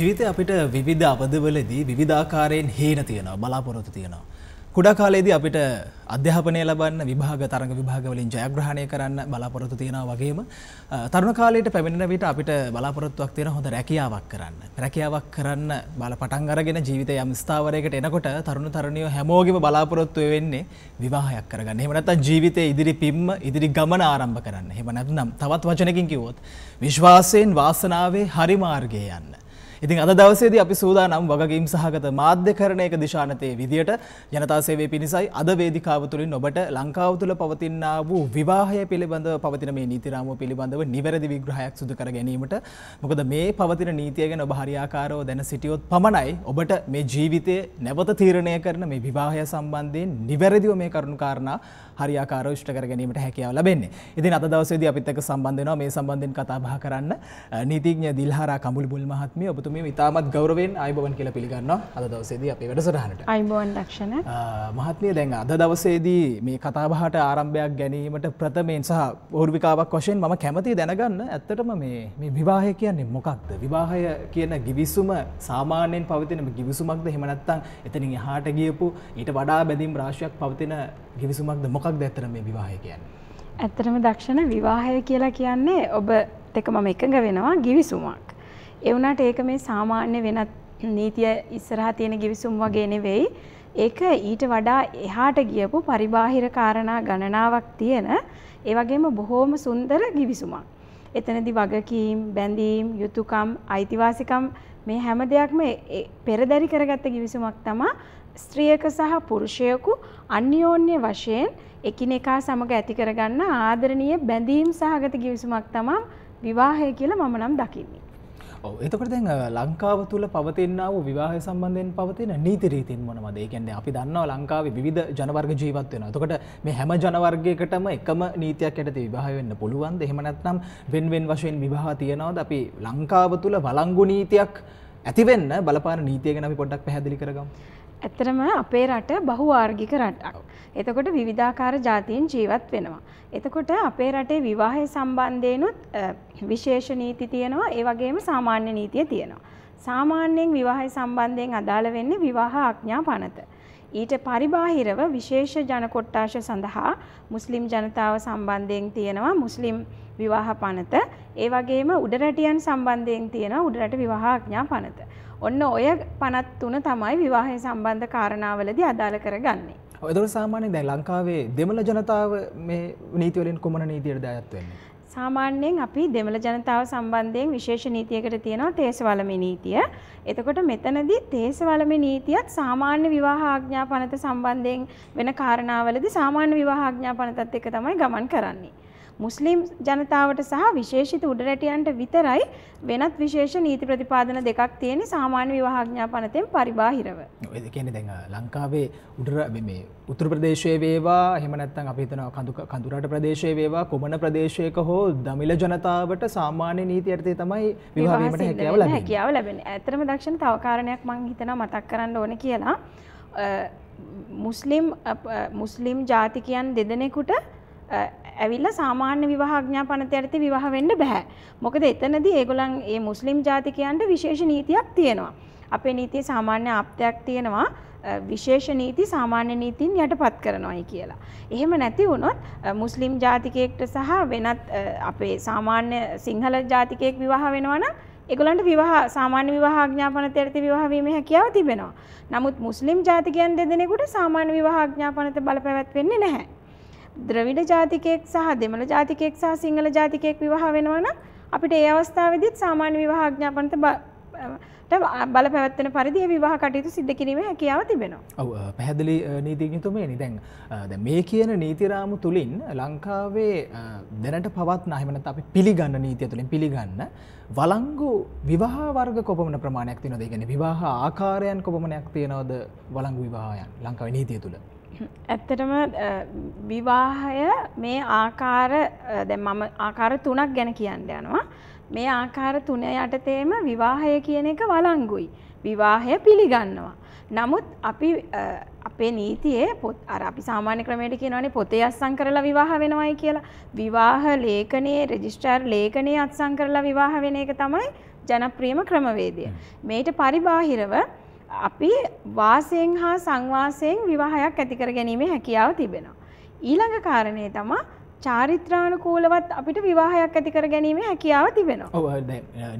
ජීවිතය අපිට විවිධ අපදවලදී විවිධාකාරයෙන් හේන තියෙනවා බලාපොරොතු තියෙනවා. කුඩා කාලේදී අපිට අධ්‍යාපනය ලබන්න විභාග තරඟ විභාගවලින් ජයග්‍රහණය කරන්න බලාපොරොතු තියෙනවා වගේම තරුණ කාලයට පැමිණෙන විට අපිට බලාපොරොත්තුවක් තියෙන හොඳ රැකියාවක් කරන්න. රැකියාවක් කරන්න බල පටන් අරගෙන ජීවිතය යම් ස්ථාවරයකට එනකොට තරුණ තරුණියෝ හැමෝගෙම බලාපොරොත්තු වෙන්නේ විවාහයක් කරගන්න. එහෙම නැත්නම් ජීවිතයේ ඉදිරි පිම්ම ඉදිරි ගමන ආරම්භ කරන්න. එහෙම නැත්නම් තවත් වචනකින් කිව්වොත් විශ්වාසයෙන් වාසනාවේ හරි මාර්ගයේ යන්න. ඉතින් අද දවසේදී අපි සූදානම් වගකීම් සහගත මාධ්‍යකරණයක දිශානතයේ විදියට ජනතා සේවය පිණිසයි අද වේදිකාව තුළින් ඔබට ලංකාව තුළ පවතිනා වූ විවාහය පිළිබඳව පවතින මේ නීති රාමුව පිළිබඳව නිවැරදි විග්‍රහයක් සිදු කර ගැනීමට මොකද මේ පවතින නීතිය ගැන ඔබ හරියාකාරව දැන සිටියොත් පමණයි ඔබට මේ ජීවිතය නැවත තීරණය කරන මේ විවාහය සම්බන්ධයෙන් නිවැරදිව මේ කරුණු කාරණා හරියාකාරව ඉෂ්ට කර ගැනීමට හැකියාව ලැබෙන්නේ. ඉතින් අද දවසේදී අපිත් එක්ක සම්බන්ධ වෙනවා මේ සම්බන්ධයෙන් කතා බහ කරන්න නීතිඥ දිල්හාරා කඹුල්බුල් මහත්මිය ඔබතුමිය ඉතාමත් ගෞරවයෙන් ආයුබෝවන් කියලා පිළිගන්නවා අද දවසේදී අපේ වැඩසටහනට. ආයුබෝවන් ලක්ෂණ. මහත්මිය දැන් අද දවසේදී මේ කතා බහට ආරම්භයක් ගැනීමට ප්‍රථමයෙන් සහ පූර්විකාවක් වශයෙන් මම කැමති දැනගන්න ඇත්තටම මේ මේ විවාහය කියන්නේ මොකක්ද? විවාහය කියන ගිවිසුම සාමාන්‍යයෙන් පවතින ගිවිසුමක්ද එහෙම නැත්නම් එතනින් එහාට ගියපු ඊට වඩා බැඳීම් රාශියක් පවතින ගිවිසුමක්ද මොකක්ද ඇතර මේ විවාහය කියන්න. ඇත්තරම දක්ෂණ විවාහය කියලා කියන්නේ ඔබ තක මම එකඟ වෙනවා ගිවිසුමක්. එවුනට ඒක මේ සාමාන්‍ය වෙනත් නීතිය ඉස්සරහා තියෙන ගිවිසුම් වගේ නෙවෙයි. ඒක ඊට වඩා එහාට ගියපු පරිබාහිර කාරණා ගණනාවක් තියෙන ඒ වගේම බොහෝම සුන්දර ගිවිසුමක්. එතනදි වගකීම්, බැඳීම්, යුතුයකම්, අයිතිවාසිකම් මේ හැම දෙයක්ම පෙරදරි කරගත්ත ගිවිසුමක් තමයි ස්ත්‍රියක සහ පුරුෂයෙකු අන්‍යෝන්‍ය වශයෙන් එකිනෙකා සමග ඇති කරගන්න ආදරණීය බැඳීම් සහගත ගිවිසුමක් තමයි විවාහය කියලා මම නම් දකින්නේ. ඔව් එතකොට දැන් ලංකාව තුල පවතිනා වූ විවාහය සම්බන්ධයෙන් පවතින නීති රීතින් මොනවද? ඒ කියන්නේ අපි දන්නවා ලංකාවේ විවිධ ජනවර්ග ජීවත් වෙනවා. එතකොට මේ හැම ජනවර්ගයකටම එකම නීතියක් යටතේ විවාහය වෙන්න පුළුවන්ද? එහෙම නැත්නම් වෙන වෙන වශයෙන් විවාහ තියනවාද? අපි ලංකාව තුල වළංගු නීතියක් ඇතිවෙන්න බලපාන නීතිය ගැන අපි පොඩ්ඩක් පැහැදිලි කරගමු. ඇත්තටම අපේ රට බහුආර්ගික රටක්. එතකොට විවිධාකාර ජාතීන් ජීවත් වෙනවා. එතකොට අපේ රටේ විවාහය සම්බන්ධයෙන්ුත් විශේෂ නීති තියෙනවා. ඒ වගේම සාමාන්‍ය නීතිය තියෙනවා. සාමාන්‍යයෙන් විවාහය සම්බන්ධයෙන් අදාළ වෙන්නේ විවාහ ආඥා පනත. ඊට පරිබාහිරව විශේෂ ජන කොට්ටාශ සඳහා මුස්ලිම් ජනතාව සම්බන්ධයෙන් තියෙනවා මුස්ලිම් විවාහ පනත. ඒ වගේම උඩරටියන් සම්බන්ධයෙන් තියෙනවා උඩරට විවාහ ආඥා පනත. ඔන්න ඔය පනත් තුන තමයි විවාහය සම්බන්ධ කාරණාවලදී අදාළ කරගන්නේ. ඔයදොර සාමාන්‍ය දැන් ලංකාවේ දෙමළ ජනතාව මේ නීතිවලින් කුමන නීතියට දායත් වෙන්නේ? සාමාන්‍යයෙන් අපි දෙමළ ජනතාව සම්බන්ධයෙන් විශේෂ නීතියකට තියෙනවා තේසවලමි නීතිය. එතකොට මෙතනදී තේසවලමි නීතියත් සාමාන්‍ය විවාහ ආඥා පනත සම්බන්ධයෙන් වෙන කාරණාවලදී සාමාන්‍ය විවාහ ආඥා පනතත් එක්ක තමයි ගමන් කරන්නේ. මුස්ලිම් ජනතාවට සහ විශේෂිත උඩරැටියන්ට විතරයි වෙනත් විශේෂ නීති ප්‍රතිපාදන දෙකක් තියෙන සාමාන්‍ය විවාහඥාපනතෙන් පරිබාහිරව. කියන්නේ දැන් ලංකාවේ උඩර මේ උතුර ප්‍රදේශයේ වේවා එහෙම නැත්නම් අපි හිතන කඳුරට ප්‍රදේශයේ වේවා කොමන ප්‍රදේශයක හෝ දමිළ ජනතාවට සාමාන්‍ය නීති යටතේ තමයි විවාහ වීමට හැකියාව ලැබෙන්නේ. හැකියාව ලැබෙන්නේ. ඇත්තටම දක්ෂණ තව කාරණයක් මම හිතනවා මතක් කරන්න ඕනේ කියලා. මුස්ලිම් මුස්ලිම් ජාතිකයන් දෙදෙනෙකුට ඇවිල්ලා සාමාන්‍ය විවාහ අඥාපනත යටතේ විවාහ වෙන්න බෑ. මොකද එතනදී ඒගොල්ලන් ඒ මුස්ලිම් ජාතිකයන්ට විශේෂ නීතියක් තියෙනවා. අපේ නීතියේ සාමාන්‍ය ආප්තයක් තියෙනවා. විශේෂ නීති සාමාන්‍ය නීතින් යටපත් කරනවායි කියලා. එහෙම නැති වුණොත් මුස්ලිම් ජාතිකයෙක්ට සහ වෙනත් අපේ සාමාන්‍ය සිංහල ජාතිකයෙක් විවාහ වෙනවනම් ඒගොල්ලන්ට විවාහ සාමාන්‍ය විවාහ ආඥාපනත යටතේ විවාහ වීමේ හැකියාව තිබෙනවා. නමුත් මුස්ලිම් ජාතිකයන් දෙදෙනෙකුට සාමාන්‍ය විවාහ ආඥාපනත බලපෑමක් වෙන්නේ නැහැ. ද්‍රවිඩ ජාතිකයෙක් සහ දෙමළ ජාතිකයෙක් සහ සිංහල ජාතිකයෙක් විවාහ වෙනවා නම් අපිට ඒ අවස්ථාවේදීත් සාමාන්‍ය විවාහ අඥාපනත බල පැවැත්වෙන පරිදි විවාහ කටයුතු සිද්ධ කිරීම හැකියාව තිබෙනවා. ඔව් පැහැදිලි නීතිඥතුමනි දැන් දැන් මේ කියන නීතිරාමු තුලින් ලංකාවේ දැනට පවත්න එහෙම නැත්නම් අපි පිළිගන්න නීතිය තුලින් පිළිගන්න වළංගු විවාහ වර්ග කොපමණ ප්‍රමාණයක් තියෙනවද? ඒ කියන්නේ විවාහ ආකාරයන් කොපමණයක් තියෙනවද වළංගු විවාහයන් ලංකාවේ නීතිය තුල? ඇත්තටම විවාහය මේ ආකාර මම ආකාර තුනක් ගැන කියන්න යනවා. මේ ආකාර තුන යටතේම විවාහය කියන එක වලංගුයි. විවාහය පිළිගන්නවා. නමුත් අපි අපේ නීතියේ පොත් අර අපි සාමාන්‍ය ක්‍රමයට කියනවනේ පොතේ අත්සන් කරලා විවාහ වෙනවයි කියලා. විවාහ ලේඛනයේ රෙජිස්ටර් ලේඛනයේ අත්සන් කරලා විවාහ වෙන එක තමයි ජනප්‍රියම ක්‍රමවේදය. මේට පරිබාහිරව අපි වාසයෙන් හා සංවාසයෙන් විවාහයක් ඇති කර ගැනීමේ හැකියාව තිබෙනවා. ඊළඟ කාරණය තමා චාරිත්‍රානුකූලවත් අපිට විවාහයක් ඇති කර ගැනීම හැකියාව තිබෙනවා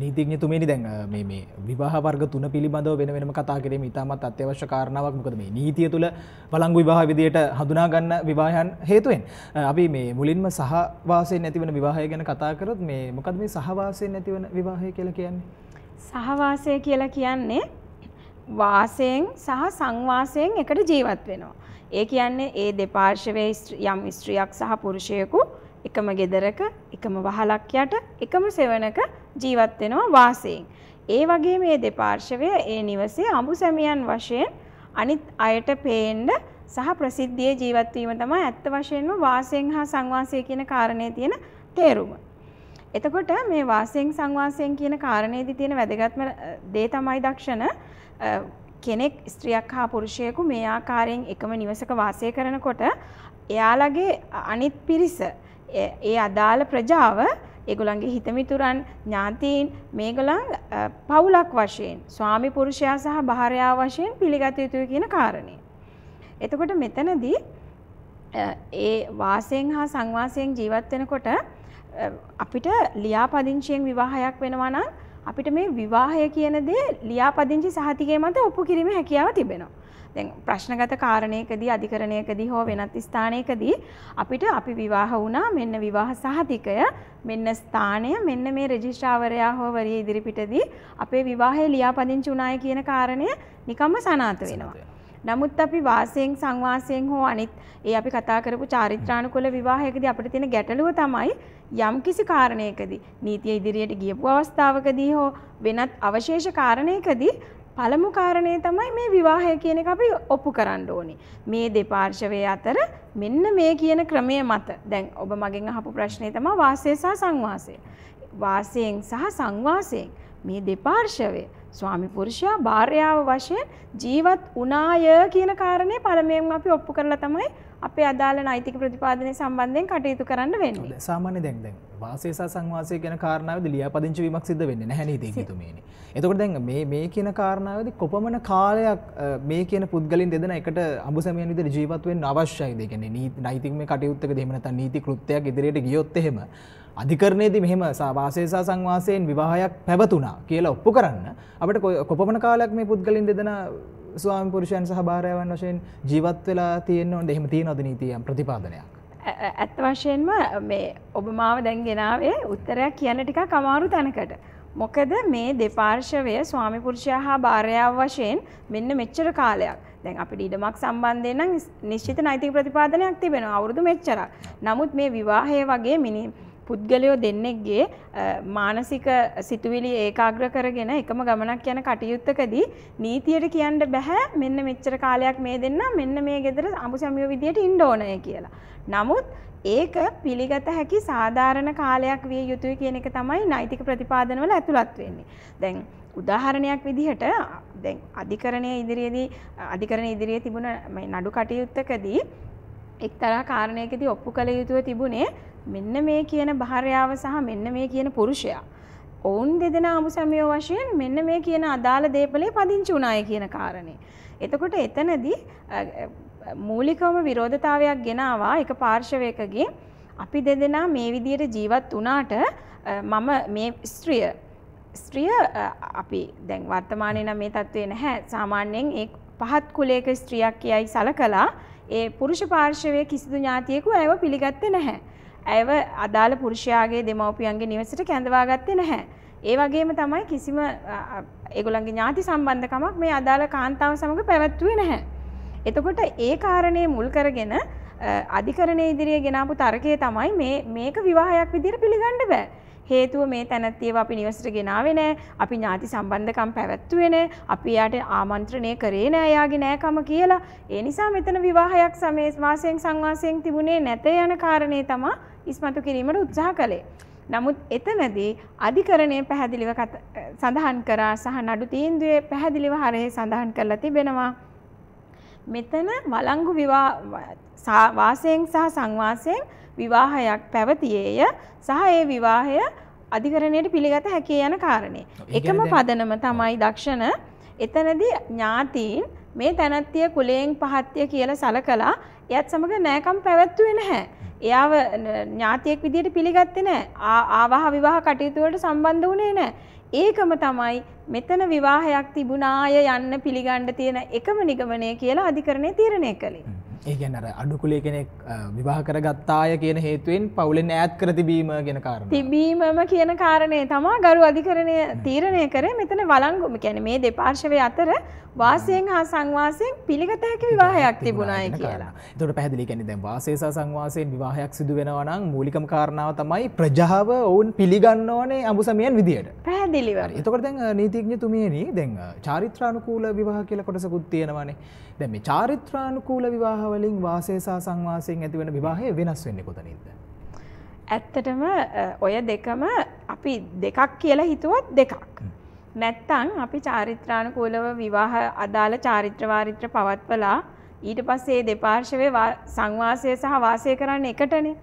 නීතිඥතුමනි දැන් මේ විවාහ වර්ග තුන පිළිබඳව වෙන වෙනම කතා කිරීම ඉතාමත් අත්‍යවශ්‍ය කාරණාවක් මොකද මේ නීතිය තුළ වලංගු විවාහ විදියට හඳුනා ගන්න විවාහයන් හේතුවෙන් අපි මේ මුලින්ම සහවාසයෙන් නැතිවන විවාහය ගැන කතා කරොත් මේ මොකද මේ සහවාසයෙන් නැතිවන විවාහය කියලා කියන්නේ සහවාසය කියලා කියන්නේ වාසයෙන් සහ සංවාසයෙන් එකට ජීවත් වෙනවා. ඒ කියන්නේ ඒ දෙපාර්ශවයේ යම් ස්ත්‍රියක් සහ පුරුෂයෙකු එකම ගෙදරක එකම වහලක් යට එකම සෙවණක ජීවත් වෙනවා වාසයෙන්. ඒ වගේ මේ දෙපාර්ශවය ඒ නිවසේ අඹුසැමියන් වශයෙන් අනිත් අයට පේන්න සහ ප්‍රසිද්ධියේ ජීවත් වීම තමයි ඇත්ත වශයෙන්ම වාසයෙන් හා සංවාසය කියන කාරණේ තියෙන තේරුම. එතකොට මේ වාසයෙන් සංවාසයෙන් කියන කාරණේදී තියෙන වැදගත්ම දේ තමයි දක්ෂණ කෙනෙක් ස්ත්‍රියක් හා පුරුෂයකු මේ ආකාරයෙන් එකම නිවසක වාසය කරනකොට එයාලගේ අනිත් පිරිස ඒ අදාළ ප්‍රජාව ඒගොල්ලන්ගේ හිතමිතුරන් ඥාතීන් මේගොල්ලන් පවුලක් වශයෙන් ස්වාමි පුරුෂයා සහ භාර්යාව වශයෙන් පිළිගත යුතුයි කියන කාරණේ. එතකොට මෙතනදී ඒ වාසයෙන් හා සංවාසයෙන් ජීවත් වෙනකොට අපිට ලියාපදිංචියෙන් විවාහයක් වෙනවා නම් අපිට මේ විවාහය කියන දේ ලියාපදිංචි සහතිකය මත ඔප්පු කිරීම හැකියාව තිබෙනවා. දැන් ප්‍රශ්නගත කාරණයකදී අධිකරණයකදී හෝ වෙනත් ස්ථානයකදී අපිට අපි විවාහ වුණා මෙන්න විවාහ සහතිකය මෙන්න ස්ථානය මෙන්න මේ රෙජිස්ට්‍රාවරයා හෝ වරිය ඉදිරිපිටදී අපේ විවාහය ලියාපදිංචි වුණාය කියන කාරණය නිකම්ම සනාත වෙනවා. නමුත් අපි වාසයෙන් සංවාසයෙන් හෝ අනිත් ඒ අපි කතා කරපු චාරිත්‍රානුකූල විවාහයකදී අපිට තියෙන ගැටලුව තමයි යම් කිසි කාරණයකදී නීතිය ඉදිරියට ගියපු අවස්ථාවකදී හෝ වෙනත් අවශේෂ කාරණයකදී පළමු කාරණය තමයි මේ විවාහය කියන එක අපි ඔප්පු කරන්න ඕනේ. මේ දෙපාර්ශවය අතර මෙන්න මේ කියන ක්‍රමය මත දැන් ඔබ මගෙන් අහපු ප්‍රශ්නය තමයි වාසය සහ සංවාසය. වාසයෙන් සහ සංවාසයෙන් මේ දෙපාර්ශවය ස්වාමි පුරුෂයා භාර්යාව වශයෙන් ජීවත් වුණාය කියන කාරණේ පළමුවෙන් අපි ඔප්පු කරලා තමයි අපේ අදාළ නයිතික ප්‍රතිපාදනය සම්බන්ධයෙන් කටයුතු කරන්න වෙන්නේ. සාමාන්‍ය දැන් දැන් වාසය සහ සංවාසය කියන කාරණාවේදී ලියාපදිංචි වීමක් සිද්ධ වෙන්නේ නැහැ නේද හිතුමේනේ. එතකොට දැන් මේ මේ කියන කාරණාවේදී කොපමණ කාලයක් මේ කියන පුද්ගලින් දෙදෙනා එකට අඹසමයන් විදිහට ජීවත් වෙන්න අවශ්‍යයිද? ඒ කියන්නේ නීති කටයුත්තකදී එහෙම නැත්නම් නීති කෘත්‍යයක් ඉදිරියට ගියොත් එහෙම අධිකරණයේදී මෙහෙම වාසය සහ සංවාසයෙන් විවාහයක් පැවතුණා කියලා ඔප්පු කරන්න අපිට කොපමණ කාලයක් මේ පුද්ගලින් දෙදෙනා ස්වාම පුරුෂයන් සහ භාරයවන් වශයෙන් ජීවත් වෙලා තියෙන්න ඕනද එහෙම තියෙනවද නීතියම් ප්‍රතිපාදනයක් ඇත්ත වශයෙන්ම මේ ඔබ මාව දැන් ගෙනාවේ උත්තරයක් කියන්න ටිකක් අමාරු තැනකට මොකද මේ දෙපාර්ශවය ස්වාමිපුරුෂයා හා භාරයාව වශයෙන් මෙන්න මෙච්චර කාලයක් දැන් අපිට ඉඩමක් සම්බන්ධයෙන් නම් නිශ්චිත නෛතික ප්‍රතිපාදනයක් තිබෙනවා අවුරුදු මෙච්චරක්. නමුත් මේ විවාහය වගේ මිනිස් පුද්ගලයෝ දෙන්නෙක්ගේ මානසික සිතුවිලි ඒකාග්‍ර කරගෙන එකම ගමනක් යන කටයුත්තකදී නීතියට කියන්න බැහැ මෙන්න මෙච්චර කාලයක් මේ දෙන්න මෙන්න මේ ගෙදර අඹු සමියෝ විදියට ඉන්න ඕනේ කියලා. නමුත් ඒක පිළිගත හැකි සාධාරණ කාලයක් විය යුතුයි කියන එක තමයි නෛතික ප්‍රතිපාදනවල ඇතුළත් වෙන්නේ. දැන් උදාහරණයක් විදිහට දැන් අධිකරණයේ ඉදිරියේදී අධිකරණ ඉදිරියේ තිබුණ මේ නඩු කටයුත්තකදී එක්තරා කාරණයකදී ඔප්පු කළ යුතුව තිබුණේ මෙන්න මේ කියන භාර්යාව සහ මෙන්න මේ කියන පුරුෂයා. ඔවුන් දෙදෙනා අමුසමිය වශයෙන් මෙන්න මේ කියන අදාළ දේපලේ පදිංචි වුණාය කියන කාරණේ. එතකොට එතනදී මූලිකවම විරෝධතාවයක් ගෙනාවා එක පාර්ශවයකගේ අපි දෙදෙනා මේ විදියට ජීවත් වුණාට මම මේ ස්ත්‍රිය ස්ත්‍රිය අපි දැන් වර්තමානය නම් මේ තත්ත්වය නැහැ සාමාන්‍යයෙන් ඒ පහත් කුලේක ස්ත්‍රියක් කියයි සලකලා ඒ පුරුෂ පාර්ශවය කිසිදු ඥාතියෙකු ඇව පිළිගත්තේ නැහැ. ඇයව අදාළ පුරුෂයාගේ දෙමව්පියන්ගේ නිවසට කැඳවා ගත්තේ නැහැ. ඒ වගේම තමයි කිසිම ඒගොල්ලන්ගේ ඥාති සම්බන්ධකමක් මේ අදාළ කාන්තාව සමග පැවැත්වුවේ නැහැ. එතකොට ඒ කාරණේ මුල් කරගෙන අධිකරණය ඉදිරියේ ගෙනාපු තර්කය තමයි මේ මේක විවාහයක් විදිහට පිළිගන්න බෑ. හේතුව මේ තැනැත්තියව අපි නිවසට ගෙනාවේ නෑ. අපි ඥාති සම්බන්ධකම් පැවැත්වුවේ නෑ. අපි යාට ආමන්ත්‍රණය කරේ නෑ යාගේ නෑකම කියලා. ඒ නිසා මෙතන විවාහයක් සමේ වාසයෙන් සංවාසයෙන් තිබුණේ නැත යන කාරණේ තමයි ඉස්මතු කිරීමට උත්සාහ කළේ. නමුත් එතනදී අධිකරණය පැහැදිලිව සඳහන් කරා සහ නඩු තීන්දුවේ පැහැදිලිව හරහේ සඳහන් කරලා තිබෙනවා. මෙතන වලංගු වාසයෙන් සහ සංවාසයෙන් විවාහයක් පැවතියේය සහ ඒ විවාහය අධිකරණයට පිළිගත හැකේ යන කාරණේ. එකම පදනම තමයි දක්ෂණ එතනදී ඥාතීන් මේ තැනත්තිය කුලයෙන් පහත්ය කියලා සලකලා යත් සමඟ නෑකම් පැවැත්තුවෙන හැ. එයාව ඥාතියෙක් විදියට පිළිගත්තේ නෑ ආවාහ විවාහ කටයුතුවලට සම්බන්ධ වුණේ නෑ ඒකම තමයි මෙතන විවාහයක් තිබුණාය යන්න පිළිගණ්ඩ තියෙන එකම නිගමනය කියලා අධිකරණය තීරණය කළේ. ඒගැන අර අඩුකුලේ කෙනෙක් විවාහ කරගත්තාය කියන හේතුවෙන් පවුලෙන් ඈත් කර තිබීම ගෙන කාර. තිබීමම කියන කාරණය තමා ගරු අධිකරණය තීරණය කරේ මෙතන වලංගුම කැන මේ දෙපාර්ශවය අතර වාසයෙන් හා සංවාසයෙන් පිළිගත හැකි විවාහයක් තිබුණයි කියලා. එතකොට පැහැදිලි කියන්නේ දැන් වාසය සහ සංවාසයෙන් විවාහයක් සිදු වෙනවා නම් මූලිකම කාරණාව තමයි ප්‍රජාව ඔවුන් පිළිගන්න ඕනේ අඹුසමයන් විදියට. පැහැදිලිව. එතකොට දැන් නීති නීතිඥතුමේනි දැන් චාරිත්‍රානුකූල විවාහ කියලා කොටසකුත් තියෙනවානේ. දැන් මේ චාරිත්‍රානුකූල විවාහ වලින් වාසය සහ සංවාසයෙන් ඇතිවන විවාහය වෙනස් වෙන්නේ කොතනින්ද? ඇත්තටම ඔය දෙකම අපි දෙකක් කියලා හිතුවොත් දෙකක්. නැත්තම් අපි චාරිත්‍රානුකූලව විවාහ අදාළ චාරිත්‍ර වාරිත්‍ර පවත්වලා ඊට පස්සේ දෙපාර්ශවයේ සංවාසය සහ වාසය කරන්න එකටනේ.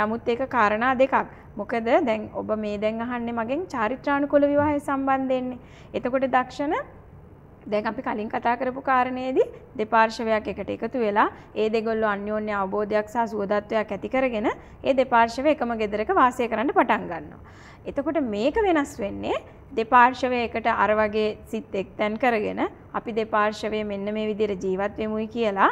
නමුත් ඒක කාරණා දෙකක්. මොකද දැන් ඔබ මේ දැන් අහන්නේ මගෙන් චාරිත්‍රානුකූල විවාහය සම්බන්ධයෙන්නේ. එතකොට දක්ෂණ දැන් අපි කලින් කතා කරපු කාරණේදී දෙපාර්ශවයක් එකට එකතු වෙලා ඒ දෙගොල්ලෝ අන්‍යෝන්‍ය අවබෝධයක් සහ සුවදත්වයක් ඇති කරගෙන ඒ දෙපාර්ශව එකම ගෙදරක වාසය කරන්න පටන් ගන්නවා. එතකොට මේක වෙනස් වෙන්නේ දෙපාර්ශවයකට අර වගේ සිත් එක්තැන් කරගෙන අපි දෙපාර්ශවයේ මෙන්න මේ විදිහට ජීවත් වෙමුයි කියලා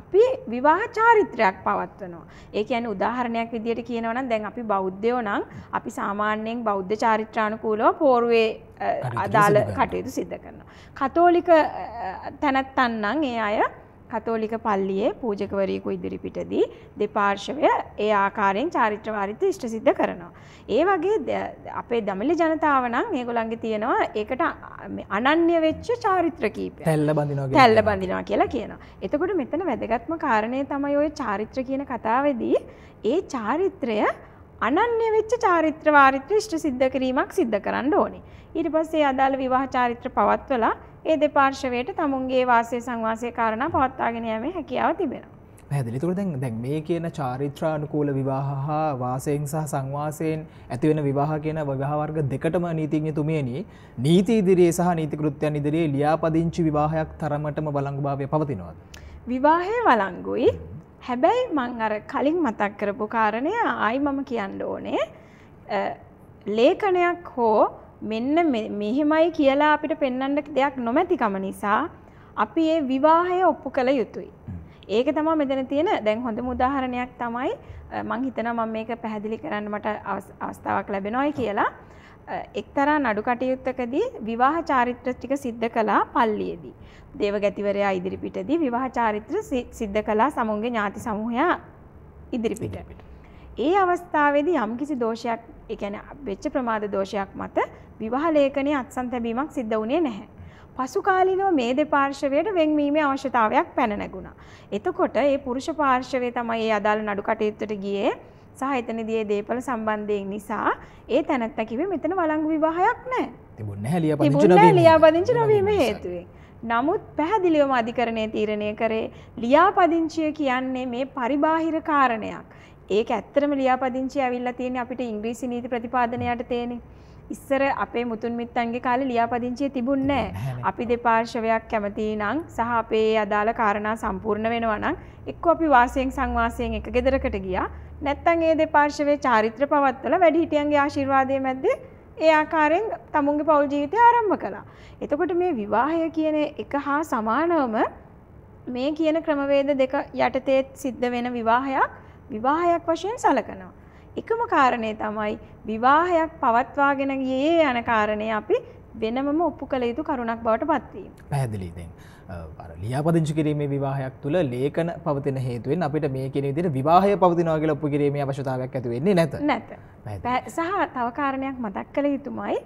අපි විවාහ චාරිත්‍රයක් පවත්වනවා. ඒ කියන්නේ උදාහරණයක් විදියට කියනවා නම් දැන් අපි බෞද්ධයෝ නම් අපි සාමාන්‍යයෙන් බෞද්ධ චාරිත්‍රානුකූලව පෝරුවේ අදාළ කටයුතු සිද්ධ කරනවා. කතෝලික තැනැත්තන් නම් ඒ අය කතෝලික පල්ලියේ පූජකවරයෙකු ඉදිරිපිටදී දෙපාර්ශවය ඒ ආකාරයෙන් චාරිත්‍ර වාරිත්‍ර ඉෂ්ට සිද්ධ කරනවා. ඒ වගේ අපේ දමිලි ජනතාව නම් මේගොල්ලන්ගේ තියෙනවා ඒකට අනන්‍ය වෙච්ච චාරිත්‍ර කීපයක්. තැල්ල බඳිනවා කියලා. තැල්ල බඳිනවා කියලා කියනවා. එතකොට මෙතන වැදගත්ම කාරණේ තමයි ওই චාරිත්‍ර කියන කතාවේදී ඒ චාරිත්‍රය අනන්‍ය වෙච්ච චාරිත්‍ර වාරිත්‍ර ඉෂ්ට සිද්ධ කිරීමක් සිද්ධ කරන්න ඕනේ. ඊට පස්සේ අදාළ විවාහ චාරිත්‍ර පවත්වලා ඒ දෙපාර්ශවයට තමුන්ගේ වාසය සංවාසය කාරණා පවත්වාගෙන යෑමේ හැකියාව තිබෙනවා. පැහැදිලි. ඒතකොට දැන් දැන් මේ කියන චාරිත්‍රානුකූල විවාහ හා වාසයෙන් සහ සංවාසයෙන් ඇතිවෙන විවාහ කියන විවාහ වර්ග දෙකටම නීතිඥතුමියනි නීති ඉදිරියේ සහ නීති කෘත්‍යයන් ඉදිරියේ ලියාපදිංචි විවාහයක් තරමටම බලංගුභාවය පවතිනවාද? විවාහය වළංගුයි හැබැයි මං අර කලින් මතක් කරපු කාරණය ආයි මම කියන්න ඕනේ ලේඛනයක් හෝ මෙන්න මෙහෙමයි කියලා අපිට පෙන්නන්න දෙයක් නොමැතිකම නිසා අපි ඒ විවාහය ඔප්පු කළ යුතුයි. ඒක තමා මෙතන තියෙන දැන් හොඳ මුදාහරණයක් තමයි මං හිතන මම මේක පැහැදිලි කරන්න මට අවස්ථාවක් ලැබෙනොයි කියලා එක්තරා නඩු කටයුත්තකදී විවාහ චාරිත්‍ර ටික සිද්ධ කළා පල්ලියේදී. දේවගැතිවරයා ඉදිරිපිටදී විවාහ චාරිත්‍ර සිද්ධ කළා සමුන්ගේ ඥාති සමූහයා ඉදිරිපිට. ඒ අවස්ථාවේදී යම්කිසි දෝෂයක්, ඒ කියන්නේ වෙච්ච ප්‍රමාද දෝෂයක් මත විවාහ ලේඛනයේ අත්සන් තැබීමක් සිද්ධ වුණේ නැහැ. පසු කාලීනව මේ දෙපාර්ශවයට වෙන්වීමේ අවශ්‍යතාවයක් පැන නැගුණා. එතකොට ඒ පුරුෂ පාර්ශවය තමයි ඒ අදාළ නඩු කටයුත්තට ගියේ සහ එතනදී ඒ දේපල සම්බන්ධයෙන් නිසා ඒ තැනැත්තා කිව්වේ මෙතන වළංගු විවාහයක් නැහැ. තිබුණ නැහැ ලියාපදිංචි නොවීම. තිබුණ ලියාපදිංචි නොවීම හේතුවෙන්. නමුත් පැහැදිලිවම අධිකරණය තීරණය කරේ ලියාපදිංචිය කියන්නේ මේ පරිබාහිර කාරණයක්. ඒක ඇත්තරම ලියාපදිංචි ඇවිල්ලා තියෙන්නේ අපිට ඉංග්‍රීසි නීති ප්‍රතිපාදනයට තේනේ. ඉස්සර අපේ මුතුන් මිත්තන්ගේ කාලේ ලියාපදිංචිය තිබුණේ නැහැ. අපි දෙපාර්ශවයක් කැමති නම් සහ අපේ අදාළ කාරණා සම්පූර්ණ වෙනවා නම් එක්කෝ අපි වාසියෙන් සංවාසයෙන් එක ගෙදරකට ගියා. නැත්තං ඒ දෙපාර්ශවේ චාරිත්‍ර පවත්වල වැඩිහිටියන්ගේ ආශිර්වාදය මැද්දේ ඒ ආකාරයෙන් තමුන්ගේ පවුල් ජීවිතය ආරම්භ කළා. එතකොට මේ විවාහය කියන එක හා සමානවම මේ කියන ක්‍රමවේද දෙක යටතේ සිද්ධ වෙන විවාහයක් විවාහයක් වශයෙන් සලකනවා. එකම කාරණය තමයි විවාහයක් පවත්වාගෙන ගියේ යන කාරණය අපි වෙනමම ඔප්පු කළ යුතු කරුණක් බවට පත්වීම. පැහැදිලිදෙන්. ලියාපදිංචි කිරීමේ විවාහයක් තුළ ලේකන පවතින හේතුවෙන් අපිට මේ කෙන දිට විවාහය පවතිනාගල ඔප්පු කිරීම අවශතාවයක් ඇතිවෙන්නේ නැත නැත සහ තවකාරණයක් මතක් කළ යුතුමයි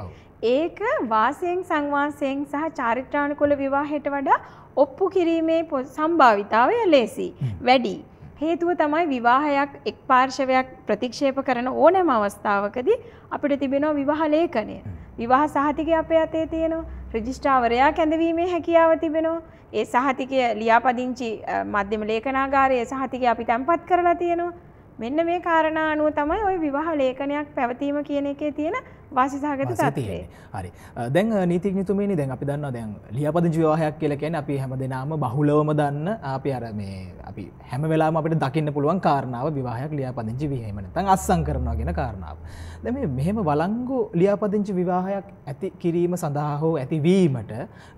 ඒක වාසයෙන් සංවාසයෙන් සහ චාරිත්‍රාණකොල විවාහයට වඩා ඔප්පු කිරීමේ සම්භාවිතාවය ලේසි වැඩි හේතුව තමයි විවාහයක් එක් පාර්ශවයක් ප්‍රතික්ෂේප කරන ඕනෑම අවස්ථාවකදී අපිට තිබෙනවා විවාහ ලේඛනය. විවාහ සහතිකය අපේ අතේ තියෙනවා. රජිස්ට්‍රාවරයා කැඳවීමේ හැකියාව තිබෙනවා. ඒ සහතිකය ලියාපදිංචි මධ්‍යම ලේඛනාගාරයේ සහතිකය අපි තැන්පත් කරලා තියෙනවා. මෙන්න මේ කාරණ අනුව තමයි ඔය විවාහ ලේඛනයක් පැවතීම කියන එකේ තියෙන වාසිසාගත තත්වය. හරි. දැන් නීතිඥතුමනි දැන් අපි දන්නවා දැන් ලියාපදිංචි විවාහයක් කියලා කියන්නේ අපි හැම දිනම බහුලවම දන්න අපි අර මේ අපි හැම වෙලාවෙම අපිට දකින්න පුළුවන් කාරණාව විවාහයක් ලියාපදිංචි විවාහයම නැත්නම් අත්සන් කරනවා කියන කාරණාව. දැන් මේ මෙහෙම වළංගු ලියාපදිංචි විවාහයක් ඇති කිරීම සඳහා හෝ ඇතිවීමට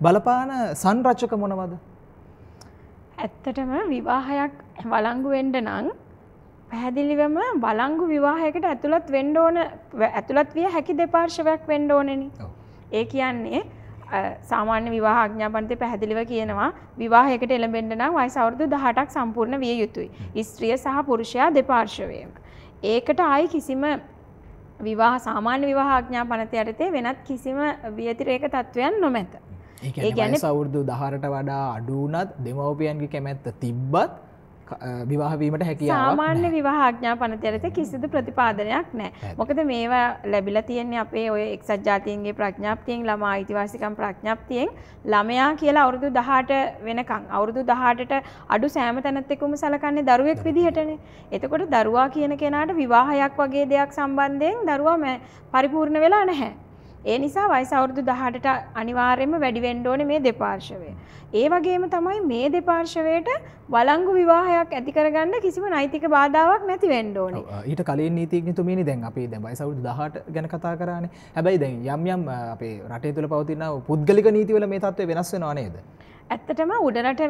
බලපාන සංරචක මොනවද? ඇත්තටම විවාහයක් වළංගු වෙන්න නම් පැහැදිලිවම වලංගු විවාහයකට ඇතුළත් වෙන්න ඕන ඇතුළත් විය හැකි දෙපාර්ශවයක් වෙන්න ඕනෙනි. ඒ කියන්නේ සාමාන්‍ය විවාහ ආඥාපනයේ පැහැදිලිව කියනවා විවාහයකට එළඹෙන්න නම් වයස අවුරුදු 18ක් සම්පූර්ණ විය යුතුයි. ස්ත්‍රිය සහ පුරුෂයා දෙපාර්ශවයේම. ඒකට ආයි කිසිම විවාහ සාමාන්‍ය විවාහ ආඥාපනයේ යටතේ වෙනත් කිසිම වියතිරේක තත්වයන් නොමැත. ඒ කියන්නේ වයස අවුරුදු 18ට වඩා අඩු වුණත් දෙමව්පියන්ගේ කැමැත්ත තිබ්බත් විවාහවීමට හැකි සාමාන්‍ය විවාහඥා පනතරත කිසිදු ප්‍රතිපාදනයක් නෑ මොකද මේවා ලැබිල තියන්නේ අපේ ඔය එක්සත් ජාතියන්ගේ ප්‍රඥාපතියෙන් ළමා අයිතිවාසිකම් ප්‍රඥාපතියෙන් ළමයා කියලා අවුරුදු දහට වෙනකං අවුරුදු දහටට අඩු සෑම තැනත්තෙකුම සලකන්නේ දරුවෙක් විදිහටනේ එතකොට දරුවා කියන කෙනාට විවාහයක් වගේ දෙයක් සම්බන්ධයෙන් දරුවා පරිපූර්ණ වෙලා නැහැ ඒ නිසා වයිස අවුරුදු 18ට අනිවාර්යයෙන්ම වැඩි වෙන්න ඕනේ මේ දෙපාර්ශවය. ඒ වගේම තමයි මේ දෙපාර්ශවයට වළංගු විවාහයක් ඇති කරගන්න කිසිම නෛතික බාධාවක් නැති වෙන්න ඕනේ. ඊට කලින් නීතිඥතුමීනි දැන් අපි දැන් වයිස අවුරුදු 18 ගැන කතා කරානේ. හැබැයි දැන් යම් යම් අපේ රටේ තුල පවතින පුද්ගලික නීතිවල මේ තත්ත්වය වෙනස් වෙනවා නේද? ඇත්තටම උඩරට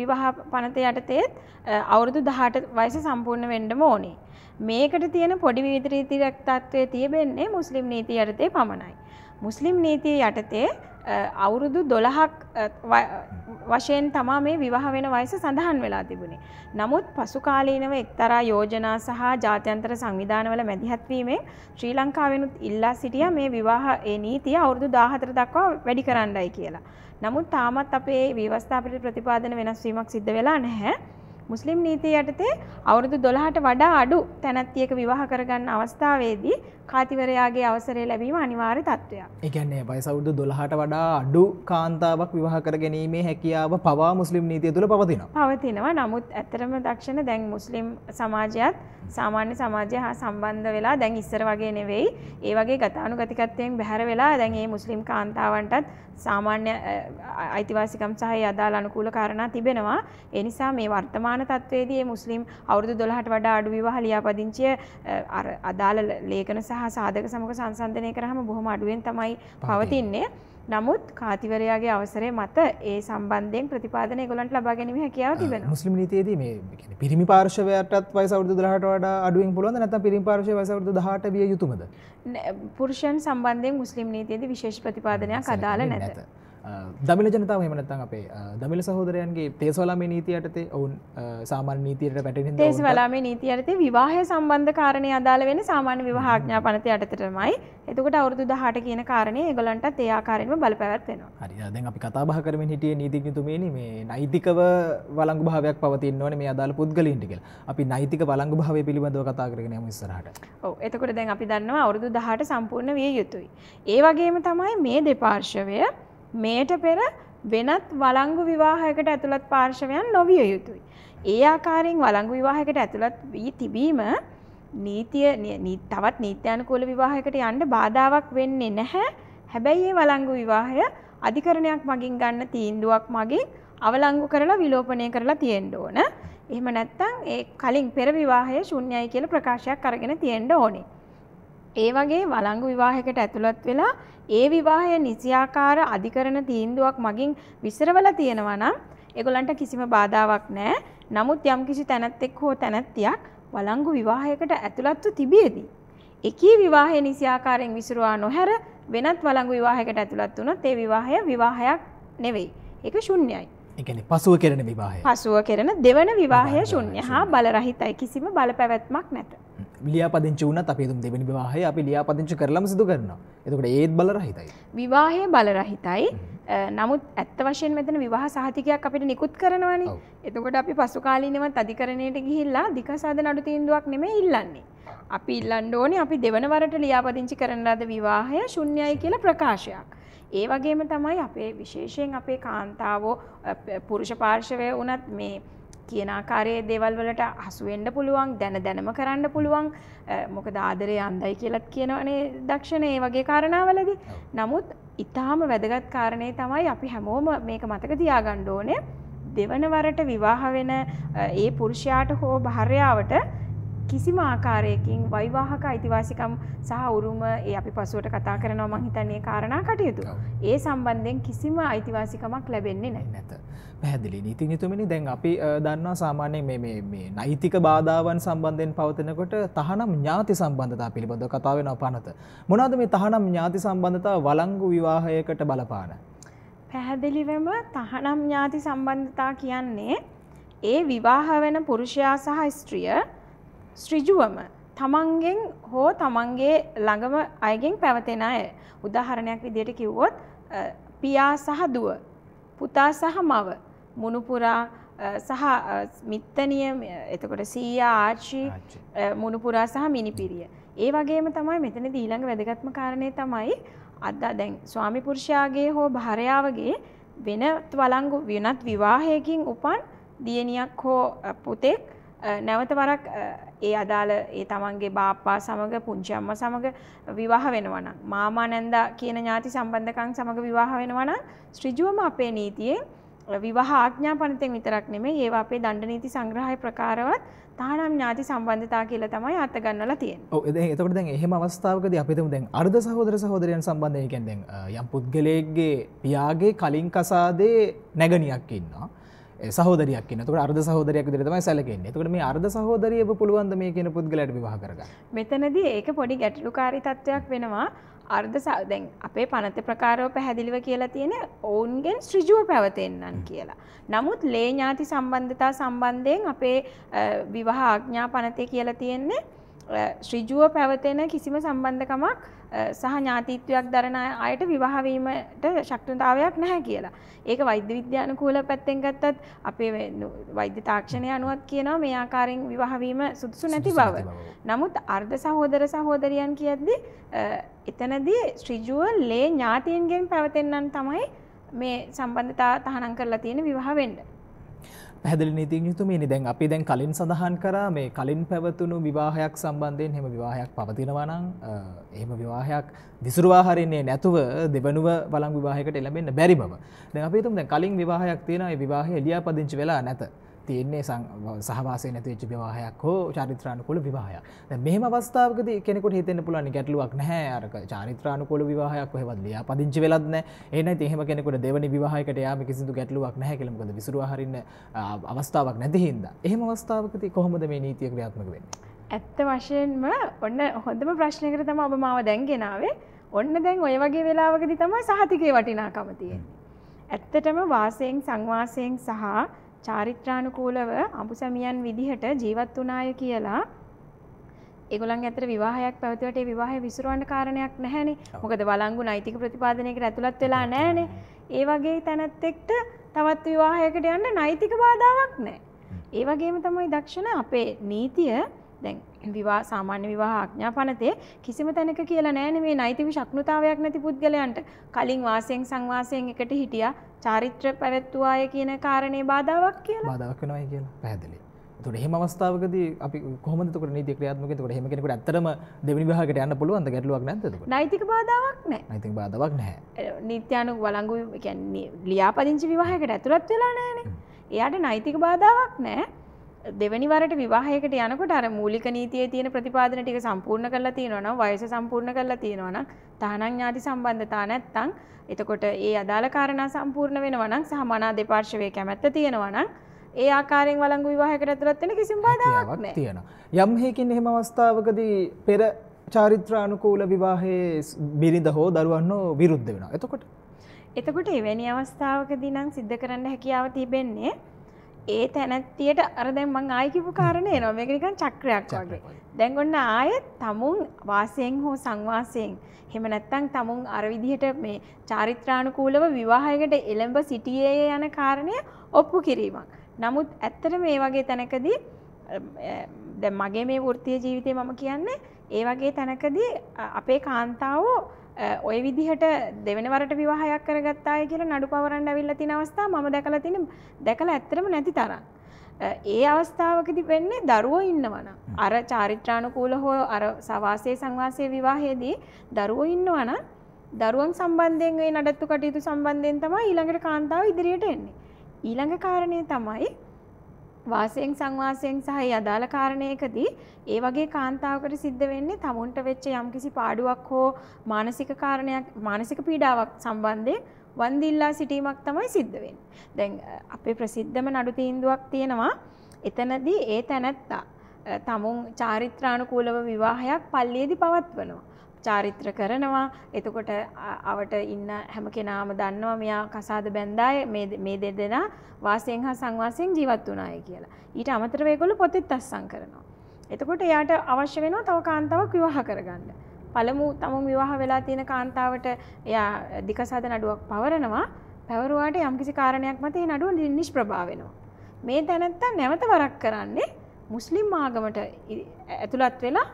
විවාහ පනත යටතේත් අවුරුදු 18 වයස සම්පූර්ණ වෙන්නම ඕනේ. මේකට තියෙන පොඩි විවිධරීතිරක් තත්ත්වය තියබෙන්නේ මුස්ලිම් නීති යටතේ පමණයි. මුස්ලිම් නීතිය යටතේ අවුරුදු දොළහක් වශයෙන් තමා මේ විවාහ වෙන වයස සඳහන් වෙලා තිබුණේ. නමුත් පසුකාලීනව එක්තරා යෝජනා සහ ජාත්‍යන්තර සංවිධානවල මැදිහත්වීමේ ශ්‍රී ලංකාවෙනුත් ඉල්ලා සිටිය මේ විවාහ ඒ නීතිය අවුරුදු දාහතර දක්වා වැඩි කරන්නයි කියලා. නමුත් තාමත් අපේ විවස්ථාපිට ප්‍රතිපාදන වෙනස්වීමක් සිද්ධ වෙලා නැහැ. මුස්ලිම් නීතිය යටතේ අවුරුදු 12ට වඩා අඩු තැනැත්තියක විවාහ කරගන්න අවස්ථාවේදී කාතිවරයාගේ අවසරය ලැබීම අනිවාර්ය තත්ත්වයක් එකන්නේ පයිසෞද්ද දොළහට වඩා අඩු කාන්තාවක් විවාහකර ගැනීමේ හැකියාව පවා මුස්ලිම් නීතිය තුළ පවතින පවතිනවා නමුත් ඇතරම දක්ෂණ දැන් මුස්ලිම් සමාජයත් සාමාන්‍ය සමාජය හා සම්බන්ධ වෙලා දැන් ඉස්සර වගේ නෙවෙයි ඒ වගේ ගතානු ගතිකත්වයෙන් බැහැර වෙලා දැන් ඒ මුස්ලිම් කාන්තාවන්ටත් සාමාන්‍ය අයිතිවාසිකම් සහය අදාළ අනුකූල කාරණා තිබෙනවා ඒ නිසා මේ වර්තමාන තත්ත්වයේදී මුස්ලිම් අවුරුදු දොළහට වඩා අඩු විවාහ ලියාපදිංචිය අදාළ ලේඛන සහ සාධක සමග සංසන්ධනය කරහම බොහොම අඩුවෙන් තමයි පවතින්නේ. නමුත් කාතිවරයාගේ අවසරය මත ඒ සම්බන්ධයෙන් ප්‍රතිපාදන ගොලන්ට ලබා ගැනීම හැකියාව තිබෙන මුස්ලිම් නීතියේද මේ පිරිමි පාර්ශවයටත් වයිසවුදු දහට වඩා අඩුවෙන් පුළුවන් නැත පිරිමි පාර්ශව වයිසවුදු දහට විය යුතුමද පුරුෂයන් සම්බන්ධයෙන් මුස්ලිම් නීතියේද විශේෂ ප්‍රතිපාදනයක් අදාළ නැත. දමිල ජනතාව හමනත්තන් අපේ දමිල සහෝදරයන්ගේ තේස්වලාමේ නීතියටතේ ඔවුන් සාමාන් නීතියට පැටෙන තේස් වලාමේ නීතියටතේ විවාහය සම්බන්ධ කාරණය අදාළ වෙන සාමාන්‍ය විවාහඥා පනති අයටතටමයි එතකට අවුරදු දහට කියන කාරණය ගොලන්ට තේආකාරෙන්ම බල පැවත්වෙනවා හරි දැන් අපි කතාබහ කරමින් හිටිය නීතිඥතුමනි මේ නෛතිකව වලංගු භාවයක් පවතින් ඕන මේ අදාළ පුද්ගලින්ටිකල් අපි නෛතික වලංගු භාව පිළිබඳව කතා කරගෙන මස්සරහට එතකොට දැන් අපි දන්නවා අවුරදු දහට සම්පූර්ණ විය යුතුයි. ඒ වගේම තමයි මේ දෙපාර්ශවය මේට පෙර වෙනත් වලංගු විවාහයකට ඇතුළත් පාර්ශවයන් නොවිය යුතුයි. ඒ ආකාරයෙන් වලංගු විවාහයකට ඇතුළත් වී තිබීම නීතිය තවත් නීත්‍යානුකූල විවාහයකට යන්න බාධාවක් වෙන්නේ නැහැ. හැබැයි මේ වලංගු විවාහය අධිකරණයක් මගින් ගන්න තීන්දුවක් මගින් අවලංගු කරලා විලෝපණය කරලා තියෙන්න ඕන. එහෙම නැත්නම් ඒ කලින් පෙර විවාහය ශුන්‍යයි කියලා ප්‍රකාශයක් අරගෙන තියෙන්න ඕනේ. ඒ වගේ වලංගු විවාහයකට ඇතුළත් වෙලා ඒ විවාහය නිසියාකාර අධිකරණ තීන්දුවක් මගින් විසරවල තියෙනවා නම් ඒගොල්ලන්ට කිසිම බාධාවක් නැහැ. නමුත් යම්කිසි තැනැත්තෙක් හෝ තැනැත්තියක් වළංගු විවාහයකට ඇතුළත්ව තිබියදී එකී විවාහය නිසියාකාරයෙන් විසුරුවා නොහැර වෙනත් වළංගු විවාහයකට ඇතුළත් වුණොත් ඒ විවාහය විවාහයක් නෙවෙයි. ඒක ශුන්‍යයි. ඒ කියන්නේ පසුව කෙරෙන විවාහය. පසුව කෙරෙන දෙවන විවාහය ශුන්‍ය හා බලරහිතයි. කිසිම බලපැවැත්මක් නැත. ලියාපදිංචි වුණත් අපේතුම් දෙවැනි විවාහය අපි ලියාපදිංචි කරලම සිදු කරනවා. එතකොට ඒත් බලරහිතයි. විවාහය බලරහිතයි. නමුත් ඇත්ත වශයෙන් මෙතන විවාහ සහතිකයක් අපිට නිකුත් කරනවානේ. එතකොට අපි පසු කාලීනවත් අධිකරණයට ගිහිල්ලා දිකසාද නඩු තීන්දුවක් නෙමෙයි ඉල්ලන්නේ. අපි ඉල්ලන්න ඕනේ අපි දෙවන වරට ලියාපදිංචි කරන ලද විවාහය ශුන්‍යයි කියලා ප්‍රකාශයක්. ඒ වගේම තමයි අපේ විශේෂයෙන් අපේ කාන්තාවෝ පුරුෂ පාර්ශවය වුණත් මේ කියන ආකාරයේ දේවල් වලට හසු වෙන්න පුළුවන් දැන දැනම කරන්න පුළුවන් මොකද ආදරේ අන්දයි කියලත් කියනවනේ දක්ෂණ ඒ වගේ කාරණාවලදී නමුත් ඊටාම වැදගත් කාරණේ තමයි අපි හැමෝම මේක මතක තියාගන්න ඕනේ දෙවන වරට විවාහ වෙන ඒ පුරුෂයාට හෝ භාර්යාවට කිසිම ආකාරයකින් වෛවාහක අයිතිවාසිකම් සහ උරුම ඒ අපි පසුවට කතා කරනවා මං හිතන්නේ කාරණා කටයුතු. ඒ සම්බන්ධයෙන් කිසිම අයිතිවාසිකමක් ලැබෙන්නේ නැහැ. නැත. පැහැදිලි. ඉතින් එතුමනි දැන් අපි දන්නවා සාමාන්‍යයෙන් මේ මේ මේ නෛතික බාධාවන් සම්බන්ධයෙන් පවතිනකොට තහනම් ඥාති සම්බන්ධතා පිළිබඳව කතා වෙනවා පනත. මොනවාද මේ තහනම් ඥාති සම්බන්ධතා වළංගු විවාහයකට බලපාන? පැහැදිලිවම තහනම් ඥාති සම්බන්ධතා කියන්නේ ඒ විවාහ වෙන පුරුෂයා සහ ස්ත්‍රිය ශ්‍රිජුවම තමන්ගෙන් හෝ තමන්ගේ ළඟම අයගෙන් පැවතෙන අය උදාහරණයක් විදියට කිව්වොත් පියා සහ දුව පුතා සහ මව මුණුපුරා සහ මිත්තනිය එතකොට සීයා ආච්චි මුණුපුරා සහ මිනිපිරිය ඒ වගේම තමයි මෙතනදී ඊළඟ වැදගත්ම කාරණය තමයි අදා දැන් ස්වාමි පුරුෂයාගේ හෝ භාර්යාවගේ වෙනත් වළංගු වෙනත් විවාහයකින් උපන් දියණියක් හෝ පුතෙක් නැවත වරක් ඒ අදාළ ඒ තමන්ගේ බාප්පා සමඟ පුංචි අම්මා සමඟ විවාහ වෙනවා නම් මාමා නැන්දා කියන ඥාති සම්බන්ධකම් සමඟ විවාහ වෙනවා නම් ඍජුවම අපේ නීතියේ විවාහ ආඥා පනතෙන් විතරක් නෙමෙයි ඒවා අපේ දණ්ඩ නීති සංග්‍රහය ප්‍රකාරවත් තහනම් ඥාති සම්බන්ධතා කියලා තමයි අත ගන්නලා තියෙන්නේ. ඔව් දැන් එතකොට දැන් එහෙම අවස්ථාවකදී අපි හිතමු දැන් අර්ධ සහෝදර සහෝදරයන් සම්බන්ධයෙන් කියන්නේ දැන් යම් පුද්ගලයෙක්ගේ පියාගේ කලින් කසාදේ නැගණියක් ඉන්නවා. සහෝදරයක් නතට අර්ද සහෝදරයක් දරතම සැලකෙන් එතකට මේ අර්ද සහෝදරිය පුළුවන්ද මේ කියන පුද්ගලට විවාහරග මෙතනද ඒක පොඩි ගැටලුකාරි තත්ත්වයක් වෙනවා අර්ධ සෞදැන් අපේ පනත ප්‍රකාරෝ පැහැදිලිව කියලා තියෙන ඔවුන්ගෙන් ශ්‍රජුව පැවතෙන්න්නන් කියලා. නමුත් ලේ ඥාති සම්බන්ධතා සම්බන්ධයෙන් අපේ විවාහ ආඥා පනතය කියලා තියෙන්නේ ශ්‍රීජුව පැවතෙන කිසිම සම්බන්ධකමක් සහ ඥාතිීත්වයක් දරණ අයට විවාහවීමට ශක්තුතාවයක් නැහැ කියලා. ඒක වෛද්‍ය විද්‍යානකූල පැත්තෙන් ගත්තත් අපේ වෛද්‍ය තාක්ෂණය අනුවත් කියනවා මේ ආකාරෙන් විවාහවීම සුදුසු නැති බව. නමුත් අර්ධ සහෝදර සහෝදරියන් කියද්දි එතනදී ශ්‍රීජුව ලේ ඥාතීන්ගෙන් පැවතෙන්න්න තමයි මේ සම්බන්ධතා තහනම් කරලා තියෙන විවාහ වෙන්ඩ. පැදිල නීති යුතුමනි දැන් අපි දැන් කලින් සඳහන් කර මේ කලින් පැවතුණු විවාහයක් සම්බන්ධයෙන් හෙම විවාහයක් පවතිනවනං එහෙම විවාහයක් විසුරවාහරන්නේ නැතුව දෙවනුව බලං විවාහකට එළබෙන්න්න බැරි බව දැ අපිතුම් දැ කලින් විවාහයක් තියෙනයි විවාහ එලියා පදිංචි වෙලා නැත තියෙන්නේ සහවාසය නැතිවෙච්ච විවාහයක් හෝ චරිත්‍රාණකුල විවාහය මෙහම අවස්ථාවකද කෙනෙකුට හිතෙන පුලන් ගැටලුවක් නැහැ අරක චරිත්‍රාණකුල විවාහයක් හෙවත් ලියා පදිංචි වෙලත්න එන එහෙම කෙනෙකුට දෙවනි විවාහකට යාම කිසිදු ගැටලුවක් නැහැ කළමකද විසුරහරන්න අවස්ථාවක් නැතිහින්ද එහෙම අවස්ථාවකති කොහොමද මේ නීතිය ක්‍රියාත්මක වෙන්නේ ඇත්ත වශයෙන්ම ඔන්න හොඳම ප්‍රශ්නයකට තම ඔබ මාව දැන්ගෙනාවේ ඔන්න දැන් ඔය වගේ වෙලාවකදි තමයි සහතිකේ වටිනාකම තියෙන්නේ. ඇත්තටම වාසයෙන් සංවාසයෙන් සහ චාරිත්‍රානුකූලව අඹුසැමියන් විදිහට ජීවත් වුණාය කියලා ඒගොල්ලන් අතර විවාහයක් පැවතුවට ඒ විවාහය විසිරවන්න කාරණයක් නැහැනේ. මොකද වළංගු නෛතික ප්‍රතිපාදනයකට ඇතුළත් වෙලා නැහැනේ. ඒ වගේ තැනැත්තෙක්ට තවත් විවාහයකට යන්න නෛතික බාධාවක් නැහැ. ඒ වගේම තමයි දක්ෂණ අපේ නීතිය දැන් විවා සාමාන්‍ය විවාහ ආඥා පනතේ කිසිම තැනක කියලා නෑනේ මේ නෛතික ශක්නුතාවයක් නැති පුද්ගලයන්ට කලින් වාසයෙන් සංවාසයෙන් එකට හිටියා චාරිත්‍ර පැවැත්වුවාය කියන කාරණේ බාධාවක් කියලා බාධාවක් වෙනවයි කියලා පැහැදිලි. ඒතකොට එහෙම අවස්ථාවකදී අපි කොහොමද එතකොට නීති ක්‍රියාත්මක එතකොට එහෙම කෙනෙකුට ඇත්තටම දෙවෙනි විභාගයට යන්න පුළුවන්ද ගැටලුවක් නැද්ද එතකොට? නෛතික බාධාවක් නැහැ. නෛතික බාධාවක් නැහැ. නීත්‍යානු වළංගු කියන්නේ ලියාපදිංචි විවාහයකට ඇතුළත් වෙලා නැහැනේ. එයාට නෛතික බාධාවක් නැහැ. දෙවැනි වරට විවාහයකට යනකොට අර මූලික නීතියේ තියෙන ප්‍රතිපාදන ටික සම්පූර්ණ කරලා තියෙනවා නම් වයස සම්පූර්ණ කරලා තියෙනවා නම් තහනම් ඥාති සම්බන්ධතා නැත්නම් එතකොට ඒ අදාළ කාරණා සම්පූර්ණ වෙනවා නම් සහ මනා දෙපාර්ශවයේ කැමැත්ත තියෙනවා නම් ඒ ආකාරයෙන් වළංගු විවාහයකට ඇතුළත් වෙන කිසිම බාධාවක් නැහැ. තියෙනවා. යම් හේකින් එහෙම අවස්ථාවකදී පෙර චාරිත්‍රානුකූල විවාහයේ බිරිඳ හෝ දරුවන් හෝ විරුද්ධ වෙනවා. එතකොට එතකොට එවැනි අවස්ථාවකදී නම් සිද්ධ කරන්න හැකියාව තිබෙන්නේ ඒ තැනැත්තියට අර දැන් මං ආයකිපු කාරණය නො මේකනිකන් චක්‍රයක් වගේ දැන්ගොන්න ආයත් තමුන් වාසයෙන් හෝ සංවාසයෙන් හෙම නැත්තං තමුන් අරවිදිහට මේ චාරිත්‍රාණකූලව විවාහයකට එළඹ සිටියේ යන කාරණය ඔප්පු කිරීමක් නමුත් ඇත්තට මේ වගේ තැනකදී දැ මගේ මේ වෘතිය ජීවිතය මම කියන්නේ ඒ වගේ තැනකදී අපේ කාන්තාවෝ ඔය විදිහට දෙවෙනවරට විවාහයක් කරගත්තාය කියලා නඩු පවරන්න ඇවිල්ලා තියෙන අවස්ථා මම දැකලා තියෙන දැකලා ඇත්තටම නැති තරම්. ඒ අවස්ථාවකදී වෙන්නේ දරුවෝ ඉන්නවනම් අර චාරිත්‍රානුකූල හෝ අර සවාසයේ සංවාසයේ විවාහයේදී දරුවෝ ඉන්නවනම් දරුවන් සම්බන්ධයෙන් ඒ නඩත්තු කටයුතු සම්බන්ධයෙන් තමයි ඊළඟට කාන්තාව ඉදිරියට එන්නේ. ඊළඟ කාරණය තමයි වාසයෙන් සංවාසයෙන් සහ යදාළ කාරණයකදී ඒ වගේ කාන්තාවකට සිද්ධ වෙන්නේ තමුන්ට වෙච්ච යම්කිසි පාඩුවක් හෝ මානසික කාරණයක් මානසික පීඩාවක් සම්බන්ධයෙන් වන්දිල්ලා සිටීමක් තමයි සිද්ධ වෙන්නේ. දැන් අපේ ප්‍රසිද්ධම නඩු තීන්දුවක් තියෙනවා. එතනදී ඒ තැනැත්තා තමුන් චාරිත්‍රානුකූලව විවාහයක් පල්ලියේදී පවත්වනවා. චාරිත්‍ර කරනවා එතකොට අවට ඉන්න හැම කෙනාම දන්නවා මෙයා කසාද බැන්දාය මේ දෙදෙනා වාසයෙන් හා සංවාසයෙන් ජීවත් වුණාය කියලා. ඊට අමතරව ඒගොල්ලෝ පොතෙත් අස්සම් කරනවා. එතකොට එයාට අවශ්‍ය වෙනවා තව කාන්තාවක් විවාහ කරගන්න. පළමු තමුන් විවාහ වෙලා තියෙන කාන්තාවට එයා දිකසාද නඩුවක් පවරනවා. පැවරුවාට යම්කිසි කාරණයක් මත ඒ නඩුව නිෂ්ප්‍රභා වෙනවා. මේ තැනත්තා නැවත වරක් කරන්නේ මුස්ලිම් ආගමට ඇතුළත් වෙලා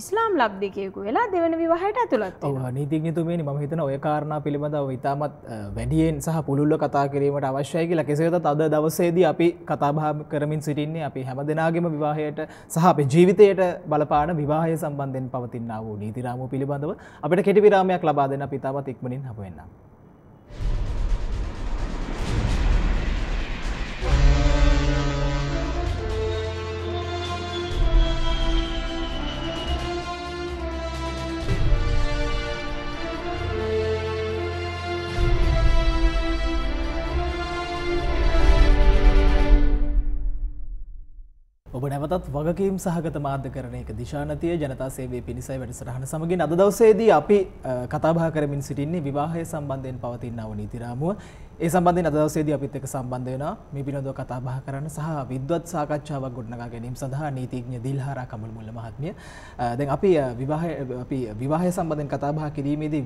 ඉස්ලාම් ලක්දිකයකු වෙලා දෙවන විවාහයට ඇතුළත් නීතිගතුමේ ම හිතන ඔය කාරණ පිළිබඳව ඉතාමත් වැඩියෙන් සහ පුළුල්ල කතා කිරීමට අවශ්‍යය කියලා කෙසේත අද දවසේදී අපි කතාභා කරමින් සිටින්නේ අපි හැම දෙනාගෙම විවාහයට සහ අප ජීවිතයට බලපාන විවාහය සම්බන්ධයෙන් පවතින්න වූ නීතිරාමූ පිළිබඳව අපට කෙටි විරාමයක් ලබා දෙන පිතාවත් ඉක්මනින් හපුවෙන්න්න. ඔබ නැවතත් වගකීම් සහගත මාධ්‍යකරණයක දිශානතිය ජනතා සේවය පිණිසයි වැඩසටහන සමගින් අද දවසේදී අපි කතාබහ කරමින් සිටින්නේ විවාහය සම්බන්ධයෙන් පවතින අව නීතිරාමුව. ඒ සම්බන්ධයෙන් අද දවසේදී අපිත් එක්ක සම්බන්ධ වෙනවා මේ පිළිබඳව කතාබහ කරන්න සහ විද්වත් සාකච්ඡාවක් ගොඩනගා ගැනීම සඳහා නීතිඥ දිල්හාරා කමල් මුල්ල මහත්මිය. දැන් අපි විවාහය අපි විවාහය සම්බන්ධයෙන් කතාබහ කිරීමේදී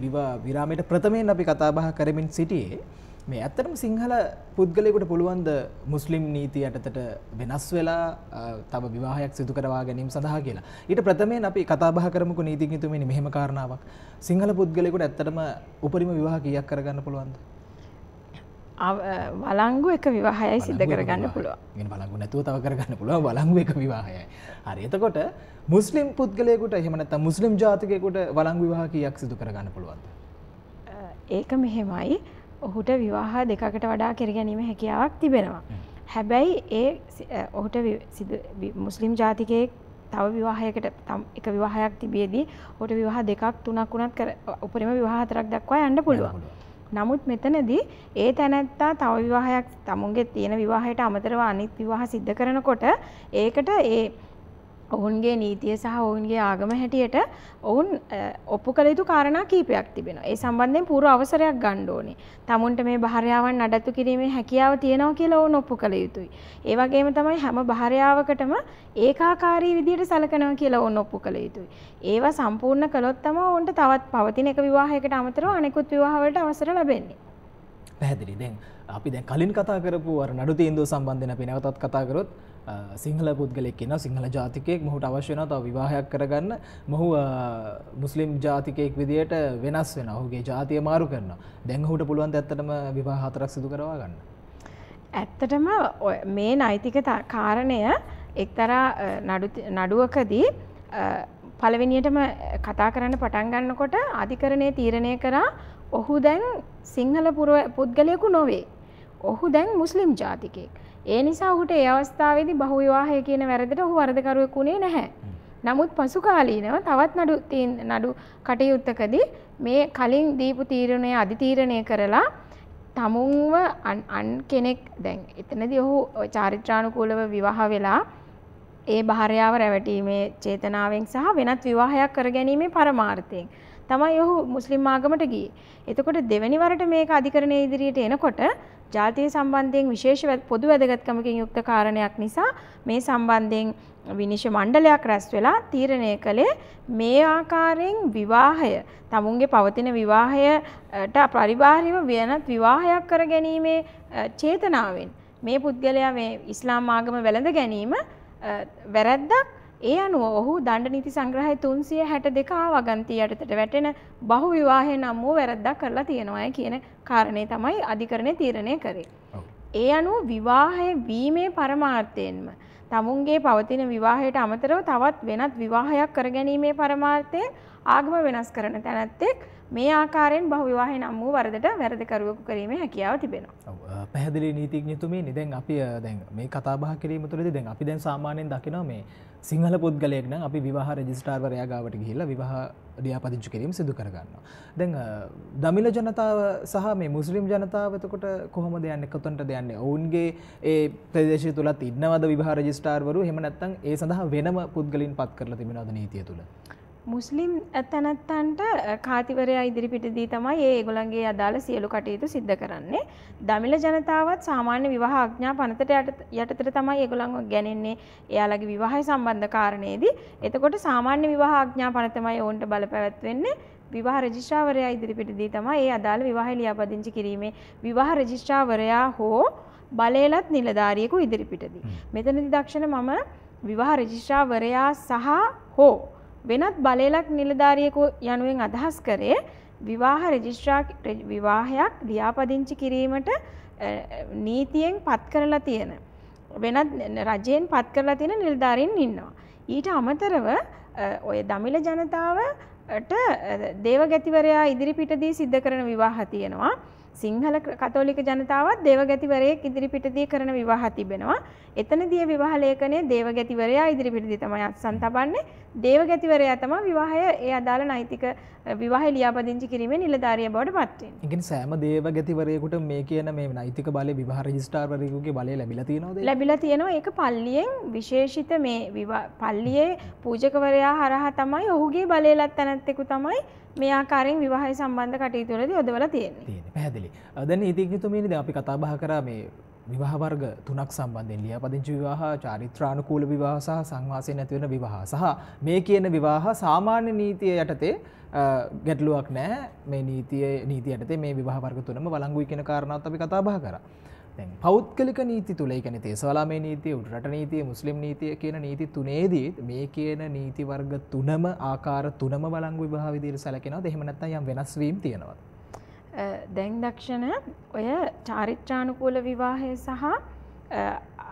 විරාමයට ප්‍රථමයෙන් අපි කතාබහ කරමින් සිටියේ මේ ඇත්තටම සිංහල පුද්ගලයකුට පුළුවන්ද මුස්ලිම් නීති යටතට වෙනස් වෙලා තම විවාහයක් සිදු කරවා ගැනීම සඳහා කියලා. ඊට ප්‍රථමයෙන් අපි කතා බහ කරමුකෝ නීතිඥතුමනි මෙහෙම කාරණාවක්. සිංහල පුද්ගලයෙකුට ඇත්තටම උපරිම විවාහ කීයක් කරගන්න පුළුවන්ද? වලංගු එක විවාහයයි සිද්ධ කරගන්න පුළුවන්. බලංගු නැතුව තව කරගන්න පුළුවන් වලංගු එක විවාහයයි. හරි. එතකොට මුස්ලිම් පුද්ගලයෙකුට එහෙම නැත්නම් මුස්ලිම් ජාතිකයෙකුට වලංගු විවාහ කීයක් සිදු කරගන්න පුළුවන්ද? ඒක මෙහෙමයි. ඔහුට විවාහ දෙකකට වඩා කරගැනීම හැකියාවක් තිබෙනවා. හැබැයි ඒ ඔහුට මුස්ලිම් ජාතිකයෙක් තව විවාහයකට එක විවාහයක් තිබියදී ඔට විවාහ දෙකක් තුනක් වුණත් උපරිම විවාහතරක් දක්වා යන්න පුළුවන්. නමුත් මෙතනදී ඒ තැනැත්තා තව විවාහයක් තමුන්ගේ තියෙන විවාහයට අමතරව අනිත් විවාහ සිද්ධ කරනකොට ඒකට ඒ ඔවුන්ගේ නීතිය සහ ඔවුන්ගේ ආගම හැටියට ඔවුන් ඔප්පු කළ යුතු කාරණා කීපයක් තිබෙන. ඒ සම්බන්ධයෙන් පූර අවසරයක් ගණ්ඩෝනේ. තමුන්ට මේ භාරයාවන් නඩත්තු කිරීමේ හැකියාව තියෙනව කියලා ඔවුන් ඔප්පු කළ යුතුයි. ඒ වගේම තමයි හැම භාරයාවකටම ඒකාකාරී විදිහට සලකනවා කියලා ඔවුන් ඔප්පු කළ යුතුයි. ඒවා සම්පූර්ණ කළොත් තමයි ඔවුන්ට තවත් පවතින එක විවාහයකට අමතරව අනෙකුත් විවාහවලට අවසර ලැබෙන්නේ. පැහැදිලි. දැන් අපි දැන් කලින් කතා කරපු අර නඩු තීන්දුව සම්බන්ධයෙන් අපි නැවතත් කතා කරොත් සිංහල පුද්ගලෙක් එන සිංහල ජාතිකයෙක් මොහුට අවශ්‍යන තව විවාහයක් කරගන්න මොහු මුස්ලිම් ජාතිකයෙක් විදියට වෙනස් වෙන ඔහුගේ ජාතිය මාරු කරන දැංහුට පුළුවන් ඇත්තටම විවා හතරක් සිදු කරවා ගන්න. ඇත්තටම මේ නෛතික කාරණය එක්තරා නඩුවකදී පළවෙනියටම කතා කරන්න පටන් ගන්නකොට අධිකරණය තීරණය කරා ඔහු දැන් සිංහල පුද්ගලයකු නොවේ. ඔහු දැන් මුස්ලිම් ජාතිකයෙක්. ඒ නිසා ඔහුට ඒ අවස්ථාවේදී බහුවිවාහය කියන වැරදිට ඔහු වරදකරුවෙක් වුණේ නැහැ. නමුත් පසු කාලීනව තවත් නඩු නඩු කටයුත්තකදී මේ කලින් දීපු තීරණය අධිතීරණය කරලා තමුන්ව අන් කෙනෙක් දැන් එතනදී ඔහු චාරිත්‍රානුකූලව විවාහ වෙලා ඒ භාර්යාව රැවටීමේ චේතනාවෙන් සහ වෙනත් විවාහයක් කර ගැනීමේ පරමාර්ථයෙන් තමයි ඔහු මුස්ලිම් ආගමට ගියේ. එතකොට දෙවැනි වරට මේක අධිකරණයේ ඉදිරියට එනකොට ජාතිය සම්බන්ධයෙන් විශේෂ පොදු වැදගත්කමකින් යුක්ත කාරණයක් නිසා මේ සම්බන්ධයෙන් විනිශ්චය මණ්ඩලයක් රැස් වෙලා තීරණය කළේ මේ ආකාරයෙන් විවාහය තමුන්ගේ පවතින විවාහයට පරිබාහිරව වෙනත් විවාහයක් කර ගැනීමේ චේතනාවෙන් මේ පුද්ගලයා මේ ඉස්ලාම් ආගම වැළඳ ගැනීම වැරැද්දක් ඒ අනුව ඔහු දණ්ඩ නීති සංග්‍රහය තුන්සිය හැට දෙක ආවගන්තී යටතට වැටෙන බහු විවාහය නම් වූ වැරද්දක් කරලා තියෙනවාය කියන කාරණය තමයි අධිකරණය තීරණය කරේ. ඒ අනුව විවාහය වීමේ පරමාර්ථයෙන්ම තමුන්ගේ පවතින විවාහයට අමතරව තවත් වෙනත් විවාහයක් කරගැනීමේ පරමාර්ථයෙන් ආගම වෙනස් කරන තැනැත්තෙක් මේ ආකාරයෙන් බහු විවාහය නම් වූ වරදට වැරදිකරුවකු කිරීමේ හැකියාව තිබෙනවා. පැහැදිලි නීතිඥතුමනි දැන් අපි දැන් මේ කතාබහ කිරීම තුළදී දැන් අපි දැන් සාමාන්‍යයෙන් දකිනවා මේ සිංහල පුද්ගලයෙක් නම් අපි විවාහ රෙජිස්ටාර්වරයා ගාවට ගිහිල්ලා විවාහ ලියාපදිංචි කිරීම සිදු කරගන්නවා. දැන් දමිළ ජනතාව සහ මේ මුස්ලිම් ජනතාව එතකොට කොහොමද යන්නේ කොතනටද යන්නේ? ඔවුන්ගේ ඒ ප්‍රදේශය තුලත් ඉන්නවද විවාහ රෙජිස්ටාර්වරු? එහෙම නැත්නම් ඒ සඳහා වෙනම පුද්ගලින් පත් කරලා තිබෙනවද නීතිය තුල? මුස්ලිම් ඇතැනැත්තන්ට කාතිවරයා ඉදිරිපිටදී තමයි ඒ ඒගොළන්ගේ අදාළ සියලු කටයුතු සිද්ධ කරන්නේ. දමිල ජනතාවත් සාමාන්‍ය විවාහ අඥා පනතට යටතර තමයි ඒගොළන්ව ගැනෙන්නේ එයාලගේ විවාහය සම්බන්ධ කාරණයේදී. එතකොට සාමාන්‍ය විවාහ අඥා පනතමයි ඔවුන්ට බලපැවැත්වෙන්නේ. විවාහ රජිෂ්ඨාවරයා ඉදිරිපිටදී තමයි ඒ අදාළ විවාහ ලියාපදිංචි කිරීමේ විවාහ රජිෂ්ඨාවරයා හෝ බලේලත් නිලධාරියෙකු ඉදිරිපිටදී. මෙතනදි දක්ෂණ මම විවාහ රජිෂ්ඨාවරයා සහ හෝ වෙනත් බලලක් නිලධාරියකු යනුවෙන් අදහස් කරේ විවාහ රෙජිස්ට්‍රා විවාහයක් ලියාපදිංචි කිරීමට නීතියෙන් පත් කරලා තියෙන. වෙනත් රජයෙන් පත් කරලා තියෙන නිලධාරින් ඉන්නවා. ඊට අමතරව ඔය දමිල ජනතාවට දේවගැතිවරයා ඉදිරිපිටදී සිද්ධ කරන විවාහ තියෙනවා. සිංහල කතෝලික ජනතාවත් දේවගැතිවරයෙක් ඉදිරිපිටදී කරන විවාහ තිබෙනවා. එතනදී විවාහ ලේඛනයේ දේවගැතිවරයා ඉදිරිපිටදී තමයි අත්සන් තබන්නේ. දේවගැතිවරයා තමා විවාහය ඒ අදාළ නෛතික විවාහ ලියාපදිංචි කිරීමේ නිලධාරිය බවට පත්වෙන්. ඉතින් සෑම දේවගැතිවරයෙකුට මේ කියන මේ නෛතික බලය විවාහ රෙජිස්ට්‍රාර්වරයෙකුගේ බලය ලැබිලා තියෙනවද? ලැබිලා තියෙනවා. ඒක පල්ලියෙන් විශේෂිත මේ පල්ලියේ පූජකවරයා හරහා තමයි ඔහුගේ බලය ලැත්තනත්තෙකු තමයි මේ ආකාරයෙන් විවාහය සම්බන්ධ කටයුතු වලදී යොදවලා තියෙන්නේ. තියෙන්නේ. පැහැදිලි. දැන් නීතිඥතුමීනි දැන් අපි කතා බහ කරා මේ විවාහවර්ග තුනක් සම්බන්ධෙන් ලියාපදිංචි විවාහ චාරිත්‍රානුකූල විවාහ සහ සංවාසය නැතිවෙන විවාහ සහ මේ කියන විවාහ සාමාන්‍ය නීතිය යටතේ ගැටලුවක් නෑ මේ නීතිය නීති යටතේ මේ විවාහවර්ග තුනම වලංගුයි කියෙන කාරණාවත් අපි කතා බහ කර පෞද්ගලික නීති තුළයි කැන තේසවලා මේ නීතිය උඩට නීතිය මුස්ලිම් නීතිය කියන නීති තුනේදීත් මේ කියන නීතිවර්ග තුනම ආකාර තුනම වලංගු විභාවිදිර සැලකෙනව දෙහෙමනත්තා යම් වෙනස්වීම් තියෙනවා දැන් දක්ෂණ ඔය චාරිත්‍රානුකූල විවාහය සහ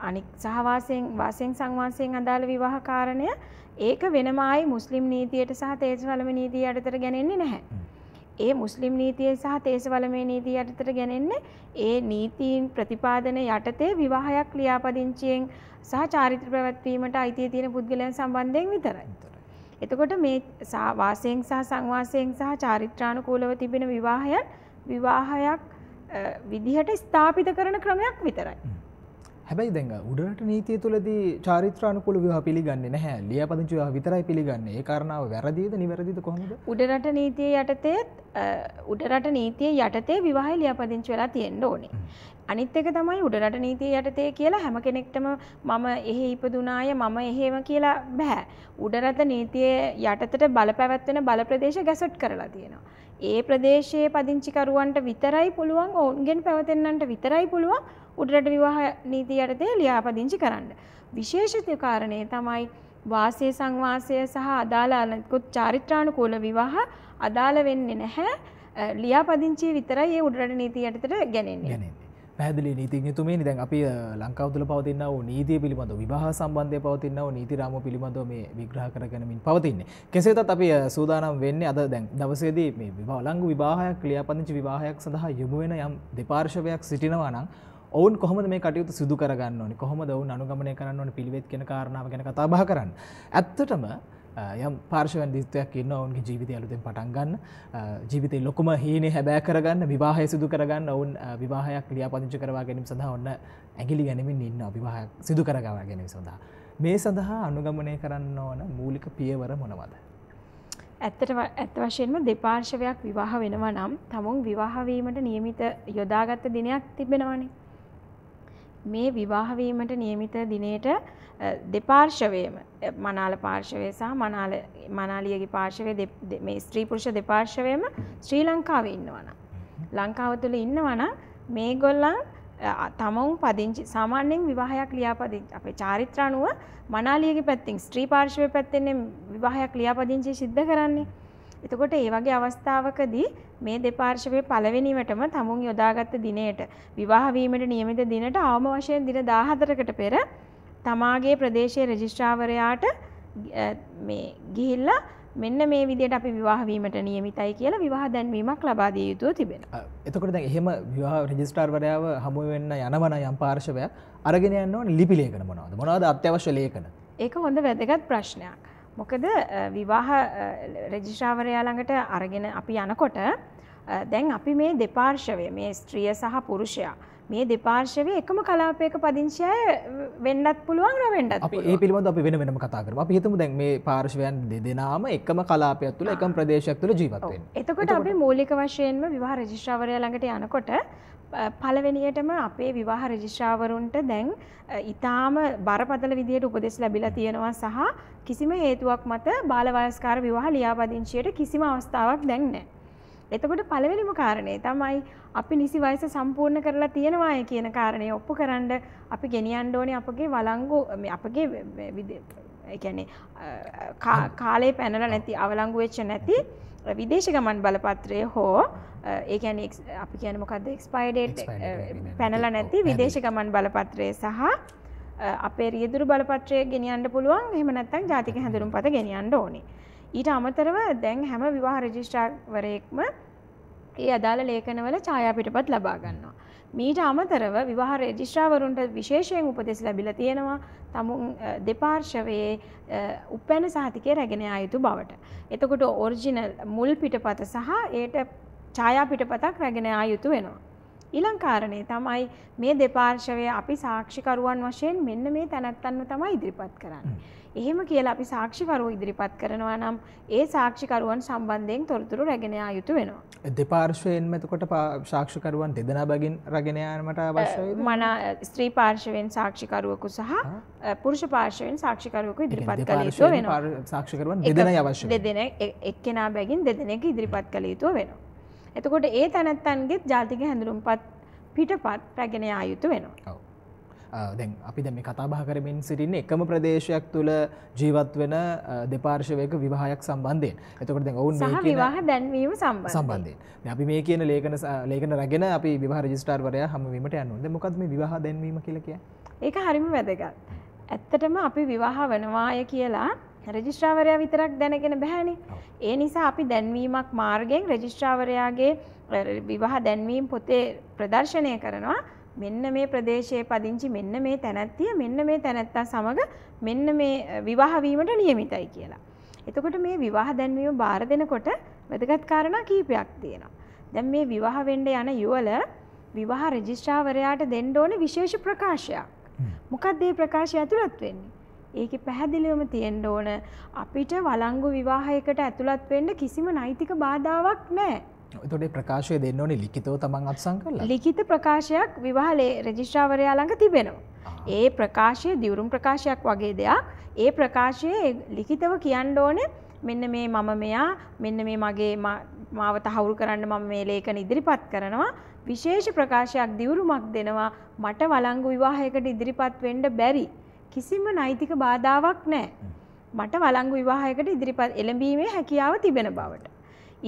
අනික් සහවාසයෙන් වාසයෙන් සංවාසයෙන් අදාළ විවාහ කාරණය ඒක වෙනමයි මුස්ලිම් නීතියට සහ තේසවලම නීතිය යටතට ගැනෙන්නේ නැහැ. ඒ මුස්ලිම් නීතිය සහ තේසවලමේ නීතිය යටතට ගැනෙන්නේ ඒ නීතීන් ප්‍රතිපාදන යටතේ විවාහයක් ක්‍රියාපදිංචියෙන් සහ චාරිත්‍ර පැවැත්වීමට අයිතිය තියෙන පුද්ගලයන් සම්බන්ධයෙන් විතරයි. එතකොට මේ වාසයෙන් සහ සංවාසයෙන් සහ චාරිත්‍රානුකූලව තිබෙන විවාහයන් විවාහයක් විදිහට ස්ථාපිත කරන ක්‍රමයක් විතරයි. හැබැයි දැඟ උඩට නීතිය තුළදී චාරිත්‍රානුකුල විවාහ පිළිගන්නේ නැහැ. ලියාපදිංචි විවාහ විතරයි පිළිගන්නේ. ඒ කාරණාව වැරදිද නිවැරදිද කොහොමද? උඩරට නීතිය යටතේ උඩරට නීතිය යටතේ විවාහය ලියාපදිංචි වෙලා තියෙන්න ඕනේ. අනිත් එක තමයි උඩරට නීතිය යටතේ කියලා හැම කෙනෙක්ටම මම එහෙ ඉපදුනාය මම එහෙම කියලා බෑ. උඩරට නීතිය යටතට බලපැවැත්වෙන බල ප්‍රදේශ ගැසට් කරලා තියෙනවා. ඒ ප්‍රදේශයේ පදිංචිකරුවන්ට විතරයි පුළුවන් ඔවුන්ගෙන් පැවතෙන්නන්ට විතරයි පුළුවන් උඩරට විවාහ නීති යටතේ ලියාපදිංචි කරන්න. විශේෂිත කාරණය තමයි වාසය සංවාසය සහ අදාළ අලකුත් චාරිත්‍රානුකූල විවාහ අදාළ වෙන්නේ නැහැ ලියාපදිංචි විතරයි ඒ උඩරට නීති යටතට ගැනෙන්නේ. පැහදිලි නීතිඥතුමේ නිදැන් අපි ලංකාවතුල පවතින්නව නීතිය පිළිබඳ විවාහ සම්බන්ධය පවතින්නව නීතිරාම පිළිබඳව මේ විග්‍රහ කරගනමින් පවතින්නේ. කෙසේතත් අපි සූදානම් වෙන්නේ අද දැන් දවසේදී මේ විවාලංගු විවාහයක් ක්‍රියාපදිංචි විවාහයක් සඳහා යොමු වෙන යම් දෙපාර්ශවයක් සිටිනවා නම් ඔවුන් කොහොමද මේ කටයුතු සිදු කරගන්න ඕනේ කොහොමද ඔවුන් අනුගමනය කරන්න ඕනේ පිළිවෙත් කියන කාරණාව ගැන කතා බහ කරන්න. ඇත්තටම යම් පාර්ශවන් දිස්තයක් ඉන්න ඔවුන්ගේ ජීවිතය අලුතෙන් පටන් ගන්න ජීවිතය ලොකුම හීනේ හැබෑ කරගන්න විවාහය සිදු කරගන්න ඔවුන් විවාහයක් ලියාපදිංචි කරවා ගැනීම සඳහා ඔන්න ඇගිලි ගැනමින් ඉන්න විවාහයක් සිදු කරගවා ගැනීම සඳහා මේ සඳහා අනුගමනය කරන්න ඕන මූලික පියවර මොනවද. ඇත්තට ඇත් වශයෙන්ම දෙපාර්ශවයක් විවාහ වෙනවා නම් තමුන් විවාහවීමට නියමිත යොදාගත්ත දිනයක් තිබෙනවානේ. මේ විවාහවීමට නියමිත දිනයට දෙපාර්ශවයම මනාල පාර්ශවය සහ මනාල මනාලියගේ පාර්ශවය මේ ස්ත්‍රී පුරුෂ දෙපාර්ශවයම ශ්‍රී ලංකාව ඉන්නවන. ලංකාව තුළ ඉන්නවන මේ ගොල්ලන් තමවුන් පදිංචි සාමාන්‍යෙන් විවාහයක් ලියාපදි අපේ චාරිත්‍ර අනුව මනාලියගේ පැත්තිං ස්ත්‍රී පාර්ශවය පැත්තෙන්නේ විවාහයක් ලියාපදිංචි සිද්ධ කරන්නේ. එතකොට ඒ වගේ අවස්ථාවකදී මේ දෙපාර්ශවයේ පළවෙනිවටම තමුන් යොදාගත්ත දිනයට විවාහ වීමට නියමිත දිනට අවම වශයෙන් දින 14කට පෙර තමාගේ ප්‍රදේශයේ රෙජිස්ට්‍රාවරයාට මේ ගිහිල්ලා මෙන්න මේ විදියට අපි විවාහවීමට නියමිතයි කියලා විවාහ දැන්වීමක් ලබා දිය යුතුව තිබෙන. එතකොට දැන් එහෙම විවාහ රෙජිස්ට්‍රාර්වරයාව හමු වෙන්න යනවන යම් පාර්ශවයක් අරගෙන යන්න ඕන ලිපි ලේඛන මොනවද? මොනවද අත්‍යවශ්‍ය ලේඛන? ඒක හොඳ වැදගත් ප්‍රශ්නයක්. මොකද විවාහ රෙජිස්ට්‍රාවරයා ළඟට අරගෙන අපි යනකොට දැන් අපි මේ දෙපාර්ශවය මේ ස්ත්‍රිය සහ පුරුෂයා මේ දෙපාර්ශවය එකම කලාපයක පදිංචය වෙන්නත් පුළුවන් නොවෙන්නත් ඒ පිළිබඳ අපි වෙන වෙනම කතා කරමු. අපි හිතමු දැන් මේ පාර්ශවයන් දෙදෙනාම එකම කලාපයක් තුළ එකම ප්‍රදේශයක් තුළ ජීවත් වෙනවා. එතකොට අපි මූලික වශයෙන්ම විවාහ රෙජිස්ට්‍රාවරයා ළඟට යනකොට පළවෙනියටම අපේ විවාහ රජිෂාවරුන්ට දැන් ඉතාම බරපතල විදියට උපදෙස් ලැබිලා තියෙනවා සහ කිසිම හේතුවක් මත බාලවයස්කාර විවාහ ලියාපදිංචියට කිසිම අවස්ථාවක් දැන් නැහැ. එතකොට පළවෙනිම කාරණේ තමයි අපි නිසි වයස සම්පූර්ණ කරලා තියෙනවාය කියන කාරණය ඔප්පු කරන්න අපි ගෙනියන්න ඕනේ අපගේ වලංගු අපගේ එකැනේ කාලේ පැනල නැති අවලංගුවච්ච නැති විදේශ ගමන් බලපත්‍රය හෝ ඒකැන අපි කියන මොකක්ද එක්ස්පයිඩේට් පැනල නැති විදේශ ගමන් බලපත්‍රය සහ අපේ රියදුරු බලපත්‍රය ගෙනියන්න පුළුවන් එහම නැත්තන් ජාතික හැඳරුම් පත ගෙනියන්න ඕනේ ඊට අමතරව දැන් හැම විවාහ රජිෂ්ටාවරයෙක්ම ඒ අදාළ ලේඛනවල ඡායාපිටපත් ලබා ගන්නවා. මීට අමතරව විවාහ රෙජිස්ට්‍රාවරුන්ට විශේෂයෙන් උපදෙස් ලැබිලා තියෙනවා තමුන් දෙපාර්ශවයේ උපැන සහතිකය රැගෙන ආයුතු බවට. එතකොට ඔරිජිනල් මුල් පිටපත සහ ඒට ඡායා පිටපතක් රැගෙන ආයුතු වෙනවා. ඊළඟ කාරණේ තමයි මේ දෙපාර්ශවය අපි සාක්ෂිකරුවන් වශයෙන් මෙන්න මේ තැනැත්තන්ව තමයි ඉදිරිපත් කරන්නේ. එහෙම කියලා අපි සාක්ෂිකරුව ඉදිරිපත් කරනවා නම් ඒ සාක්ෂිකරුවන් සම්බන්ධයෙන් තොරතුරු රැගෙන යා යුතු වෙනවා. දෙපාර්ශ්වයෙන්ම එතකොට සාක්ෂිකරුවන් දෙදෙනා බැගින් රැගෙන යාමට අවශ්‍යයි. මන ස්ත්‍රී පාර්ශවයෙන් සාක්ෂිකරුවෙකු සහ පුරුෂ පාර්ශවයෙන් සාක්ෂිකරුවෙකු ඉදිරිපත් කළ යුතු වෙනවා. සාක්ෂිකරුවන් දෙදෙනයි අවශ්‍යයි. දෙදෙනෙක් එක්කෙනා බැගින් දෙදෙනෙක් ඉදිරිපත් කළ යුතු වෙනවා. එතකොට ඒ තැනැත්තන්ගේත් ජාතික හැඳුරුම්පත් පිටපත් රැගෙන ආයුතු වෙනවා. දැන් අපි දැම කතාබහ කරමින් සිටින්න එකම ප්‍රදේශයක් තුළ ජීවත් වෙන දෙපාර්ශවයක විවාහයක් සම්බන්ධයෙන් එතකට දැන් ඔවුන් විවාහ දැන්වීම සම්බන්ධයෙන් අපි මේ කියන ලේකන ලේකන රගෙන අපි විවාහ රජිස්ටාර්වරය හමීමට යන්නුද මොකක්ම විවාහ දැන්වීම කියලකය ඒක හරිම වැදගත් ඇත්තටම අපි විවාහ වනවාය කියලා රජිස්ට්‍රාවරයා විතරක් දැනගෙන බැහැනි. ඒ නිසා අපි දැන්වීමක් මාර්ගෙන් රජිස්ට්‍රාවරයාගේ විවාහ දැන්වීම් පොතේ ප්‍රදර්ශනය කරනවා මෙන්න මේ ප්‍රදේශයේ පදිංචි මෙන්න මේ තැනැත්තිය මෙන්න මේ තැනැත්තා සමඟ මෙන්න මේ විවාහවීමට නියමිතයි කියලා. එතකොට මේ විවාහ දැන්වීම බාර දෙනකොට වැදගත් කාරණා කීපයක් තියෙනවා. දැන් මේ විවාහ වෙන්න යන යුවල විවාහ රෙජිස්ට්‍රාවරයාට දෙන්න ඕනේ විශේෂ ප්‍රකාශයක්. මොකක්ද මේ ප්‍රකාශය ඇතුළත් වෙන්නේ? ඒකේ පැහැදිලිවම තියෙන්න ඕන අපිට වළංගු විවාහයකට ඇතුළත් වෙන්න කිසිම නෛතික බාධාවක් නැහැ. තොඩේ ප්‍රකාශය දෙන්න ඕනේ ලිකිතව තමන් අත්සං කරලා ලිඛිත ප්‍රකාශයක් විවාහලේ රජිස්ට්‍රාවරයා ළඟ තිබෙනවා. ඒ ප්‍රකාශය දිවුරුම් ප්‍රකාශයක් වගේ දෙයක් ඒ ප්‍රකාශයේ ලිඛිතව කියන්න ඕනේ මෙන්න මේ මම මෙයා මෙන්න මේ මගේ මාව තහවුරු කරන්න මම මේ ලේඛන ඉදිරිපත් කරනවා විශේෂ ප්‍රකාශයක් දිවුරුමක් දෙනවා මට වළංගු විවාහයකට ඉදිරිපත් වෙන්න බැරි කිසිම නෛතික බාධාවක් නැහැ. මට වළංගු විවාහයකට ඉදිරිපත් එළඹීමේ හැකියාව තිබෙන බවට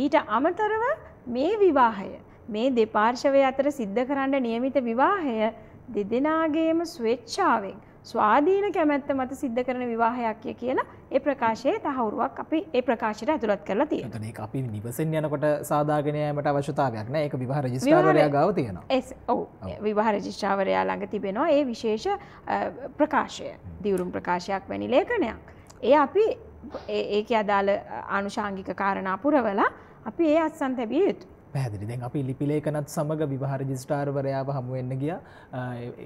ඊට අමතරව මේ විවාහය මේ දෙපාර්ශවය අතර සිද්ධ කරන්න නියමිත විවාහය දෙදෙනාගේම ස්වේච්ඡාවෙන් ස්වාධීන කැමැත්ත මත සිද්ධ කරන විවාහයක් ය කියලා ඒ ප්‍රකාශයේ තහවුරුවක් අපි ඒ ප්‍රකාශයට ඇතුළත් කරලා තියෙනවා. ඒක අපි නිවසෙන් යනකොට සාදාගෙන යාමට අවශ්‍යතාවයක් නෑ. ඒක විවාහ රෙජිස්ට්‍රාවරයා ගාව තියෙනවා. ඒස් ඔව්. විවාහ රෙජිස්ට්‍රාවරයා ළඟ තිබෙනවා ඒ විශේෂ ප්‍රකාශය. දිවුරුම් ප්‍රකාශයක් වැනි ලේඛනයක්. ඒ අපි ඒක අදාළ ආනුෂාංගික කාරණා පුරවලා අපි ඒ අත්සන් තැබිය යුතු. පැදිරි දැන් අපි ලිපිලේකනත් සමඟ විවාහර ජිස්ටාර්වරයාව හමුවෙන්න ගිය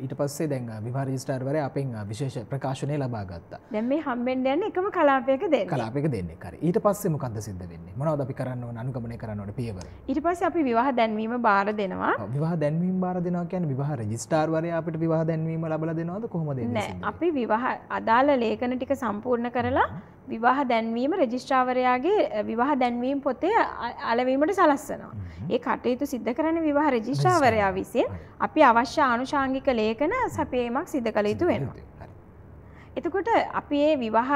ඊට පස්සේ දැන් විවාර ජිස්ටාර්වරය අපෙන් විශේෂ ප්‍රකාශනය ලබා ගත්තා දැම් මේ හම්බෙන් යන්න එකම කලාපයක දෙ කලාපක දෙන්න කර ඊට පස්සේ මොකද සිද්ධ වෙන්නේ මොනවද අපි කරන්න අනුගමනය කරන්නට පියවර ඊට පස්සේ අපි විවාහ දැන්වීම බාර දෙනවා විවාහ දැන්වීම බාර දෙනවා කියන්නේ විවාහ රජිස්ටාර්වරය අපිට විවාහ දැන්වීම ලබලා දෙනවද කොහොමද අපි විවාහ අදාළ ලේඛන ටික සම්පූර්ණ කරලා විවාහ දැන්වීම රජිස්ට්‍රාවරයාගේ විවාහ දැන්වීම් පොතේ අලවීමට සලස්සනවා. ඒ කටයුතු සිද්ධ කරන විවාහ රජිස්ට්‍රාවරයා විසින් අපි අවශ්‍ය ආනුෂාංගික ලේඛන සපයීමක් සිද්ධ කළ යුතු වෙනවා. එතකොට අපි ඒ විවාහ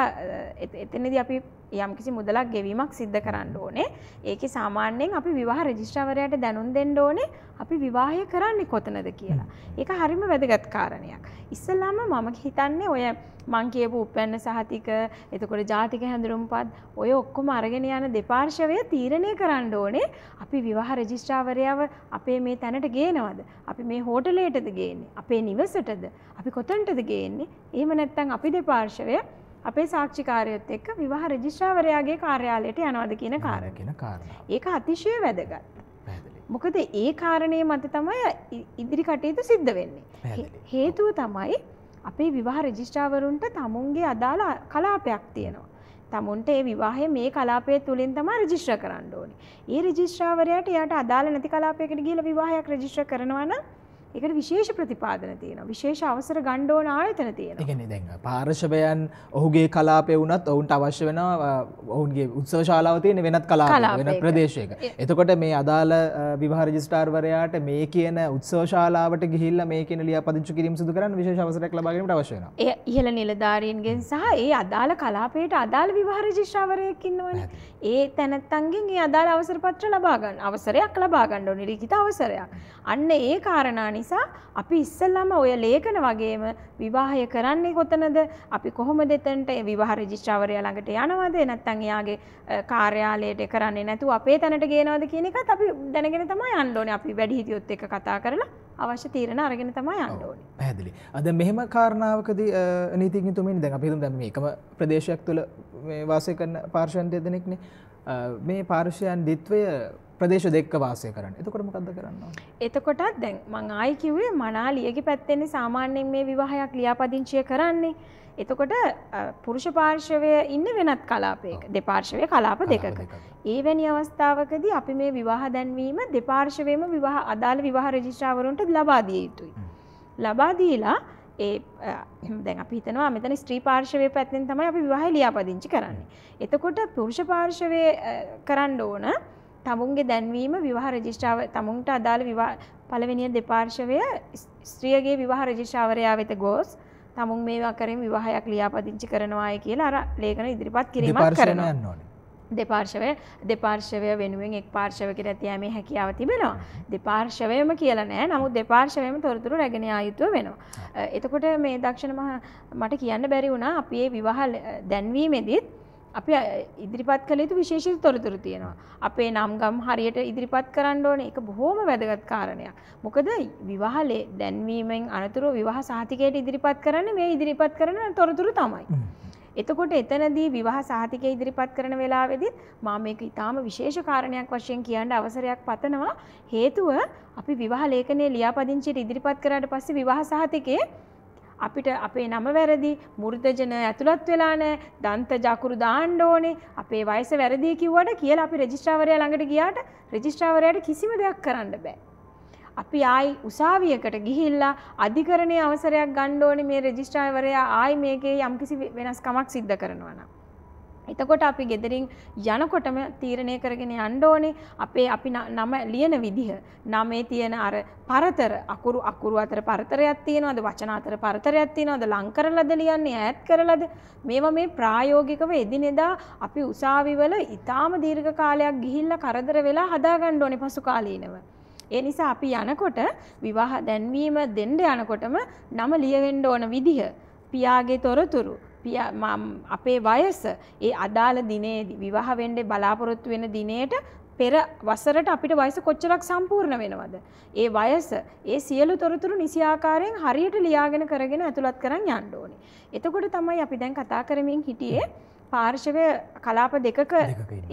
එතනදී අපි යම්කිසි මුදලක් ගෙවීමක් සිද්ධ කරන්න ඕනේ ඒක සාමාන්‍යයෙන් අපි විවාහ රජිස්ට්‍රවරයට දැනුම් දෙන්න ඕනේ අපි විවාහය කරන්නේ කොතනද කියලා ඒක හරිම වැදගත් කාරණයක් ඉස්සල්ලාම මම හිතන්නේ ඔය මං කියපු උපැන්න සහතික එතකොට ජාතික හැඳුරුම්පත් ඔය ඔක්කොම අරගෙන යන දෙපාර්ශවය තීරණය කරන්න ඕනේ අපි විවාහ රජිස්ට්‍රාවරයාව අපේ මේ තැනට ගේනවද අපි මේ හෝටලේටද ගේන්නේ අපේ නිවසටද අපි කොතන්ටද ගේන්නේ එහෙම නැත්නම් අපි දෙපාර්ශවය අපේ සාක්ෂිකාරයොත් එක්ක විවාහ රජිෂ්ාවරයාගේ කාර්යාලයට යනවාද කියන කාරගෙන කාරණ ඒක අතිශය වැදගත් මොකද ඒ කාරණය මත තමයි ඉදිරි කටයුතු සිද්ධ වෙන්නේ හේතුව තමයි අපේ විවාහ රජිෂ්ඨාවරුන්ට තමුන්ගේ අදාළ කලාපයක් තියෙනවා තමුන්ට ඒ විවාහය මේ කලාපය තුළින් තමා රජිෂ්්‍ර කරන්න ඕනි ඒ රජිෂ්්‍රාවරයට යට අදාළ නැති කලාපයකට ගිල විවාහයක් රජිෂ්්‍ර කරනවන එකට විශේෂ ප්‍රතිපාදන තියෙන විශේෂ අවසර ගණ්ඩෝන ආයතන තියෙන එකන දැ පාර්ශවයන් ඔහුගේ කලාපය වුණත් ඔවුන්ට අවශ්‍ය වෙන ඔවුන්ගේ උත්සවශාලාව තියෙන වෙනත් කලා වෙන ප්‍රදේශයක එතකොට මේ අදාළ විභාරජිස්ටාර්වරයාට මේ කියන උත්සවශාලාවට ගිහිල්ල මේ කියන ලිය පදිච්චු කිරීම සිදු කරන්න විශේෂවසරයක් ලබාගීමට අවශ්‍යන ඒ ඉහළ නිලධාරීන්ගෙන් සහ ඒ අදාළ කලාපයට අදාළ විභාරජිෂ්ඨාවරයක් ඉන්නවන ඒ තැනත්තන්ගෙන් ඒ අදාළ අවසර පත්‍ර ලබාගන්න අවසරයක් ලබාගණ්ඩෝ නිරීකිත අවසරයක් අන්න ඒ කාරණානි නිසා අපි ඉස්සල්ලාම ඔය ලේඛන වගේම විවාහය කරන්නේ කොතනද? අපි කොහොමද එතනට විවාහ රෙජිස්ට්‍රාවරය ළඟට යනවද? නැත්නම් එයාගේ කාර්යාලයට කරන්නේ නැතුව අපේ තැනට ගේනවද කියන එකත් අපි දැනගෙන තමයි යන්න ඕනේ. අපි වැඩිහිටියොත් එක්ක කතා කරලා අවශ්‍ය තීරණ අරගෙන තමයි යන්න ඕනේ. පැහැදිලි. අද මෙහෙම කාරණාවකදී නීතිඥතුමනි දැන් අපි හිතමු දැන් මේ එකම ප්‍රදේශයක් තුළ මේ වාසය කරන පාර්ශ්වයන් දෙදෙනෙක්නේ. මේ පාර්ශ්වයන් ද්විත්වය ප්‍රදේශ දෙක්ක වාසය කරන්න එතකොට මොකද කරන්න. එතකොටත් දැන් මං ආයිකිවේ මනා ලියගි පැත්තෙන්නේ සාමාන්‍යයෙන් මේ විවාහයක් ලියාපදිංචිය කරන්නේ. එතකොට පුරුෂ පාර්ශවය ඉන්න වෙනත් කලාපයක දෙපාර්ශවය කලාප දෙකක. ඒවැනි අවස්ථාවකදී අපි මේ විවාහ දැන්වීම දෙපාර්ශවයම විවාහ අදාළ විවාහ රජිෂාවරුන්ට ලබාදිය යුතුයි. ලබාදීලා ඒ දැන් අපි හිතනවා මෙතන ස්ත්‍රී පාර්ශවය පැත්තෙන් තමයි අපි විවාහ ලියාපදිංචි කරන්නේ. එතකොට පුරුෂ පාර්ශවය කරන්න ඕන තමුන්ගේ දැන්වීම විවාහ රජිෂ්ඨාව තමුන්ට අදාළ පළවෙනිය දෙපාර්ශවය ස්ත්‍රියගේ විවාහ රජිෂ්ඨාවරයා වෙත ගෝස් තමුන් මේවා කරමින් විවාහයක් ලියාපදිංචි කරනවාය කියලා අර ලේඛන ඉදිරිපත් කිරීමක් කරනවා ඕනේ. දෙපාර්ශවය දෙපාර්ශවය වෙනුවෙන් එක් පාර්ශවකට ඇතියමේ හැකියාව තිබෙනවා. දෙපාර්ශවයම කියලා නෑ නමුත් දෙපාර්ශවයම තොරතුරු රැගෙන ආයුතුව වෙනවා. එතකොට මේ දක්ෂණ මට කියන්න බැරි වුණා අපි ඒ විවාහ දැන්වීමේදීත් අපි ඉදිරිපත් කළ යුතු විශේෂිත තොරතුරු තියෙනවා. අපේ නම් ගම් හරියට ඉදිරිපත් කරන්න ඕනේ. ඒක බොහොම වැදගත් කාරණයක්. මොකද විවාහලේ දැන්වීමෙන් අනතුරුව විවාහ සහතිකයට ඉදිරිපත් කරන්නේ මේ ඉදිරිපත් කරන තොරතුරු තමයි. එතකොට එතනදී විවාහ සහතිකය ඉදිරිපත් කරන වෙලාවේදීත් මම මේක ඊටාම විශේෂ කාරණයක් වශයෙන් කියන්න අවසරයක් පතනවා. හේතුව අපි විවාහ ලේඛනයේ ලියාපදිංචියට ඉදිරිපත් කරාට පස්සේ විවාහ සහතිකයේ අපිට අපේ නම වැරදි මුෘර්තජන ඇතුළත් වෙලා නෑ දන්ත ජකුරු දාන්න ඕනේ අපේ වයස වැරදි කිව්වට කියලා අපි රෙජිස්ට්‍රාවරය ළඟට ගියාට රෙජිස්ට්‍රාවරයට කිසිම දෙයක් කරන්න බෑ. අපි ආයි උසාවියකට ගිහිල්ලා අධිකරණය අවසරයක් ගණ්ඩෝනි මේ රෙජිස්ට්‍රාවරයා ආයි මේකේ යම්කිසි වෙනස්කමක් සිද්ධ කරනවා නම්. එතකොට අපි ගෙදරින් යනකොටම තීරණය කරගෙන අන්්ඩෝනේ අපේ අපි නම ලියන විදිහ. නමේ තියෙන අර පරතර අකුරු අකුරු අතර පරතරයක් තියෙනවද වචන අතර පරතරයක් තියෙනවද ලංකරලද ලියන්නේ ඈත් කරලද මේවා මේ ප්‍රායෝගිකව එදිනෙදා අපි උසාවිවල ඉතාම දීර්ඝ කාලයක් ගිහිල්ලා කරදර වෙලා හදාගන්න ඕනේ පසු කාලීනව. ඒ නිසා අපි යනකොට විවාහ දැන්වීම දෙන්න යනකොටම නම ලියවෙන්න ඕන විදිහ. පියාගේ තොරතුරු අපේ වයස ඒ අදාළ දිනේදී විවාහ වෙන්නේ බලාපොරොත්තු වෙන දිනේට පෙර වසරට අපිට වයස කොච්චරක් සම්පූර්ණ වෙනවද. ඒ වයස ඒ සියලු තොරතුරු නිසියාකාරයෙන් හරියට ලියාගෙන කරගෙන ඇතුළත් කරන්න යන්න ඕනේ. එතකොට තමයි අපි දැන් කතා කරමින් හිටියේ පාර්ශවය කලාප දෙකක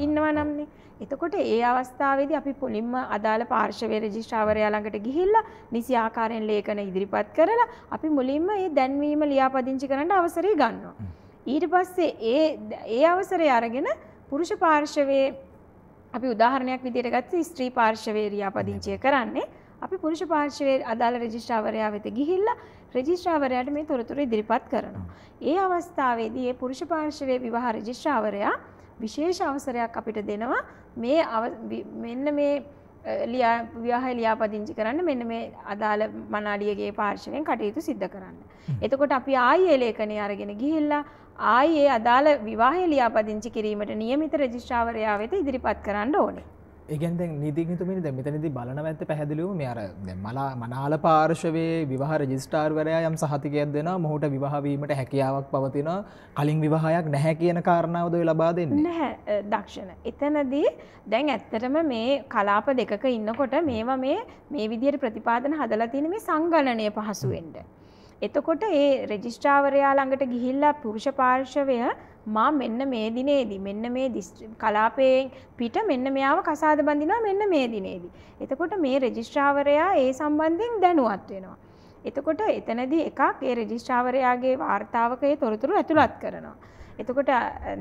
ඉන්නවා නම්න්නේ. එතකොට ඒ අවස්ථාවේදී අපි මුලින්ම අදාළ පාර්ශවයේ රෙජිස්ට්‍රාවරයා ළඟට ගිහිල්ලා නිසි ආකාරයෙන් ලේඛන ඉදිරිපත් කරලා අපි මුලින්ම මේ දැන්වීම ලියාපදිංචි කරන්න අවසරය ගන්නවා. ඊට පස්සේ ඒ ඒ අවසරය අරගෙන පුරුෂ පාර්ශවයේ අපි උදාහරණයක් විදිහට ගත්තොත් ස්ත්‍රී පාර්ශවයේ ලියාපදිංචිය කරන්නේ අපි පුරුෂ පාර්ශවයේ අදාළ රෙජිස්ට්‍රාවරයා වෙත ගිහිල්ලා රෙජිස්ට්‍රාවරයාට මේ තොරතුරු ඉදිරිපත් කරනවා. ඒ අවස්ථාවේදී ඒ පුරුෂ පාර්ශවයේ විවාහ රෙජිස්ට්‍රාවරයා විශේෂ අවසරයක් අපිට දෙනවා මේ මෙන්න මේ ලියා ව්‍යහය ලියාපදිංචි කරන්න මෙන්න මේ අදාළ මනාලියගේ පාර්ශවෙන් කටයුතු සිද්ධ කරන්න. එතකොට අපි ආයේ ලේඛනය අරගෙන ගිහිල්ලා ආයේ අදාළ විවාහය ලියාපදිංචි කිරීමට නියමිත රෙජිස්ට්‍රාවරයා වෙත ඉදිරිපත් කරන්න ඕනේ. ඒගැන්ද නීතිකතුමින් ද මෙතනති බලන ඇත පැහැදිලිව මෙයාර මලා මනාල පාර්ශවේ විවාහ රජිස්ටාර්වරයා යම් සහතිකයක් දෙෙන මොහට විවාහවීමට හැකියාවක් පවතින කලින් විවාහයක් නැහැ කියන කාරණාවද ලබා දෙන්න නැහැ දක්ෂණ. එතනදී දැන් ඇත්තටම මේ කලාප දෙකක ඉන්නකොට මේවා මේ මේ විදියට ප්‍රතිපාදන හදලතින මේ සංගලනය පහසුවෙන්ට. එතකොට ඒ රෙජිස්ට්‍රාවරයා ළඟට ගිහිල්ලා පුරුෂ පාර්ශවය මා මෙන්න මේ දිනේදී මෙන්න මේ කලාපයෙන් පිට මෙන්න මෙයාව කසාද බඳිනවා මෙන්න මේ දිනේදී. එතකොට මේ රෙජිස්ට්‍රාවරයා ඒ සම්බන්ධයෙන් දැනුවත් වෙනවා. එතකොට එතනදී එකක් ඒ රෙජිස්ට්‍රාවරයාගේ වාර්තාවකයේ තොරතුරු ඇතුළත් කරනවා. එතකොට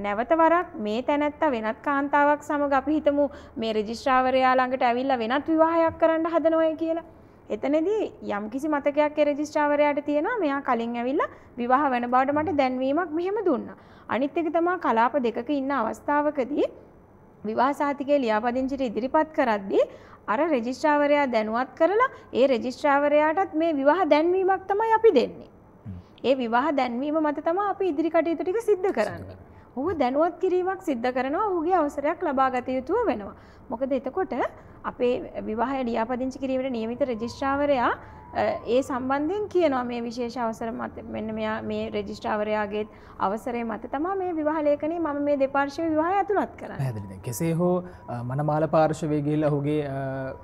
නැවත වරක් මේ තැනැත්ත වෙනත් කාන්තාවක් සමග අපි හිතමු මේ රෙජිස්ට්‍රාවරයා ළඟට ඇවිල්ලා වෙනත් විවාහයක් කරන්න හදනවයි කියලා. එතනදී යම්කිසි මතකයක් රෙජිස්ට්‍රාවරයාට තියෙනවා මෙයා කලින් ඇවිල්ලා විවාහ වෙන බවට මට දැන්වීමක් මෙහෙම දුන්නා. අනිත් එක තමයි කලාප දෙකක ඉන්න අවස්ථාවකදී විවාහ සහතිකයේ ලියාපදිංචිට ඉදිරිපත් කරද්දී අර රෙජිස්ට්‍රාවරයා දැනුවත් කරලා ඒ රෙජිස්ට්‍රාවරයාටත් මේ විවාහ දැන්වීමක් තමයි අපි දෙන්නේ. ඒ විවාහ දැන්වීම මත තමයි අපි ඉදිරි කටයුතු ටික සිද්ධ කරන්නේ. ඔහු දැනුවත් කිරීමක් සිද්ධ කරනවා ඔහුගේ අවසරයක් ලබා ගත යුතුව වෙනවා. මොකද එතකොට අපේ විවාහය ලියාපදිංචි කිරීමට නියමිත රජිස්්‍රාවරයා ඒ සම්බන්ධයෙන් කියනවා මේ විශේෂ අවසර මත මෙන්න මෙයා මේ රෙජිස්ට්‍රාවරයාගේත් අවසරය මත තමා මේ විවාහලේකනේ මම මේ දෙපාර්ශව විවාහ ඇතුළත් කරන්න. පැහැදිලිද. කෙසේ හෝ මනමාල පාර්ශවයේ ගිහිල්ලා ඔහුගේ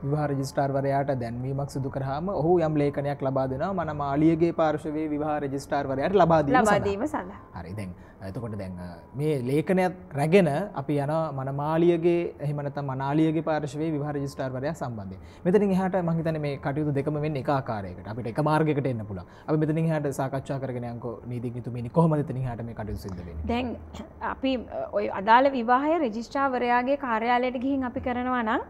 විවාහ රෙජිස්ට්‍රාර්වරයාට දැන්වීමක් සිදු කරාම ඔහු යම් ලේඛනයක් ලබා දෙනවා මනමාලියගේ පාර්ශවයේ විවාහ රෙජිස්ට්‍රාර්වරයාට ලබා දීම සඳහා. හරි දැන් එතකොට දැන් මේ ලේඛනයත් රැගෙන අපි යනවා මනමාලියගේ එහෙම නැත්නම් මනාලියගේ පාර්ශවයේ විවාහ රෙජිස්ට්‍රාර්වරයා සම්බන්ධයෙන්. මෙතනින් එහාට මම හිතන්නේ මේ කටයුතු දෙකම වෙන්නේ එක ආකාරයකට. ආකාරයකට අපිට එක මාර්ගකට එන්න පුළ අප මෙතන හට සාකච්ඡා කරගෙනයක නීතිගතුමනි කොහමතන හටම කටු සිද දැන් අපි ඔය අදාළ විවාහය රජිස්ට්‍රාවරයාගේ කාර්යාලයට ගිහින් අපි කරනවා නම්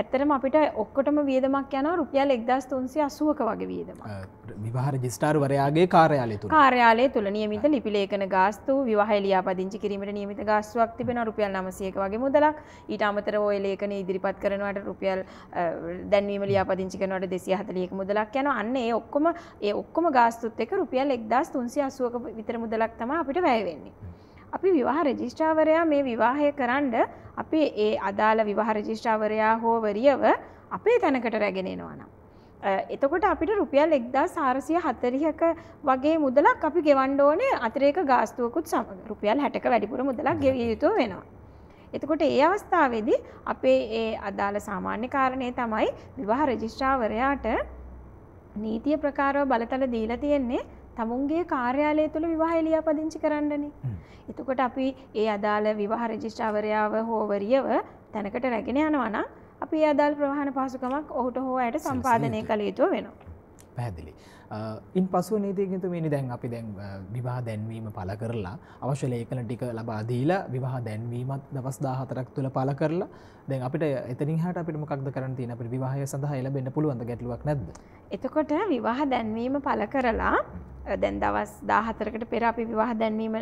ඇත්තරම අපිට ඔක්කොටම වියදමක් යන රුපියල් එක්දස් තුන්සේ අසුවක වගේ වියදම විවාහර ජිස්ටාර්වරයාගේ කාරයාලය තුළ කාරයාලය තුළ නියමිත ලිපිලේකන ගාස්තු විවාහලියා පදිංචි කිරීමට නියමිත ගාස්තුවක් තිබෙන රුපියල් නමසයක වගේ මුදලක් ඊට අමතර ඔය ලේකන ඉදිරිපත් කරනවට රුපියල් දැන්වීම ලියා පදිංචි කරනවට දෙසිය හතලියක මුදලක් යන අන්න ඒ ඔක්කොම ඒ ඔක්කොම ගාස්තුත් එක රුපියල් එක්දස් තුන්සේ අසුවක විතර මුදලක් තම අපිට වැයවෙන්නේ අපි විවාහ රජිෂ්ඨාවරයා මේ විවාහය කරන්ඩ අපි ඒ අදාළ විවාහරජිෂ්ඨාවරයා හෝ වරියව අපේ තැනකට රැගෙනෙනවා නම්. එතකොට අපිට රුපියල් එක්දා සාරසිය හතරිහක වගේ මුදලක් අපි ගෙවන්්ඩෝනේ අතරේක ගාස්තුවකුත් සම රුපියල් හැටක වැඩිපුර මුදලක් ගෙවිය යුතු වෙනවා. එතකොට ඒ අවස්ථාවේදී අපේ ඒ අදාළ සාමාන්‍ය කාරණය තමයි විවාහ රජිෂ්ඨාවරයාට නීතිය ප්‍රකාරව බලතල දීලා තියෙන්නේ තමුන්ගේ කාර්යාලය තුළ විවාහ ලියාපදිංචි කරන්නනේ. එතකොට අපි ඒ අදාළ විවාහ රජිෂ්ඨාවරයාව හෝවරියව තැනකට රැගෙන යනවනම් අපි අදාල් ප්‍රවාහන පහසුකමක් ඔහුට හෝ ඇයට සම්පාධනය කළ යුතුව වෙනවා. පැහැදිලි. ඉන් පසුව නීතියගතු මේ දැන් අපි දැන් විවාහ දැන්වීම පල කරලා අවශ්‍ය ලේකන ටික ලබා දීලා විවාහ දැන්වීමත් දවස් දාහතරක් තුළ පල කරලා දැන් අපිට එතනි හට අපිට මොකක්ද කරන්න තියෙන අපිට විවාහය සඳහා එළබෙන්න පුළුවන් ගැටලුවක් නැද්ද එතකොට විවාහ දැන්වීම පල කරලා දැන් දවස් දාහතරකට පෙර අපි විවාහ දැන්වීම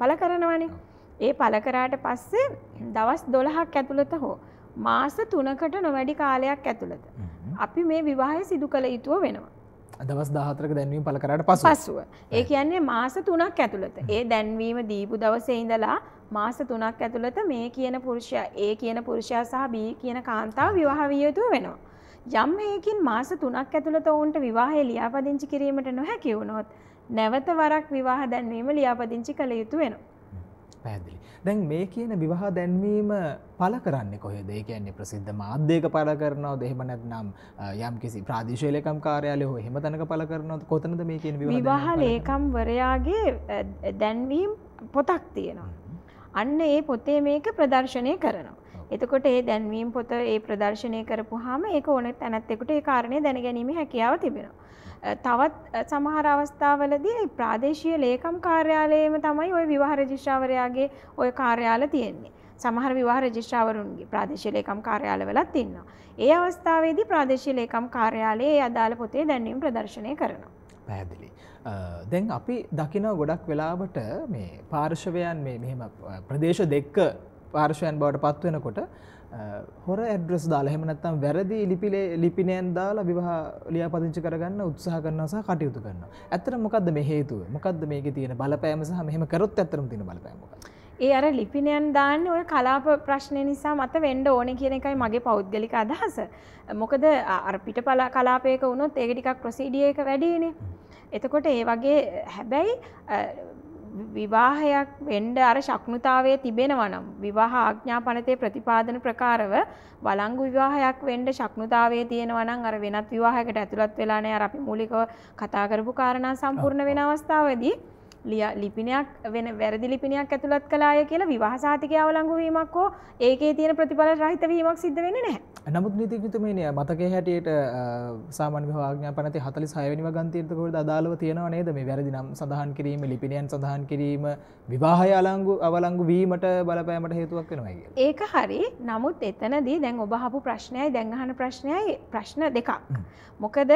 පල කරනවනේ ඒ පලකරාට පස්සේ දවස් දොළහක් ඇතුළත හෝ මාස තුනකට නොවැඩි කාලයක් ඇතුළත අපි මේ විවාහය සිදු කළ යුතුව වෙනවා දවස් දාහතරක දැන්වීම පල කරට පස පසුව ඒ කියන්නේ මාස තුනක් ඇතුළත ඒ දැන්වීම දීපු දවසේ ඉඳලා මාස තුනක් ඇතුළත මේ කියන පුරුෂයා ඒ කියන පුරුෂයා සහ බී කියන කාන්තාව විවාහවියයුතු වෙනවා. යම් ඒකින් මාස තුනක් ඇතුළත ඔවුන්ට විවාහය ලියාපදිංචි කිරීමට නොහැකිවුණොත් නැවත වරක් විවාහ දැන්වීම ලියාපදිංචි කළ යුතු වෙනවා. පැදිලි. දැන් මේ කියන විවාහ දැන්වීම පල කරන්නේ කොහෙද කියන්නේ ප්‍රසිද්ධ මාධ්‍යයක පල කරනව දෙහෙම නැත්නම් යම් කිසි ප්‍රාදේශීයලේකම් කාර්යාලය හෝ එහෙම තැනක පල කරනවද කොතනද මේ කියන විවාහ ලේකම්වරයාගේ දැන්වීම පොතක් තියෙනවා. අන්න ඒ පොතේ මේක ප්‍රදර්ශනය කරනවා. එතකොට ඒ දැන්වීම් පොත ඒ ප්‍රදර්ශනය කරපු හාම ඒ ඕන තැනැත්තෙකුට ඒ කාරණය දැනගැනීම හැකියාව තිබෙනවා. තවත් සමහර අවස්ථාවලදී ප්‍රාදේශීය ලේකම් කාර්යාලයේම තමයි ওই විවාහ රජිස්ට්‍රාවරයාගේ ওই කාර්යාල තියෙන්නේ. සමහර විවාහ රජිස්ට්‍රාවරුන්ගේ ප්‍රාදේශීය ලේකම් කාර්යාලවලත් ඉන්නවා. ඒ අවස්ථාවේදී ප්‍රාදේශීය ලේකම් කාර්යාලයේ අදාළ පොතේ දැන්වීම ප්‍රදර්ශනය කරනවා. පැහැදිලි. දැන් අපි දකිනව ගොඩක් වෙලාවට මේ පාර්ශවයන් මේ මෙහෙම ප්‍රදේශ දෙක පාර්ශවයන් බවට පත්වෙනකොට හොර ඇඩ්‍රස් දාලා එහෙම නැත්නම් වැරදි ලිපිලේ ලිපිනයන් දාලා විවාහ ලියාපදිංචි කරගන්න උත්සාහ කරනවා සහ කටයුතු කරනවා. ඇත්තටම මොකද්ද මේ හේතුව? මොකද්ද මේකේ තියෙන බලපෑම සහ මෙහෙම කරොත් ඇත්තටම තියෙන බලපෑම මොකක්ද? ඒ අර ලිපිනයන් දාන්න ඔය කලාප ප්‍රශ්නය නිසා මත වෙන්ඩ ඕන කියන එකයි මගේ පෞද්ගලික අදහස. මොකද අර්පිට පල කලාපයක වුණොත් ඒටිකක් ප්‍රසිඩිය එක වැඩිනේ. එතකොට ඒ වගේ හැබැයි විවාහයක් වෙන්ඩ අර ශක්නතාවය තිබෙනවනම් විවාහ ආඥාපනතය ප්‍රතිපාදන ප්‍රකාරව බලංගු විවාහයක් වෙන්ඩ ශක්නතාවේ තියෙනවනම් අර වෙනත් විවාහකට ඇතුළත් වෙලානය අපි මූලිකව කතාකරපු කාරණා සම්පූර්ණ වෙන අවස්ථාවදී ලිපිනයක් වෙන වැරදි ලිපිනයක් ඇතුළත් කලාය කියලා විවාහසාතික අවලංගුවීමක් හෝ ඒකේ තියෙන ප්‍රතිඵල රහිතවීමක් සිද්ධ වෙන නෑ නමුත් නීතිකතුමනය මතක හැටියට සාමන් විවාඥා පනති හතලි සයවැනිව ගන්තීර්තකොට අදාලව තියෙනවා නේද මේ වැරදි නම් සඳහන් කිරීම ලිපිනයන් සඳහන් කිරීම විවාහය අලංගු අවලංගු වීමට බලපෑමට හේතුවක් වෙනවායි ඒක හරි නමුත් එතනදී දැන් ඔබහපු ප්‍රශ්නයයි දැන්හන ප්‍රශ්නයයි ප්‍රශ්න දෙකක් මොකද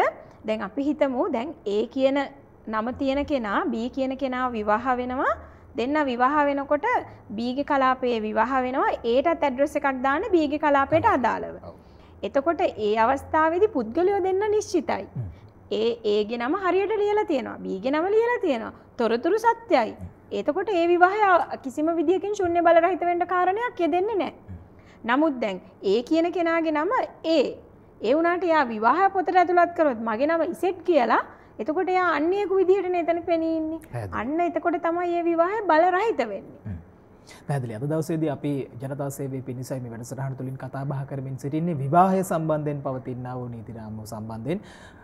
දැන් අපි හිතමු දැන් ඒ කියන නම තියෙන කෙනා B කියන කෙනා විවාහ වෙනවා දෙන්න විවාහ වෙනකොට බීගේ කලාපයේ විවාහ වෙනවා ඒටත් ඇඩ්‍රස් එකක් දාන බීගේ කලාපයට අදාළව. එතකොට ඒ අවස්ථාවේදි පුද්ගලයෝ දෙන්න නිශ්චිතයි. ඒ ඒගේ නම හරියට ලියලා තියෙනවා බීගේ නම ලියලා තියෙනවා තොරතුරු සත්‍යයි. එතකොට ඒ විවාහය කිසිම විදිහකින් ශුන්‍ය බල රහිත වෙන්න කාරණයක් යෙදෙන්නේ නැහැ. නමුත් දැන් ඒ කියන කෙනාගේ නම ඒ ඒ වුණාට එයා විවාහ පොතට ඇතුළත් කරොත් මගේ නම ඉසෙට් කියලා එතකොට යා අන්නේකු විදිහට නතන පෙනීන්නේ අන්න එතකොට තමයි ඒ විවාහ බල රහිත වෙන්නේ. පැදිලි අද දවසේද අපි ජනතාසේවේ පිනිසයිම වැඩසටහන තුළින් කතාබහ කරමින් සිටින්නේ විවාහය සම්බන්ධයෙන් පවතින්නාව නීතිරාම සම්බන්ධයෙන්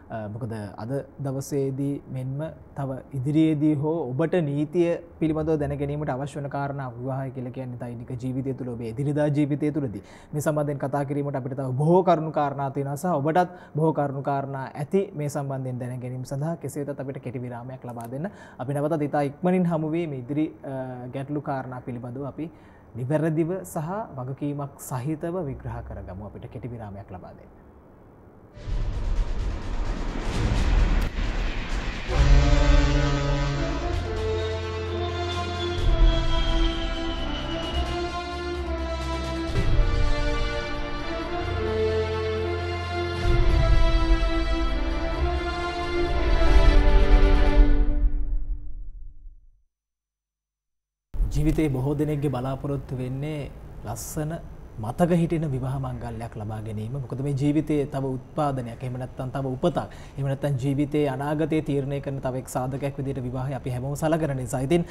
මොකද අද දවස්සේදී මෙන්ම තව ඉදිරියේදී හෝ ඔබට නීතිය පිළිබඳව දැනගැනීමට අවශ්‍යන කාරණ විවාහය කියල කියන්නේ තයිනික ජීවිතය තුළ ඔබේ දිරිදා ජීවිතය තුළදී මේ සම්බන්ධයෙන් කතා කිරීමට අපිට තව බොහෝ කරුණු කාරණා තියෙනස ඔබටත් බොහෝ කරුණු කාරණා ඇති මේ සම්බන්ධයෙන් දැනගැනීම සඳහා කෙසේත අපිට කෙටි විරාමයක් ලබා දෙන්න අපි නැවතත් ඉතා ඉක්මනින් හමුවේ මේ ඉදිරි ගැටලු කාරණා පිළිබඳව අපි නිවැරදිව සහ වගකීමක් සහිතව විග්‍රහ කරගමු අපිට කෙටි විරාමයක් ලබා දෙන්න. ජීවිතේ බොහෝ දෙනෙක්ගේ බලාපොරොත්තු වෙන්නේ ලස්සන මතක හිටින විවාහ මංගල්‍යයක් ලබා ගැනීම මොකද මේ ජීවිතයේ තව උත්පාදනයක් එහෙම නැත්නම් තව උපතක් එහෙම නැත්නම් ජීවිතයේ අනාගතය තීරණය කරන තව එක් සාධකයක් විදිහට විවාහය අපි හැමෝම සලකන නිසා. ඉතින්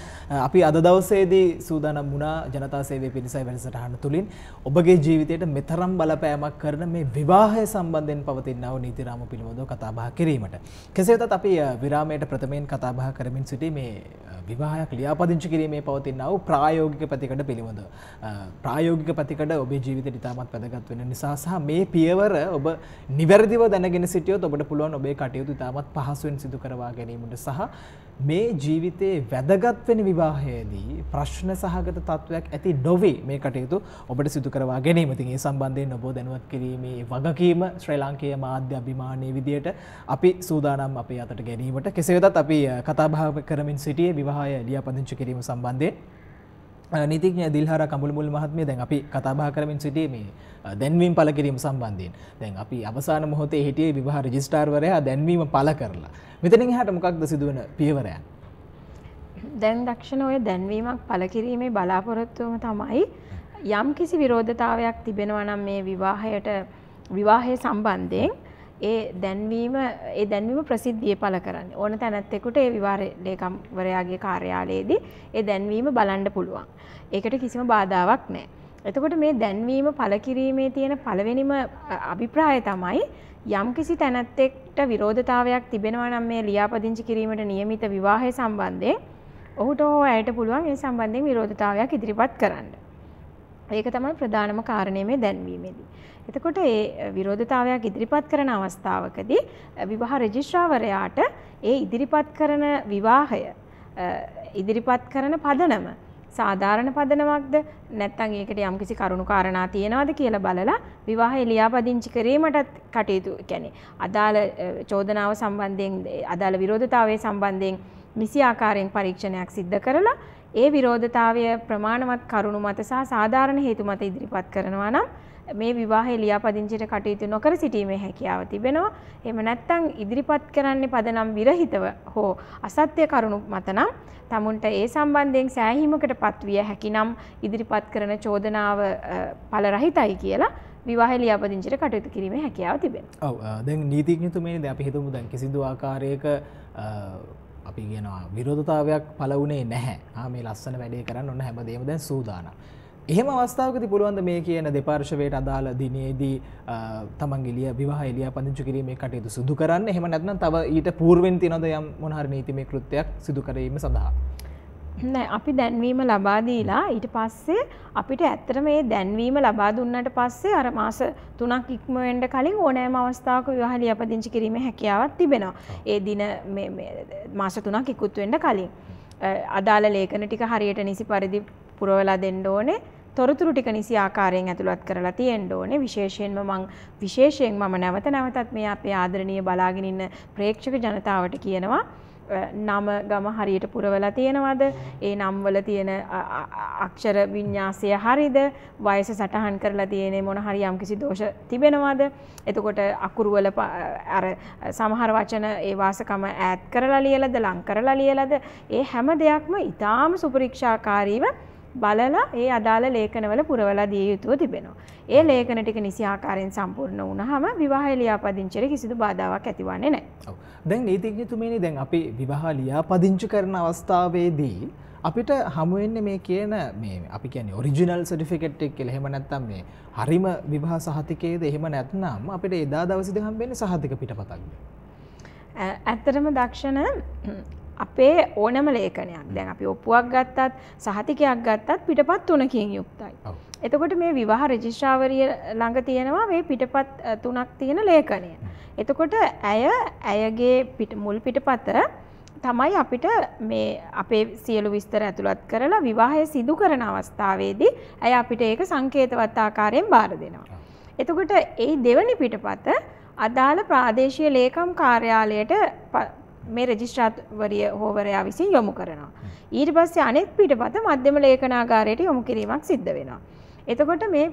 අපි අද දවසේදී සූදානම් වුණා ජනතා සේවය පිණිසයි වැඩසටහන තුලින් ඔබගේ ජීවිතයට මෙතරම් බලපෑමක් කරන මේ විවාහය සම්බන්ධයෙන් පවතිනා වූ නීති රාමු පිළිබඳව කතා බහ කිරීමට. කෙසේ වෙතත් අපි විරාමයට ප්‍රථමයෙන් කතා බහ කරමින් සිටි මේ විවාහයක් ලියාපදිංචි කිරීමේ පවතිනා වූ ප්‍රායෝගික පැතිකඩ පිළිබඳව. ප්‍රායෝගික පැතිකඩ ඔබේ ඔබේ ජීවිත ඉතාමත් පැදගත් වෙන නිසා සහ මේ පියවර ඔබ නිවැරදිව දැනගෙන සිටියොත් ඔබට පුළුවන් ඔබේ කටයුතු ඉතාමත් පහසුවෙන් සිදු කරවා ගැනීමට සහ මේ ජීවිතයේ වැදගත් වෙන විවාහයේදී ප්‍රශ්න සහගත තත්ත්වයක් ඇති නොවේ මේ කටයුතු ඔබට සිදු කරවා ගැනීම. ඉතින් ඒ සම්බන්ධයෙන් ඔබ දැනුවත් කිරීමේ වගකීම ශ්‍රී ලංකේය මාධ්‍ය අභිමානයේ විදියට අපි සූදානම් අපේ අතට ගැනීමට කෙසේ වෙතත් අපි කතා බහ කරමින් සිටියේ විවාහය ලියාපදිංචි කිරීම සම්බන්ධයෙන් නීතිඥ දිල්හර කඹුල්මුල් මහත්මිය දැන් අපි කතාබහ කරමින් සිටියේ මේ දැන්වීම පළ කිරීම සම්බන්ධයෙන්. දැන් අපි අවසාන මොහොතේ හිටියේ විවාහ රෙජිස්ට්‍රාර්වරයා දැන්වීම පළ කරලා. මෙතනින් එහාට මොකක්ද සිදුවන පියවරයන්? දැන් දක්ෂණ ඔය දැන්වීමක් පළ කිරීමේ බලාපොරොත්තුවම තමයි යම් කිසි විරෝධතාවයක් තිබෙනවා නම් මේ විවාහයට විවාහය සම්බන්ධයෙන් ඒ දැන්වීම ඒ දැන්වීම ප්‍රසිද්ධිය පළ කරන්න ඕන තැනැත්තෙකුට ඒ විවාර ලේකම්වරයාගේ කාර්යාලයේදී ඒ දැන්වීම බලන්ඩ පුළුවන්. ඒකට කිසිම බාධාවක් නෑ. එතකොට මේ දැන්වීම පලකිරීමේ තියෙන පළවෙනිම අභිප්‍රාය තමයි යම් කිසි තැනැත්තෙක්ට විරෝධතාවයක් තිබෙනවා නම් මේ ලියාපදිංචි කිරීමට නියමිත විවාහය සම්බන්ධයෙන් ඔහුට හෝ ඇයට පුළුවන් ඒ සම්බන්ධයෙන් විරෝධතාවයක් ඉදිරිපත් කරන්න. ඒක තමයි ප්‍රධානම කාරණය මේ දැන්වීමේදී. එතකොට ඒ විරෝධතාවයක් ඉදිරිපත් කරන අවස්ථාවකදී විවාහ රෙජිස්ට්‍රාවරයාට ඒ ඉදිරිපත් කරන විවාහය ඉදිරිපත් කරන පදනම සාධාරණ පදනමක්ද නැත්නම් ඒකට යම්කිසි කරුණු කාරණා තියෙනවද කියලා බලලා විවාහය ලියාපදිංචි කිරීමටත් කටයුතු කියන්නේ අදාළ චෝදනාව සම්බන්ධයෙන් අදාළ විරෝධතාවයේ සම්බන්ධයෙන් නිසි ආකාරයෙන් පරීක්ෂණයක් සිද්ධ කරලා ඒ විරෝධතාවය ප්‍රමාණවත් කරුණු මත සහ සාධාරණ හේතු මත ඉදිරිපත් කරනවා නම් මේ විවාහය ලියාපදිංචිට කටයුතු නොකර සිටීමේ හැකියාව තිබෙනවා. එහෙම නැත්නම් ඉදිරිපත් කරන්නේ පදනම් විරහිතව හෝ අසත්‍ය කරුණු මතනම් තමුන්ට ඒ සම්බන්ධයෙන් සෑහීමකට පත්විය හැකිනම් ඉදිරිපත් කරන චෝදනාව ඵල රහිතයි කියලා විවාහ ලියාපදිංචිට කටයුතු කිරීමේ හැකියාව තිබෙනවා. ඔව් දැන් නීතිඥතුමනි දැන් අපි හිතමු දැන් කිසිදු ආකාරයක අපි කියනවා විරෝධතාවයක් පලවුනේ නැහැ මේ ලස්සන වැඩේ කරන්න ඔන්න හැමදේම දැන් සූදානම්. එහෙම අවස්ථාවකති පුළුවන්ද මේ කියන දෙපාර්ශවයට අදාළ දිනේදී තමන්ගිලිය විවාහ එලිය පදිංචි කිරීමේ කටයුතු සිදු කරන්න එහෙම නැත්නම් තව ඊට පූර්වෙන් තිනොද යම් මොනහරි නීතිමය කෘත්‍යයක් සිදු කිරීම සඳහා නෑ අපි දැන්වීම ලබා දීලා ඊට පස්සේ අපිට ඇත්තට මේ දැන්වීම ලබා දුන්නට පස්සේ අර මාස 3ක් ඉක්ම වෙන්න කලින් ඕනෑම අවස්ථාවක විවාහ ලියාපදිංචි කිරීමේ හැකියාවක් තිබෙනවා. ඒ දින මේ මාස 3ක් ඉක්ුත් වෙන්න කලින් අදාළ ලේඛන ටික හරියට නිසි පරිදි පුරවලා දෙන්න ඕනේ. තොරතුරු ටික නිසි ආකාරයෙන් ඇතුළත් කරලා තියෙන්න ඕනේ. විශේෂයෙන්ම මම විශේෂයෙන් මම නැවත නැවතත් මේ අපේ ආදරණීය බලාගෙන ඉන්න ප්‍රේක්ෂක ජනතාවට කියනවා නම ගම හරියට පුරවලා තියෙනවද ඒ නම්වල තියෙන අක්ෂර විඤ්ඤාසය හරිද වයස සටහන් කරලා තියෙන මොන හරි යම්කිසි දෝෂ තිබෙනවද එතකොට අකුරු වල අර සමහර වචන ඒ වාසකම ඈඩ් කරලා ලියලාද ලං කරලා ලියලාද ඒ හැම දෙයක්ම ඊටාම සුපරීක්ෂාකාරීව බලලා ඒ අදාළ ලේඛනවල පුරවලා දිය යුතුව තිබෙනවා. ඒ ලේඛන ටික නිසි ආකාරයෙන් සම්පූර්ණ වුණාම විවාහ ලියාපදිංචියට කිසිදු බාධාවක් ඇතිවන්නේ නැහැ. ඔව්. දැන් නීතිඥතුමනි දැන් අපි විවාහ ලියාපදිංචි කරන අවස්ථාවේදී අපිට හමුවෙන්න මේ කියන මේ අපි කියන ඔරිජිනල් සටිෆිකට් එක් කියලා එහෙම නැත්නම් මේ හරිම විවාහ සහතිකයේද එහෙම නැත්නම් අපිට එදා දවසේදී හම්බෙන්නේ සහතික පිටපතක්ද ඇත්තටම දක්ෂණ අපේ ඕනම ලේකනයක් දැන් අපි ඔප්පුුවක් ගත්තත් සහතිකයක් ගත්තත් පිටපත් තුනකින් යුක්තයි. එතකොට මේ විවාහ රජිශ්ාවරිය ළඟ තියෙනවා මේ පිටපත් තුනක් තියෙන ලේකනය. එතකොට ඇය ඇයගේ මුල් පිටපත තමයි අපිට මේ අපේ සියලු විස්තර ඇතුළත් කරලා විවාහය සිදු කරන අවස්ථාවේදී ඇය අපිට ඒක සංකේතවත් ආකාරයෙන් බාර දෙනවා. එතකොට ඒ දෙවනි පිටපත අදාළ ප්‍රාදේශීය ලේකම් කාර්යාලයට මේ රජිස්ට්‍රාත්වරිය හෝවරයා විසින් යොමු කරනවා. ඊට පස්සේ අනෙක් පිටපත මධ්‍යම ලේඛනාකාරයට යොමු කිරීමක් සිද්ධ වෙනවා. එතකොට මේ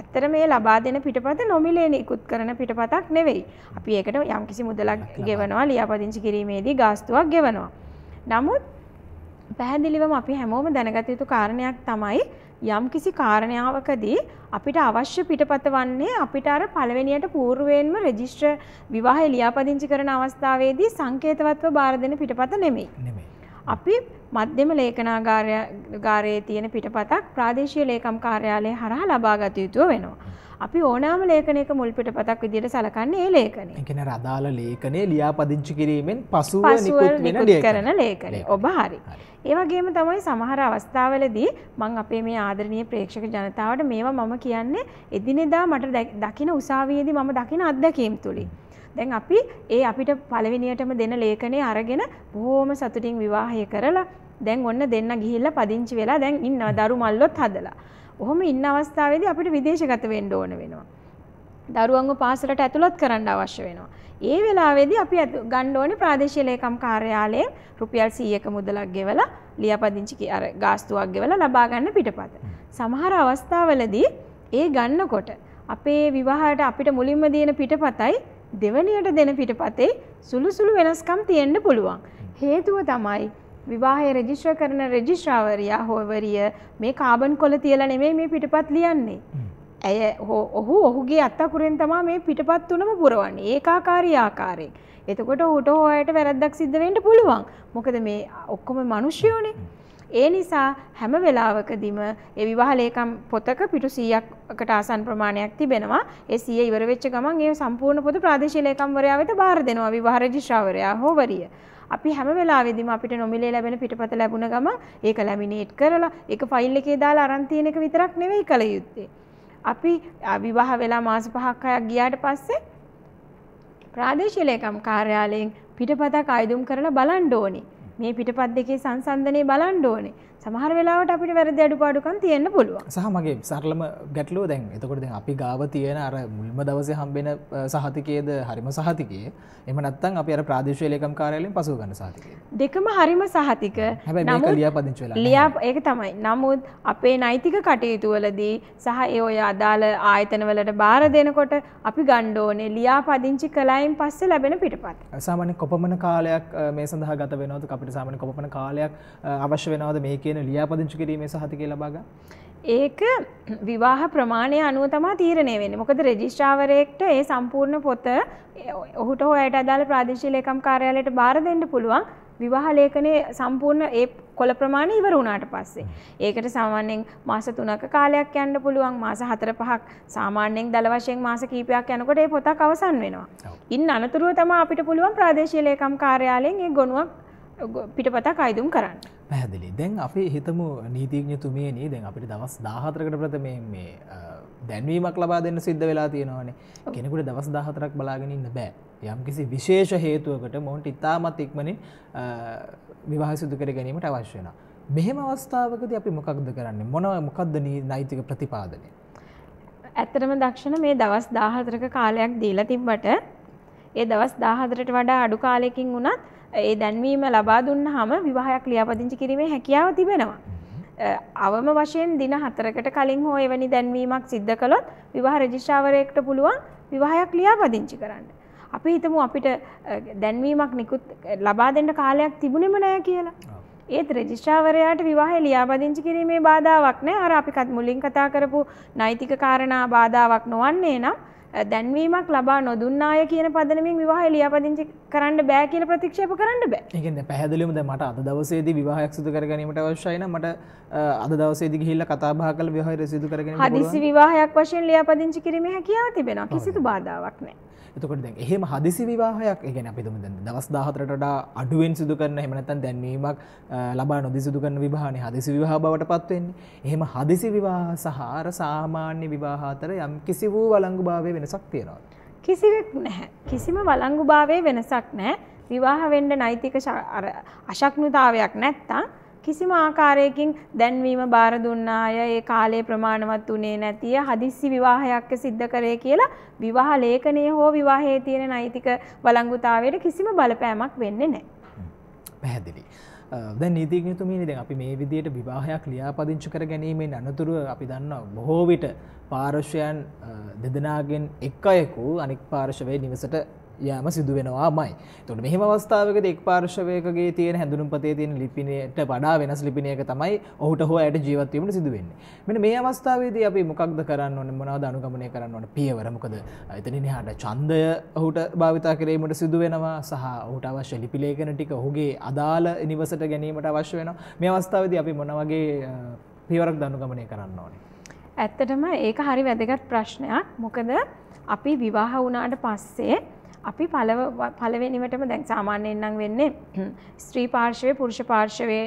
ඇත්තට මේ ලබා දෙන පිටපත නොමිලේ නිකුත් කරන පිටපතක් නෙවෙයි. අපි ඒකට යම්කිසි මුදලක් ගෙවනවා ලියාපදිංචි කිරීමේදී ගාස්තුවක් ගෙවනවා. නමුත් පැහැදිලිවම අපි හැමෝම දැනගත යුතු කාරණයක් තමයි යම්කිසි කාරණාවකදී අපිට අවශ්‍ය පිටපත වන්නේ අපිට අර පළවෙනියට పూర్වයෙන්ම රෙජිස්ටර් විවාහය ලියාපදිංචි කරන අවස්ථාවේදී සංකේතවත්ව බාර දෙන පිටපත නෙමෙයි. නෙමෙයි. අපි මධ්‍යම ලේඛනාගාරයේ තියෙන පිටපතක් ප්‍රාදේශීය ලේකම් කාර්යාලය හරහා ලබා ගත යුතු වෙනවා. අපි ඕනෑම ලේඛනයක මුල් පිටපතක් විදිහට සලකන්නේ ඒ ලේඛනය. ඒ කියන්නේ අදාළ ලේඛනය ලියාපදිංචි කිරීමෙන් පසුව නිකුත් වෙන කරන ලේඛනය. ඔබ හරි. ඒ වගේම තමයි සමහර අවස්ථාවලදී මම අපේ මේ ආදරණීය ප්‍රේක්ෂක ජනතාවට මේවා මම කියන්නේ එදිනෙදා මට දකින උසාවියේදී මම දකින අත්දැකීම් තුලින්. දැන් අපි ඒ අපිට පළවෙනියටම දෙන ලේඛනය අරගෙන බොහොම සතුටින් විවාහය කරලා දැන් ඔන්න දෙන්න ගිහිල්ලා පදිංචි වෙලා දැන් ඉන්නවා දරු මල්ලොත් හදලා. ඔහොම ඉන්න අවස්ථාවේදී අපිට විදේශගත වෙන්න ඕන වෙනවා. දරුවන්ව පාසලට ඇතුළත් කරන්න අවශ්‍ය වෙනවා. ඒ වෙලාවේදී අපි ගන්න ඕනේ ප්‍රාදේශීය ලේකම් කාර්යාලයෙන් රුපියල් 100ක මුදලක් ගෙවලා ලියාපදිංචි අර ගාස්තුවක් ගෙවලා ලබා ගන්න පිටපත. සමහර අවස්ථාවලදී ඒ ගන්නකොට අපේ විවාහයට අපිට මුලින්ම දෙන පිටපතයි දෙවනියට දෙන පිටපතේ සුළු සුළු වෙනස්කම් තියෙන්න පුළුවන්. හේතුව තමයි විවාහය රෙජිස්ට්‍ර කරන රෙජිස්ට්‍රාවරයා හෝවරිය මේ කාබන් කොල තියලා නෙමෙයි මේ පිටපත් ලියන්නේ. ඇය ඔහු ඔහුගේ අත්තකුරෙන් තමා මේ පිටපත් තුනම පුරවන්නේ ඒකාකාරී ආකාරයෙන්. එතකොට ඌට හොයට වැරද්දක් සිද්ධ වෙන්න පුළුවන්. මොකද මේ ඔක්කොම මිනිස්සුනේ. ඒ නිසා හැම වෙලාවකදීම ඒ විවාහ ලේකම් පොතක පිටු 100කට ආසන්න ප්‍රමාණයක් තිබෙනවා. ඒ 100 ඉවර වෙච්ච ගමන් ඒ සම්පූර්ණ පොත ප්‍රාදේශීය ලේකම්වරයා වෙත බාර දෙනවා විවාහ රෙජිස්ට්‍රාවරයා හෝ වරිය. අපි හැම වෙලාවෙදිම අපිට නොමිලේ ලැබෙන පිටපත ලැබුණ ගම ඒක ලැමිනේට් කරලා ඒක ෆයිල් එකේ දාලා අරන් තියෙන එක විතරක් නෙවෙයි කළ යුත්තේ. අපි විවාහ වෙලා මාස පහක් හයක් ගියාට පස්සේ ප්‍රාදේශීය ලේකම් කාර්යාලයෙන් පිටපතක් අයදුම් කරලා බලන්න ඕනේ. මේ පිටපත් දෙකේ සංසන්දනය බලන්න ඕනේ. සමහර වෙලාවට අපිට වැරදි අඩුපාඩුකම් තියෙන්න පුළුවන්. සහ මගේ සරලම ගැටලුව දැන් එතකොට දැන් අපි ගාව තියෙන අර මුල්ම දවසේ හම්බෙන සහතිකයේද හරිම සහතිකය. එහෙම නැත්නම් අපි අර ප්‍රාදේශීය ලේකම් කාර්යාලයෙන් පසු ගන්න සහතිකය. දෙකම හරිම සහතික. හැබැයි මේක ලියාපදිංචි වෙලා. ලියා ඒක තමයි. නමුත් අපේ නෛතික කටයුතු වලදී සහ ඒ ඔය අදාළ ආයතන වලට බාර දෙනකොට අපි ගන්න ඕනේ ලියාපදිංචි කලයින් පස්සේ ලැබෙන පිටපත්. සාමාන්‍ය කොපමණ කාලයක් මේ සඳහා ගත වෙනවද? අපිට සාමාන්‍ය කොපමණ කාලයක් අවශ්‍ය වෙනවද මේකේ කියන ලියාපදිංචි කිරීමේ සහතිකය ලබා ගන්න. ඒක විවාහ ප්‍රමාණය අනුව තමා තීරණය වෙන්නේ. මොකද රෙජිස්ට්‍රාවරයෙක්ට ඒ සම්පූර්ණ පොත ඔහුට හොයට අදාළ ප්‍රාදේශීය ලේකම් කාර්යාලයට බාර දෙන්න පුළුවන්. විවාහ ලේඛනයේ සම්පූර්ණ ඒ කොළ ප්‍රමාණය ඉවර වුණාට පස්සේ. ඒකට සාමාන්‍යයෙන් මාස 3ක කාලයක් යන්න පුළුවන්. මාස 4-5ක් සාමාන්‍යයෙන් දල වශයෙන් මාස කිහිපයක් යනකොට ඒ පොතක් අවසන් වෙනවා. ඉන් අනතුරුව තමයි අපිට පුළුවන් ප්‍රාදේශීය ලේකම් කාර්යාලයෙන් ඒ ගොනුවක් පිටපතක් අයිතුම් කරන්න. පැහැදිලි දැන් අපි හිතමු නීතිීඥතුමියනී දැන් අපිට දවස් දාහතරකට ප්‍රථම මේ දැන්වීමක් ලබා දෙන්න සිද්ධ වෙලා තියෙනවානේ කෙනෙකුට දවස් දාහතරක් බලාගෙනන්න බෑ යම් කිසි විශේෂ හේතුවකට මොන්ට ඉතාමත් ඉක්මනින් විවාහ සිදු කර ගැනීමට අවශ්‍යන. මෙහෙම අවස්ථාවකද අපි මොකක්ද කරන්න මොනව මොකක්ද නෛතික ප්‍රතිපාදනය. ඇත්තටම දක්ෂණ මේ දවස් දාහතරක කාලයක් දීලා තිබ්බට ඒ දවස් දාහදරට වඩා අඩු කාලයකින් වුණත් ඒ දැන්වීම ලබා දුන්නාම විවාහයක් ලියාපදිංචි කිරීමේ හැකියාව තිබෙනවා. අවම වශයෙන් දින හතරකට කලින් හෝ එවැනි දැන්වීමක් සිද්ධ කළොත් විවාහ රජිස්ට්‍රාවරයෙක්ට පුළුවන් විවාහයක් ලියාපදිංචි කරන්න. අපි හිතමු අපිට දැන්වීමක් නිකුත් ලබා දෙන්න කාලයක් තිබුණෙම නෑ කියලා. ඒත් රෙජිස්ට්‍රාවරයාට විවාහය ලියාපදිංචි කිරීමේ බාධාවක් නෑ. අර අපි මුලින් කතා කරපු නෛතික කාරණා බාධාවක් නොවන්නේ නම් දැන්වීමක් ලබා නොදුන්නාය කියන පදනමින් විවාහ ලියාපදිංචි කරන්න බෑ කියල ප්‍රතික්ෂප කරන්න බෑ එකද පැහැදිලිමද මට අද දවසේද විවාහයක් සිදු කරගනීමට අවශ්‍යයන මට අද දවසේද ගිහිල්ල කතාබා කල විවාහය සිදු කරගෙන හදිසි විවාහයක් වශයෙන් ලියාපදිංචි කිරීම හැකියාව තිබෙන කිසිදු බාධාවක් නෑ එතකොට දැන් එහෙම හදිසි විවාහයක් ඒ කියන්නේ අපි දුමු දැන් දවස් 14ට වඩා අඩුවෙන් සිදු කරන එහෙම නැත්නම් දැන්වීමක් ලබා නොදී සිදු කරන විවාහනේ හදිසි විවාහ බවට පත් වෙන්නේ. එහෙම හදිසි විවාහ සහ අර සාමාන්‍ය විවාහ අතර යම් කිසි වූ වළංගුභාවයේ වෙනසක් තියෙනවා. කිසිවෙක් නැහැ. කිසිම වළංගුභාවයේ වෙනසක් නැහැ. විවාහ වෙන්න නෛතික අර අශක්්‍යතාවයක් නැත්තම් කිසිම ආකාරයකින් දැන්වීම බාර දුන්නාය ඒ කාලේ ප්‍රමාණවත් උනේ නැතිය හදිස්සි විවාහයක් සිද්ධ කරේ කියලා විවාහ ලේඛනයේ හෝ විවාහයේ තියෙන නෛතික වළංගුතාවයට කිසිම බලපෑමක් වෙන්නේ නැහැ. පැහැදිලි. ද නීතිගතුමනි දැන් අපි මේ විදියට විවාහයක් ලියාපදිංචි කර ගැනීමෙන් අනතුරුව අපි දන්න බොහෝවිට පාර්ශවයන් දෙදනාගෙන් එක් අයකු අනික් පාර්ශවය නිවසට යෑම සිදු වෙනවා මයි තුොට මෙහම අවස්ථාවක එක් පාර්ශවයකගේ තියෙන හැඳුනුම්පතේ තියෙන ලිපිනයට පඩා වෙනස් ලිපිනයක තමයි ඔහුට හෝ අයට ජීවත්වීමට සිදුවෙන්නේ මෙන මේ අවස්ථාවේදී අපි මොකක්ද කරන්න ඕන මොනාද අනුගමනය කරන්න ඕන පියවරමකද එතනින් හට චන්දය ඔහුට භාවිතා කිරීමට සිදුවෙනවා සහ ඔහුට අවශ්‍ය ලිපිලේකන ටික ඔහුගේ අදාළ නිවසට ගැනීමට අවශ්‍ය වෙන මේ අවස්ථාවද අපි මොනවගේ පියවරක් දනුගමනය කරන්න ඕනේ. ඇත්තටම ඒක හරි වැදගත් ප්‍රශ්නයක් මොකද අපි විවාහ වුණාට පස්සේ අපි පළවෙනිවටම දැන් සාමාන්‍යයෙන්නම් වෙන්නේ ස්ත්‍රී පාර්ශවය පුරුෂ පාර්ශවය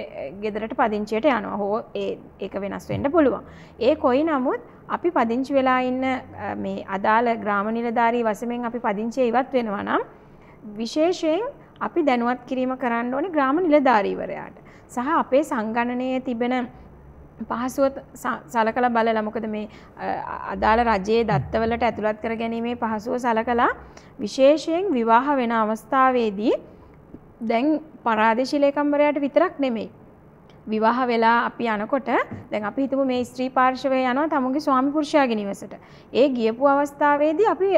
ගෙදරට පදිංචියට යනවා හෝ ඒ ඒක වෙනස් වෙන්න පුළුවන්. ඒ කොයි නමුත් අපි පදිංචි වෙලා ඉන්න මේ අදාළ ග්‍රාම නිලධාරී වසමෙන් අපි පදිංචිය ඉවත් වෙනවා නම් විශේෂයෙන් අපි දැනුවත් කිරීම කරන්න ඕනේ ග්‍රාම නිලධාරීවරයාට. සහ අපේ සංගණනයේ තිබෙන පහසුවත් සලකලා බලලා මොකද මේ අදාළ රජයේ දත්තවලට ඇතුළත් කර ගැනීමේ පහසුව සලකලා විශේෂයෙන් විවාහ වෙන අවස්ථාවේදී දැන් පරාදේශීලේකම්වරයාට විතරක් නෙමෙයි විවාහ වෙලා අපි යනකොට දැන් අපි හිතමු මේ ස්ත්‍රී පාර්ශවය යනවා තමුන්ගේ ස්වාමි පුරුෂයාගේ නිවසට. ඒ ගියපු අවස්ථාවේදී අපි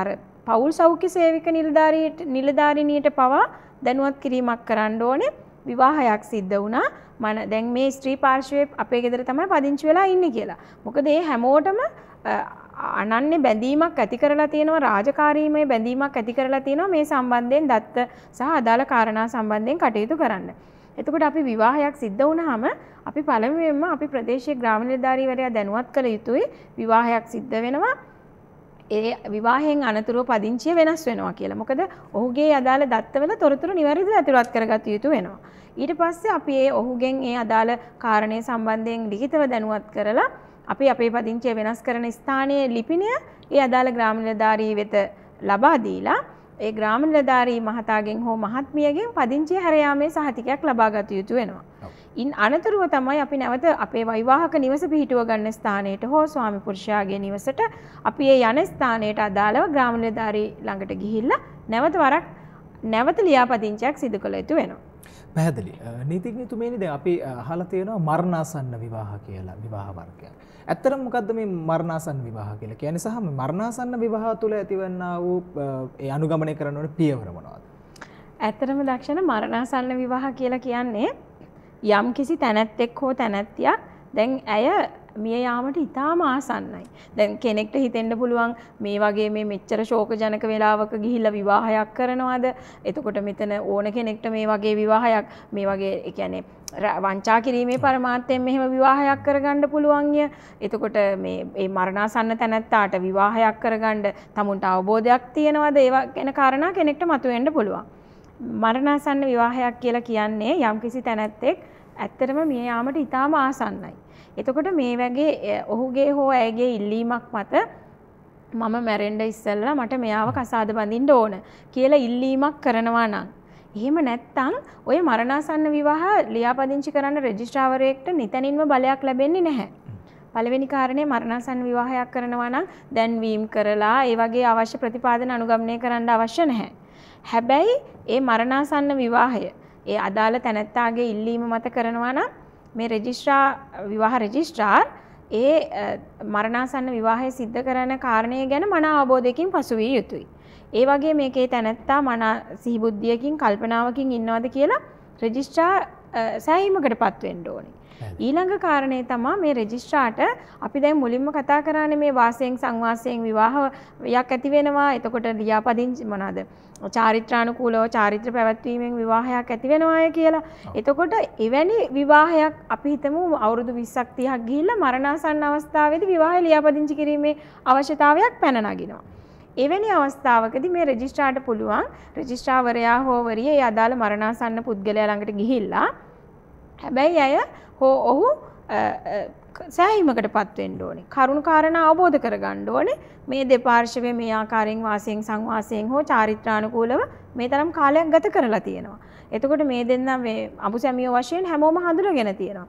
අර පවුල් සෞඛ්‍ය සේවක නිලධාරීට නිලධාරිනියට පවා දැනුවත් කිරීමක් කරන්න ඕනේ. විවාහයක් සිද්ධ වුණා මන දැන් මේ ස්ත්‍රී පාර්ශවය අපේ ගෙදර තමයි පදිංචි වෙලා ඉන්නේ කියලා. මොකද ඒ හැමෝටම අනන්‍ය බැඳීමක් ඇති කරලා තියෙනවා රාජකාරීමේ බැඳීමක් ඇති කරලා තියෙනවා මේ සම්බන්ධයෙන් දත්ත සහ අදාළ කාරණා සම්බන්ධයෙන් කටයුතු කරන්න. එතකොට අපි විවාහයක් සිද්ධ වුණාම අපි පළමුවෙන්ම අපි ප්‍රදේශීය ග්‍රාම නිලධාරීවරයා දැනුවත් කළ යුතුයි විවාහයක් සිද්ධ වෙනවා ඒ විවාහයෙන් අනතුරුව පදිංචිය වෙනස් වෙනවා කියලා. මොකද ඔහුගේ අදාළ දත්තවල තොරතුරු නිවැරදිව ඇතුළත් කරගත යුතු වෙනවා. ඊට පස්සේ අපි ඒ ඔහුගෙන් ඒ අදාළ කාරණය සම්බන්ධයෙන් ලිඛිතව දැනුවත් කරලා අපි අපේ පදිංචිය වෙනස් කරන ස්ථානයේ ලිපිනය ඒ අදාළ ග්‍රාම නිලධාරී වෙත ලබා දීලා ඒ ග්‍රාම නිලධාරී මහතාගෙන් හෝ මහත්මියගෙන් පදිංචිය හැර යාමේ සහතිකයක් ලබා ගත යුතු වෙනවා. ඉන් අනතුරුව තමයි අපි නැවත අපේ වෛවාහක නිවස පිහිටුව ගන්න ස්ථානයට හෝ ස්වාමි පුරුෂයාගේ නිවසට අපි ඒ යන ස්ථානයට අදාළව ග්‍රාම නිලධාරී ළඟට ගිහිල්ලා නැවත වරක් නැවත ලියාපදිංචියක් සිදු කළ යුතු වෙනවා. පැහැදිලි. නීතිඥතුමනි දැන් අපි අහලා තියෙනවා මරණාසන්න විවාහ කියලා විවාහ වර්ගයක්. ඇත්තටම මොකද්ද මේ මරණාසන්න විවාහ කියලා කියන්නේ සහ මරණාසන්න විවාහ තුළ ඇතිවන්නා වූ ඒ අනුගමනය කරන පියවර මොනවද? ඇත්තටම දක්ෂණ මරණාසන්න විවාහ කියලා කියන්නේ යම් කිසි තැනැත්තෙක් හෝ තැනැත්තියක් දැන් ඇය මිය යාමට ඉතාම ආසන්නයි. දැන් කෙනෙක්ට හිතෙන්න පුළුවන් මේ වගේ මේ මෙච්චර ශෝක ජනක වෙලාවක ගිහිල්ලා විවාහයක් කරනවාද? එතකොට මෙතන ඕන කෙනෙක්ට මේ වගේ විවාහයක් මේ වගේ ඒ කියන්නේ වංචා කිරීමේ පරමාර්ථයෙන් මෙහෙම විවාහයක් කරගන්න පුළුවන්ය. එතකොට මේ මේ මරණාසන්න තැනැත්තාට විවාහයක් කරගන්න තමුන්ට අවබෝධයක් තියනවාද? ඒවා ගැන කාරණා කෙනෙක්ට මතුවෙන්න පුළුවන්. මරණාසන්න විවාහයක් කියලා කියන්නේ යම්කිසි තැනැත්තෙක් ඇත්තටම මිය යාමට ඉතාම ආසන්නයි. එතකොට මේ වගේ ඔහුගේ හෝ ඇයගේ ඉල්ලීමක් මත මම මැරෙන්ඩ ඉස්සල්ලා මට මෙයාව කසාද බඳින්න ඕන කියලා ඉල්ලීමක් කරනවා නම්. එහෙම නැත්තං ඔය මරණාසන්න විවාහ ලියාපදිංචි කරන්න රෙජිස්ට්‍රාවරයෙක්ට නිතැනින්ම බලයක් ලැබෙන්නේ නැහැ. පළවෙනි කාරණය මරණසන් විවාහයක් කරනවා නම් දැන්වීම් කරලා ඒ වගේ අවශ්‍ය ප්‍රතිපාදන අනුගමනය කරන්න අවශ්‍ය නැහැ. හැබැයි ඒ මරණාසන්න විවාහය ඒ අදාළ තැනැත්තාගේ ඉල්ලීම මත කරනවා නම් මේ රෙජිස්ට්‍රා විවාහ රෙජිස්ට්‍රාර් ඒ මරණාසන්න විවාහය සිද්ධ කරන කාරණය ගැන මන අවබෝධයකින් පසුවී යුතුයි. ඒ වගේ මේකේ තැනැත්තා මන සිහිබුද්ධියකින් කල්පනාවකින් ඉන්නවාද කියලා රෙජිස්ට්‍රා සෑහීමකට පත්වෙන්ඩ ඕනේ. ඊළඟ කාරණය තමා මේ රෙජිස්ට්‍රාට අපි දැන් මුලින්ම කතා කරන්නේ මේ වාසයෙන් සංවාසයෙන් විවාහයක් ඇති වෙනවා. එතකොට ලියාපදිංචි මොනවාද? චාරිත්‍රානුකූලව චාරිත්‍ර පැවැත්වීමෙන් විවාහයක් ඇති වෙනවාය කියලා. එතකොට එවැනි විවාහයක් අපි හිතමු අවුරුදු 20ක් 30ක් ගිහිල්ලා මරණාසන්න අවස්ථාවේදී විවාහය ලියාපදිංචි කිරීමේ අවශ්‍යතාවයක් පැන නගිනවා. එවැනි අවස්ථාවකදී මේ රෙජිස්ට්‍රාට පුළුවන් රෙජිස්ට්‍රාවරයා හෝ වරිය ඒ අදාළ මරණාසන්න පුද්ගලයා ළඟට ගිහිල්ලා හැබැයි අය හෝ ඔහු සෑහීමකට පත්වෙන් ඕනේ කරුණු කාරණ අවබෝධ කර ගණ්ඩ ඕනේ මේ දෙපාර්ශවය මේ ආකාරයෙන් වාසයෙන් සංවාසයෙන් හෝ චාරිත්‍රානුකූලව මේ තරම් කාලයක් ගත කරලා තියෙනවා. එතකොට මේ දෙන්නම් අබු සැමියෝ වශයෙන් හැමෝම හඳුර ගෙන තියෙනවා.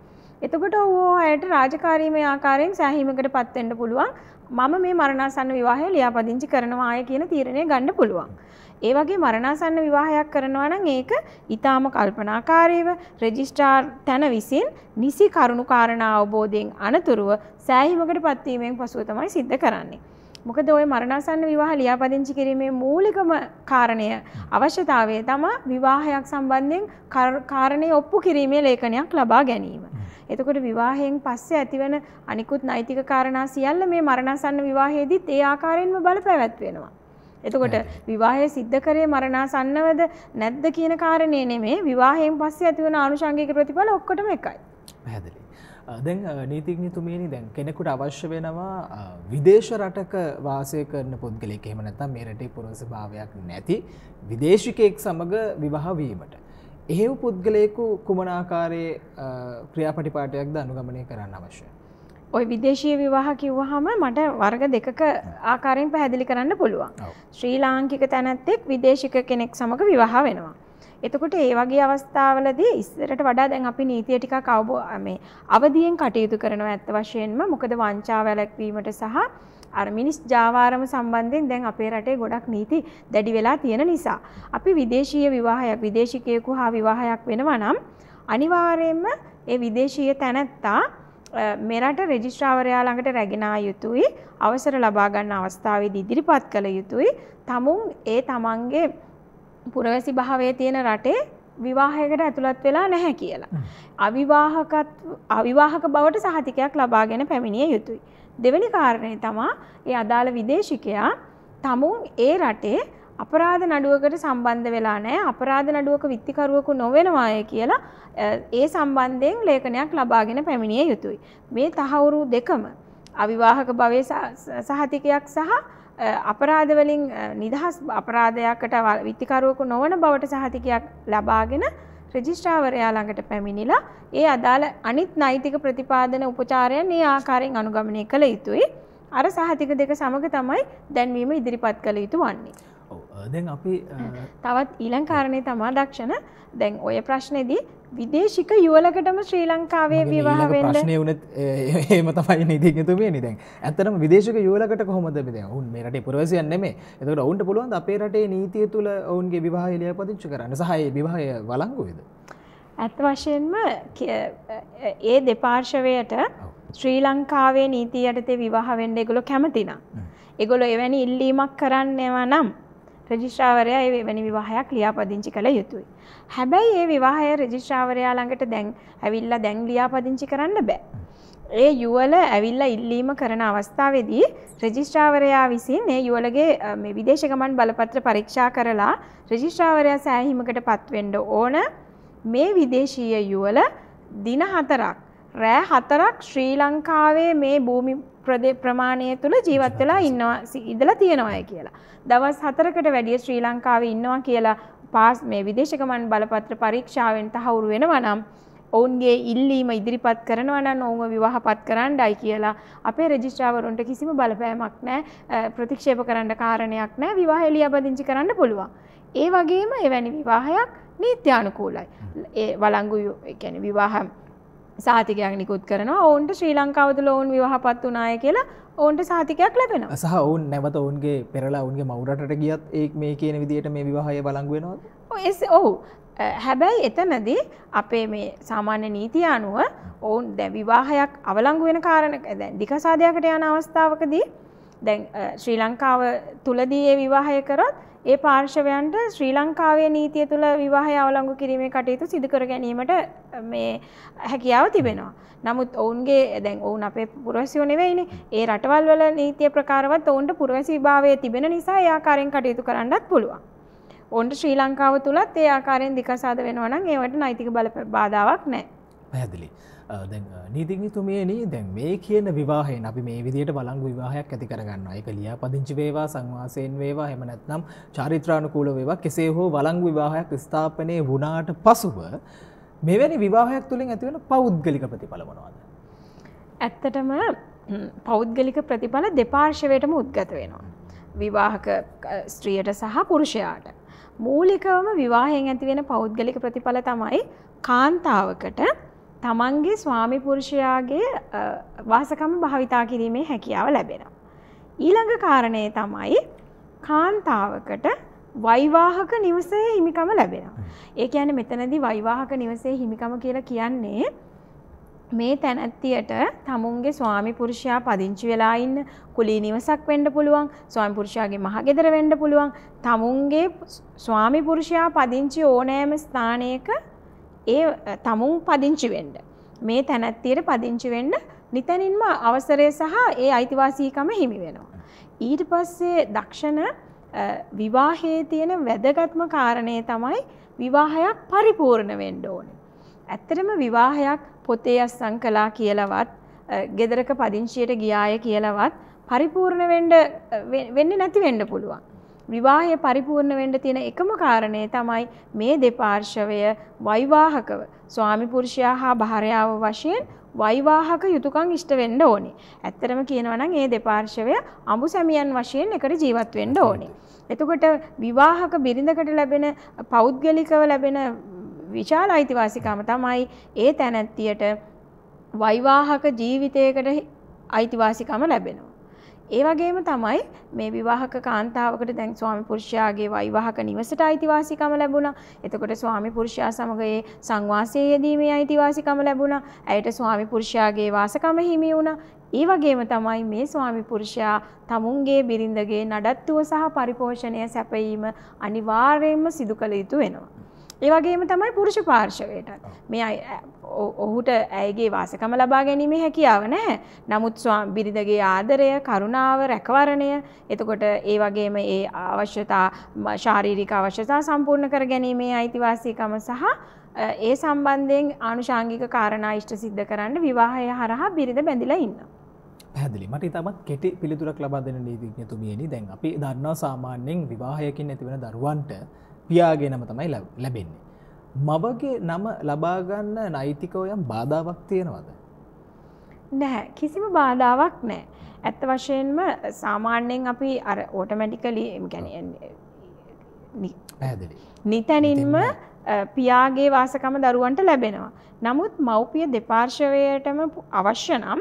එතකොට ඕ අයට රාජකාරීමේ ආකාරයෙන් සෑහීමකට පත්වෙන්න පුළුවන් මම මේ මරණාසන්න විවාහය ලියාපදිංචි කරනවාය කියන තීරණය ගණ්ඩ පුළුවන්. ඒ වගේ මරණාසන්න විවාහයක් කරනවා නම් ඒක ඊටාම කල්පනාකාරීව රෙජිස්ට්‍රාර් තැන විසින් නිසි කරුණු කාරණා අවබෝධයෙන් අනතුරුව සෑහීමකට පත්වීමෙන් පසුව තමයි සිද්ධ කරන්නේ. මොකද ওই මරණාසන්න විවාහ ලියාපදිංචි කිරීමේ මූලිකම කාරණය අවශ්‍යතාවය තමයි විවාහයක් සම්බන්ධයෙන් කාරණේ ඔප්පු කිරීමේ ලේඛනයක් ලබා ගැනීම. එතකොට විවාහයෙන් පස්සේ ඇතිවන අනිකුත් නෛතික කාරණා සියල්ල මේ මරණාසන්න විවාහයේදීත් ඒ ආකාරයෙන්ම බලපෑවත් වෙනවා. එතකොට විවාහය සිද්ධ කරේ මරණාසන්නවද නැද්ද කියන කාරණේ නෙමේ විවාහයෙන් පස්සේ ඇතිවන ආනුෂංගික ප්‍රතිඵල ඔක්කොටම එකයි. පැහැදිලි. දැන් නීතිඥතුමනි දැන් කෙනෙකුට අවශ්‍ය වෙනවා විදේශ රටක වාසය කරන පුද්ගලෙක් එහෙම නැත්නම් මේ රටේ පුරවසභාවයක් නැති විදේශිකයෙක් සමග විවාහ වීමට. එහෙව් පුද්ගලයෙකු කුමන ආකාරයේ ක්‍රියාපටිපාටයක්ද අනුගමනය කරන්න අවශ්‍යයි? ඔය විදේශීය විවාහ කිව්වහම මට වර්ග දෙකක ආකාරයෙන් පැහැදිලි කරන්න පුළුවන්. ශ්‍රී ලාංකික තැනැත්තෙක් විදේශික කෙනෙක් සමඟ විවාහ වෙනවා. එතකොට ඒ වගේ අවස්ථාවලදී ඉස්සරට වඩා දැන් අපි නීතිය ටිකක් අවබෝ මේ අවදියෙන් කටයුතු කරනවා ඇත්ත වශයෙන්ම මොකද වංචා වැළැක්වීමට සහ අර මිනිස් ජාවාරම සම්බන්ධයෙන් දැන් අපේ රටේ ගොඩක් නීති දැඩි වෙලා තියෙන නිසා අපි විදේශීය විවාහයක් විදේශිකයෙකු හා විවාහයක් වෙනවා නම් අනිවාර්යයෙන්ම ඒ විදේශීය තැනැත්තා මෙරට රෙජිස්ට්‍රාවරයා ළඟට රැගෙනා යුතුයි අවසර ලබා ගන්න අවස්ථාවේදී ඉදිරිපත් කළ යුතුයි තමුන් ඒ තමන්ගේ පුරවැසි භාවයේ තියෙන රටේ විවාහයකට ඇතුළත් වෙලා නැහැ කියලා. අවිවාහකත් අවිවාහක බවට සහතිකයක් ලබාගෙන පැමිණිය යුතුයි. දෙවැනි කාරණය තමා ඒ අදාළ විදේශිකයා තමුන් ඒ රටේ අපරාධ නඩුවකට සම්බන්ධ වෙලා නෑ අපරාධ නඩුවක විත්තිකරුවකු නොවෙනවාය කියලා ඒ සම්බන්ධයෙන් ලේඛනයක් ලබාගෙන පැමිණිය යුතුයි. මේ තහවුරු දෙකම අවිවාහක භවයේ සහතිකයක් සහ අපරාධවලින් නිදහස් අපරාධයකට විත්තිකරුවකු නොවන බවට සහතිකයක් ලබාගෙන රජිස්ට්‍රාවරයා ළඟට පැමිණිලා ඒ අදාළ අනිත් නෛතික ප්‍රතිපාදන උපචාරයන් මේ ආකාරයෙන් අනුගමනය කළ යුතුයි. අර සහතික දෙක සමග තමයි දැන්වීම ඉදිරිපත් කළ යුතු වන්නේ. දැන් අපි තවත් ඊළං කාරණය තමා දක්ෂණ දැන් ඔය ප්‍රශ්නයේදී විදේශික යුවලකටම ශ්‍රී ලංකාවේ විවාහ ප්‍රශ්නය වනත් ඒම තමයි නිදිගතුමේ නිදැන් ඇතරම විදේශක යුවලකට කොහොමද ද ඔවුන් මේට පුරවසියන්න මේ එතකට ඔවුන්ට පුළුවන් අපේ රටේ නීතිය තුළ ඔවුන්ගේ විවාහලිය පතිච්ච කරන්න සහය විවාහය වලංගුවේද. ඇත් වශයෙන්ම ඒ දෙපාර්ශවයට ශ්‍රී ලංකාවේ නීතියටතේ විවාහ වෙන්ඩ එගොලො කැමතිනම්. එගොලො එවැනි ඉල්ලීමක් කරන්නවා නම්. රෙජිස්ට්‍රාවරයා ඒ වෙනි විවාහයක් ලියාපදිංචි කළ යුතුයි. හැබැයි ඒ විවාහය රෙජිස්ට්‍රාවරයා ළඟට දැන් ඇවිල්ලා දැන් ලියාපදිංචි කරන්න බෑ. ඒ යුවල ඇවිල්ලා ඉල්ලීම කරන අවස්ථාවේදී රෙජිස්ට්‍රාවරයා විසින් ඒ යුවලගේ මේ විදේශ ගමන් බලපත්‍ර පරීක්ෂා කරලා රෙජිස්ට්‍රාවරයා සෑහීමකට පත්වෙන්න ඕන මේ විදේශීය යුවල දින හතරක් රෑ හතරක් ශ්‍රී ලංකාවේ මේ භූමි ප්‍රමාණය තුළ ජීවත් වෙලා ඉන්නවා ඉඳලා තියෙනවාය කියලා. දවස් හතරකට වැඩිය ශ්‍රී ලංකාවේ ඉන්නවා කියලා පාස් මේ විදේශගමන් බලපත්‍ර පරීක්ෂාවෙන් තහවුරු වෙනවා නම් ඔවුන්ගේ ඉල්ලීම ඉදිරිපත් කරනවා නම් ඔවුන්ව විවාහපත් කරන්නයි කියලා අපේ රෙජිස්ට්‍රාවරුන්ට කිසිම බලපෑමක් නැහැ ප්‍රතික්ෂේප කරන්න කාරණයක් නැහැ විවාහය ලියාපදිංචි කරන්න පුළුවන්. ඒ වගේම එවැනි විවාහයක් නීත්‍යානුකූලයි. ඒ වළංගු කියන්නේ විවාහ සාතිකයක් නිකුත් කරනවා ඔවුන්ට ශ්‍රී ලංකාවතුල ඔවුන් විවාහපත් වනාය කියලා ඔවුන්ට සාතිකයක් ලැබෙන සහ ඔවුන් නැවත ඔවුන්ගේ පෙරලා ඔුන්ගේ මවරට ගියත් ඒ මේ කියන විදියට මේ විවාහය බලංගුවෙනවා ඔහු හැබැයි එතනදී අපේ මේ සාමාන්‍ය නීතිය අනුව ඔවුන් දැ විවාහයක් අවලංගු වෙන කාරණ දැන් දිකසාධයකට යන අවස්ථාවකදී දැන් ශ්‍රී ලංකාව තුළදී ඒ විවාහය කරොත් ඒ පාර්ශවයන්ට ශ්‍රී ලංකාවේ නීතිය තුළ විවාහය අවලංගු කිරීමේ කටයුතු සිදුකර ගැනීමට මේ හැකියාව තිබෙනවා. නමුත් ඔවුන්ගේ දැන් ඔවුන් අපේ පුරවැසියෝ නෙවෙයිනේ. ඒ රටවල් වල නීතිය ප්‍රකාරවත් ඔවුන්ට පුරවැසි විභාවය තිබෙන නිසා ඒ ආකාරයෙන් කටයුතු කරන්නත් පුළුවන්. ඔවුන්ට ශ්‍රී ලංකාව තුලත් ඒ ආකාරයෙන් දිකසාද වෙනවා නම් ඒවට නෛතික බල බාධාවක් නැහැ. පැහැදිලි. නීතිගතුමයනි දැන් මේ කියන විවාහයෙන් අපි මේ විදියට බලං විවාහයක් ඇති කරගන්න එක ලියා පදිංචි වේවා සංවාසයෙන් වේවා හෙමනැත්නම් චාරිත්‍රාණකූල වේවා කෙසේ හෝ වලං විවාහයක් ස්ථාපනය වුණාට පසුව මෙවැනි විවාහයක් තුළින් ඇතිවන පෞද්ගලික ප්‍රතිඵලමනවාද. ඇත්තටම පෞද්ගලික ප්‍රතිඵල දෙපාර්ශවයටම උද්ගත වෙනවා. විවාහක ස්ත්‍රියට සහ පුරුෂයාට. මූලිකවම විවාහයෙන් ඇතිවෙන පෞද්ගලික ප්‍රතිඵල තමයි කාන්තාවකට තමන්ගේ ස්වාමි පුරුෂයාගේ වාසකම භාවිතා කිරීමේ හැකියාව ලැබෙන. ඊළඟ කාරණය තමයි කාන්තාවකට වයිවාහක නිවසේ හිමිකම ලැබෙන. ඒක යන මෙතනදි වයිවාහක නිවසේ හිමිකම කියලා කියන්නේ මේ තැනැත්තියට තමුන්ගේ ස්වාමි පුරුෂයා පදිංචි වෙලා ඉන්න කුලී නිවසක් වෙන්න පුළුවන් ස්වාමි පුරුෂයාගේ මහගෙදර වෙන්න පුළුවන් තමුන්ගේ ස්වාමි පුරුෂයා පදිංචි ඕනෑම ස්ථානයක ඒ තමුන් පදිංචි වෙන්න. මේ තැනැත්තියට පදිංචි වෙන්න නිතැනින්ම අවසරය සහ ඒ අයිතිවාසීකම හිමි වෙනවා. ඊට පස්සේ දක්ෂණ විවාහයේ තියෙන වැදගත්ම කාරණය තමයි විවාහයක් පරිපූර්ණ වෙන්න ඕන. ඇත්තටම විවාහයක් පොතේ අස්සං කලා කියලවත් ගෙදරක පදිංචියට ගියාය කියලවත් පරිපූර්ණ වෙන්න නැති වෙන්න පුළුවන්. විවාහය පරිපූර්ණ වෙන්න තියෙන එකම කාරණය තමයි මේ දෙපාර්ශවය වෛවාහකව ස්වාමි පුරුෂයා හා භාර්යාව වශයෙන් වෛවාහක යුතුයකම් ඉෂ්ට වෙන්න ඕනේ. ඇත්තටම කියනවා නම් මේ දෙපාර්ශවය අඹු සැමියන් වශයෙන් එකට ජීවත් වෙන්න ඕනේ. එතකොට විවාහක බිරිඳකට ලැබෙන පෞද්ගලිකව ලැබෙන විශාල අයිතිවාසිකම තමයි ඒ තැනැත්තියට වෛවාහක ජීවිතයකට අයිතිවාසිකම ලැබෙනවා. ඒ වගේම තමයි මේ විවාහක කාන්තාවකට දැන් ස්වාමි පුරුෂයාගේ වෛවාහක නිවසට අයිතිවාසිකම ලැබුණා. එතකොට ස්වාමි පුරුෂයා සමග ඒ සංවාසයේ යෙදීමේ අයිතිවාසිකම ලැබුණා. ඇයට ස්වාමි පුරුෂයාගේ වාසකම හිමි වුණා. ඒ වගේම තමයි මේ ස්වාමි පුරුෂයා තමුන්ගේ බිරිඳගේ නඩත්තුව සහ පරිපෝෂණය සැපයීම අනිවාර්යයෙන්ම සිදු කළ යුතු වෙනවා. ඒවගේම තමයි පුරුෂ පාර්ශවයටත් මේ ඔහුට ඇයගේ වාසකම ලබා ගැනීමේ හැකියාව නැහැ. නමුත් ස්වාම බිරිඳගේ ආදරය, කරුණාව, රැකවරණය, එතකොට ඒ වගේම ඒ අවශ්‍යතා ශාරීරික අවශ්‍යතා සම්පූර්ණ කර ගැනීමේ අයිතිවාසිකම සහ ඒ සම්බන්ධයෙන් ආනුෂාංගික කාරණා ඉෂ්ට සිද්ධ කරන්න විවාහය හරහා බිරිඳ බැඳිලා ඉන්නවා. පැදිලි මට තමත් කෙටි පිළිතුරක් ලබා දෙන නීතිඥතුමියනි දැන් අපි දන්නවා සාමාන්‍යයෙන් විවාහයකින් ඇතිවෙන දරුවන්ට පියාගේ නම තමයි ලැබෙන්නේ. මවගේ නම ලබාගන්න නෛතිකවයම් බාධාවක් තියෙනවද. නැහැ කිසිම බාධාවක් නෑ. ඇත්ත වශයෙන්ම සාමාන්‍යයෙන් අපි අර ඕටමැටිකලි ගැන නිතැනින්ම පියාගේ වාසකම දරුවන්ට ලැබෙනවා. නමුත් මව්පිය දෙපාර්ශවයටම අවශ්‍ය නම්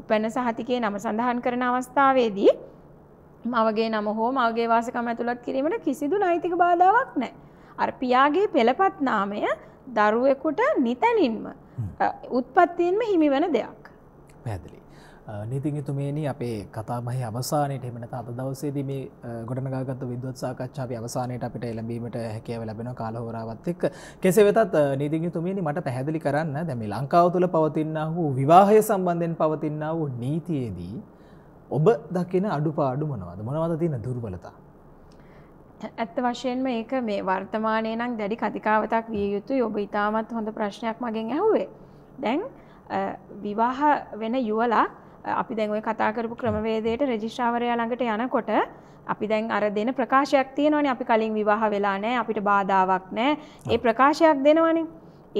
උපැන සහතිකයේ නම සඳහන් කරන අවස්ථාවේදී මවගේ නම හෝ මවගේ වාසකම ඇතුළත් කිරීමට කිසිදු නෛතික බාධාවක් නෑ. අර පියාගේ පෙළපත් නාමය දරුවෙකුට නිතැනින්ම උත්පත්තියෙන්ම හිමි වන දෙයක්. පැදලි. නීතිගතුමේනි අපේ කතාමහි අවසානයට එමනත අද දවසේද මේ ගොඩනගත් විදවත් සාකච්ඡාව අවසානයට අපිට එළඹීමට හැකව ලැබෙන කාලහෝරාවත් එක් කෙසේ වෙතත් නීතිගතුමේනි මට පැහැදිලි කරන්න දැම ලංකාව තුළ පවතින්න වූ විවාහය සම්බන්ධයෙන් පවතින්න වූ නීතියේදී. ඔබ දකින අඩුපාඩු මොනවද මොනවද තියෙන දුර්වලතා. ඇත්ත වශයෙන්ම ඒක මේ වර්තමානය නම් දැඩි කතිකාවතක් විය යුතු ඔබ ඉතාමත් හොඳ ප්‍රශ්නයක් මගෙන් ඇහුවේ. දැන් විවාහ වෙන යුවලා අපි දැන්ඔය කතාකරපු ක්‍රමවේදයට රජිශ්ාවරයා ළඟට යනකොට අපි දැන් අර දෙන ප්‍රකාශයක් තියෙනවන අපි කලින් විවාහ වෙලා නෑ අපිට බාධාවක් නෑ ඒ ප්‍රකාශයක් දෙනවනේ.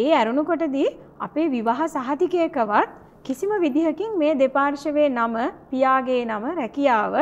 ඒ ඇරුණුකොටදී අපේ විවාහ සහතිකයකවත් කිසිම විදිහකින් මේ දෙපාර්ශවයේ නම පියාගේ නම රැකියාව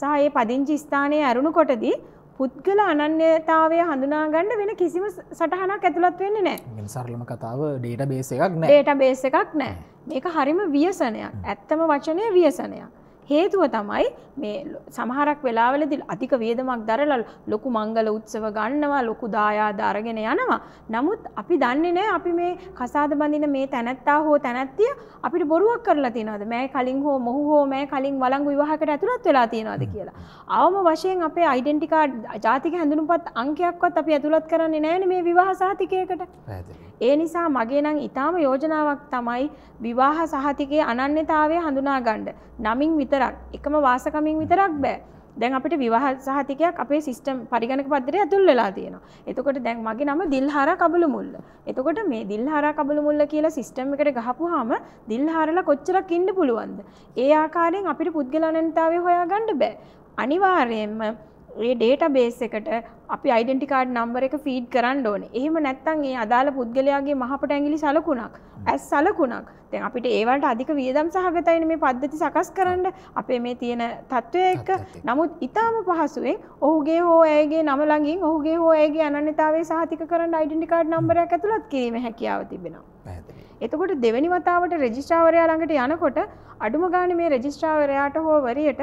සහ ඒ පදිංචි ස්ථානයේ ඇරුණුකොටදී පුද්ගල අනන්‍යතාවය හඳුනා ගන්න වෙන කිසිම සටහනක් ඇතුළත් වෙන්නේ නැහැ. සරලම කතාව ඩේටාබේස් එකක් නැහැ. ඩේටාබේස් එකක් නැහැ. මේක හරිම ව්‍යසනයක්. ඇත්තම වචනේ ව්‍යසනයක්. හේතුව තමයි මේ සමහරක් වෙලාවලදි අධික වේදමක් දරලා ලොකු මංගල උත්සව ගන්නවා ලොකු දායාද අරගෙන යනවා. නමුත් අපි දන්නේ නැහැ අපි මේ කසාද බඳින මේ තැනැත්තා හෝ තැනැත්තිය අපිට බොරුවක් කරලා තියනවාද? මෑ කලින් හෝ මොහු හෝ මෑ කලින් වළංගු විවාහකට ඇතුළත් වෙලා තියනවාද කියලා. අවම වශයෙන් අපේ ඩෙන්ටි කාඩ් ජාතික හැඳුනුම්පත් අංකයක්වත් අපි ඇතුළත් කරන්නේ නැහැ මේ විවාහ සහතිකයකට. පැහැදිලි. ඒ නිසා මගේ නම් ඊටාම යෝජනාවක් තමයි විවාහ සහතිකයේ අනන්‍යතාවය හඳුනාගන්න. නමින් විතරක්, එකම වාසකමින් විතරක් බෑ. දැන් අපිට විවාහ සහතිකයක් අපේ සිස්ටම් පරිගණක පද්දරේ ඇතුල් වෙලා තියෙනවා. එතකොට දැන් මගේ නම දිල්හාරා කබලුමුල්ල. එතකොට මේ දිල්හාරා කබලුමුල්ල කියලා සිස්ටම් එකට ගහපුවාම දිල්හාරලා කොච්චරක් ඉන්න පුළුවන්ද? ඒ ආකාරයෙන් අපිට පුද්ගල අනන්‍යතාවය හොයාගන්න බෑ. අනිවාර්යයෙන්ම ඒ ඩේටබේස් එකට අපි අයිඩෙන්ටි කාඩ් නම්බර එක ෆීඩ් කරන්න ඕනේ. එහෙම නැත්නම් ඒ අදාළ පුද්ගලයාගේ මහපට ඇඟිලි සලකුණක්, ඇස් සලකුණක්. දැන් අපිට ඒවලට අධික වියදම් සහගතයිනේ මේ පද්ධති සකස් කරන්න අපේ මේ තියෙන තත්ත්වය එක්ක. නමුත් ඊටාම පහසුවෙන් ඔහුගේ හෝ ඇයගේ නම ළඟින් ඔහුගේ හෝ ඇයගේ අනන්‍යතාවය සහතික කරන්න අයිඩෙන්ටි කාඩ් නම්බරයක් ඇතුළත් කිරීමේ හැකියාව තිබෙනවා. එතකොට දෙවෙනි වතාවට රෙජිස්ට්‍රාවරයා ළඟට යනකොට අඩුම ගානේ මේ රෙජිස්ට්‍රාවරයාට හෝ වරියට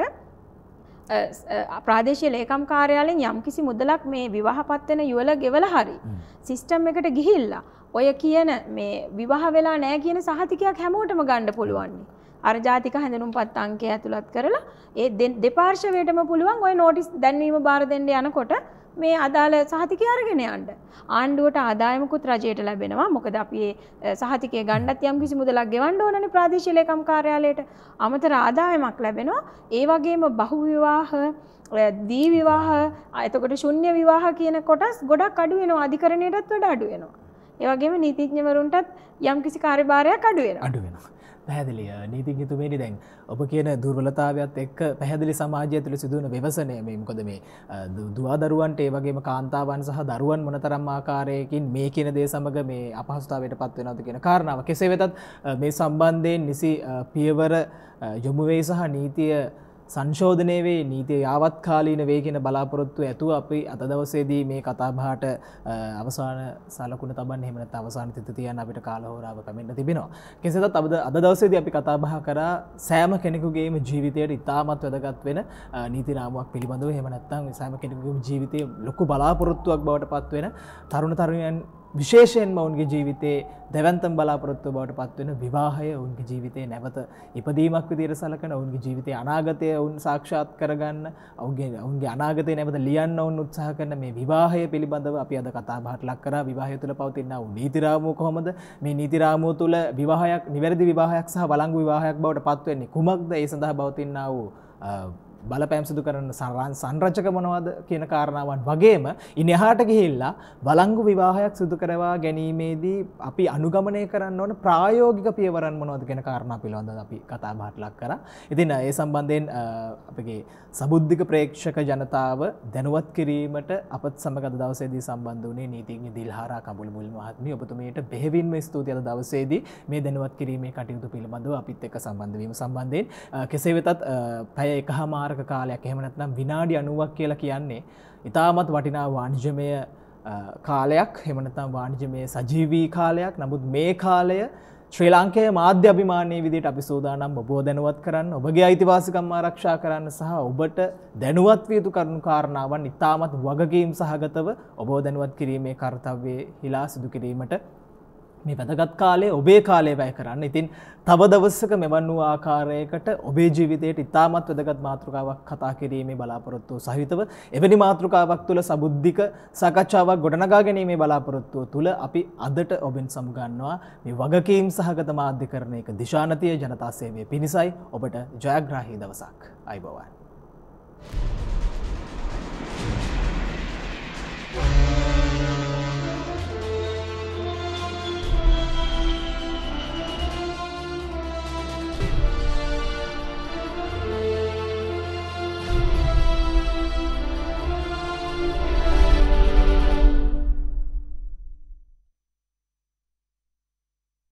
ප්‍රාදේශය ලේකම් කාරයාලෙන් යම් කිසි මුදලක් මේ විවාහපත්වෙන යුවල ගෙවල හරි. සිිස්ටම් එකට ගිහිල්ලා. ඔය කියන මේ විවාහ වෙලා නෑ කියන සහතිකයක් හැමෝටම ගණ්ඩ පුළුවන්නේ. අරජාතික හැඳනුම් පත් අංකය ඇතුළත් කරලා ඒ දෙපාර්ශවයටම පුළුවන් ඔය නෝටිස් දැන්වීම බාර දෙන්න යනකොට මේ අදාළ සහතිකය අරගෙන යන්න. ආණ්ඩුවට ආදායමකුත් රජයට ලැබෙනවා. මොකද අපි ඒ සහතිකය ගණ්ඩත් යම් කිසි මුදලක් ගෙවන්න ඕනනේ ප්‍රාදේශීය ලේකම් කාර්යාලයට. අමතර ආදායමක් ලැබෙනවා. ඒ වගේම බහුවිවාහ දී විවාහ එතකොට ශුන්‍ය විවාහ කියන කොටස් ගොඩක් අඩු වෙනවා අධිකරණයටත් වඩා අඩු වෙනවා. ඒ වගේම නීතිඥවරුන්ටත් යම් කිසි කාර්යභාරයක් අඩු වෙනවා. අඩු වෙනවා. පැහැදිලිය නීතිගතුමනි දැන් ඔබ කියන දුර්වලතාවත් එක් පැහැදිලි සමාජය තුළ සිදුවන ව්‍යවසනය මේමකොද මේ දවාදරුවන්ට ඒවගේම කාන්තාවන් සහ දරුවන් මොනතරම් ආකාරයකින් මේ කියන දේ සමඟ මේ අපහස්ථාවට පත්වෙනද කියෙන කාරණාව කෙසේ වෙතත් මේ සම්බන්ධයෙන් නිසි පියවර යොමුවේ සහ නීතිය සංශෝධනය වේ නීතිය යාවත්කාලීන වේ කියෙන බලාපොරොත්තු ඇතු අපි අත දවසේදී මේ කතාබාට අවසාන සලකුණ තබන් හෙමනත් අවසාන තිත තියන් අපිට කාලහෝරාව කමෙන්න්න තිබෙනවා කෙසත තබද අද දවසේද අපි කතාබහ කර සෑම කෙනෙකුගේම ජීවිතයට ඉතාමත් වැදගත් වෙන නීතිරාමුවක් පිළිබඳව හෙමනත්තම් සෑම කෙනෙකුගේම ජීවිතය ලොකු බලාපොරොත්තුවක් බවට පත්වෙන තරුණ තරුණයන් විශේෂයෙන්ම ඔවුන්ගේ ජීවිතයේ දැවන්තම් බලාපොරොත්තු බවට පත්වෙන විවාහය ඔවුන්ගේ ජීවිතේ නැවත ඉපදීමක් විදියට සලකන ඔවුන්ගේ ජීවිතයේ අනාගතය ඔවුන් සාක්ෂාත් කරගන්න ඔවුන්ගේ ඔවුන්ගේ අනාගතය නැවත ලියන්න ඔවුන් උත්සාහ කරන මේ විවාහය පිළිබඳව අපි අද කතා බහට ලක් කරා විවාහය තුළ පවතින වූ නීති රාමුව කොහොමද මේ නීති රාමුව තුළ විවාහයක් නිවැරදි විවාහයක් සහ වළංගු විවාහයක් බවට පත්වෙන්නේ කුමක්ද ඒ සඳහා පවතින වූ බලපෑම් සිදු කරන සරන් සංරචක මොනවද කියන කාරණාවන් වගේම ඉනිහාට ගිහිල්ලා බලංගු විවාහයක් සිදු කරවා ගැනීමේදී අපි අනුගමනය කරන්න ඕන ප්‍රායෝගික පියවරන් මොනවද කියන කාරණා පිළිබඳව අපි කතා බහට ලක් කරා. ඉතින් ඒ සම්බන්ධයෙන් අපගේ සබුද්ධික ප්‍රේක්ෂක ජනතාව දැනුවත් කිරීමට අපත් සමග අද දවසේදී සම්බන්ධ වුණේ නීතිඥ දිල්හාරා කඹුල්මුල් මහත්මිය ඔබතුමියට බෙහෙවින්ම ස්තුතියි අද දවසේදී මේ දැනුවත් කිරීමේ කටයුතු පිළිබඳව අපිත් එක්ක සම්බන්ධ වීම සම්බන්ධයෙන් කෙසේ වෙතත් පැය එකහමාර කාරක කාලයක් එහෙමනත්නම් විනාඩි අනුවක් කියලා කියන්නේ ඉතාමත් වටිනා වාණිජමය කාලයක් හෙමනතම් වාණිජමය සජීවී කාලයක් නමුත් මේ කාලය ශ්‍රී ලාංකයේ මාධ්‍ය අභිමානයේ විදිහට අපි සූදානම් ඔබව දැනුවත් කරන්න ඔබගේ අයිතිවාසිකම් ආරක්ෂා කරන්න සහ ඔබට දැනුවත් විය යුතු කරුණු කාරණාවන් ඉතාමත් වගකීම් සහගතව ඔබව දැනුවත් කිරීමේ කාර්යය හිලා සිදු කිරීමට මේ වැදගත් කාලේ ඔබේ කාලය වැය කරන්න. ඉතින් තව දවසක මෙවන් වූ ආකාරයකට ඔබේ ජීවිතයට ඉතාමත් වැදගත් මාතෘකාවක් කතා කිරීමේ බලාපොරොත්තුව සහිතව එවැනි මාතෘකාවක් තුළ සබුද්ධික සාකච්ඡාවක් ගොඩනගා ගැනීමේ බලාපොරොත්තුව තුළ අපි අදට ඔබෙන් සමුගන්නවා මේ වගකීම් සහගත මාධ්‍යකරණයක දිශානතිය ජනතා සේවය පිණිසයි ඔබට ජයග්‍රාහී දවසක් අයිබවන්. Thank you.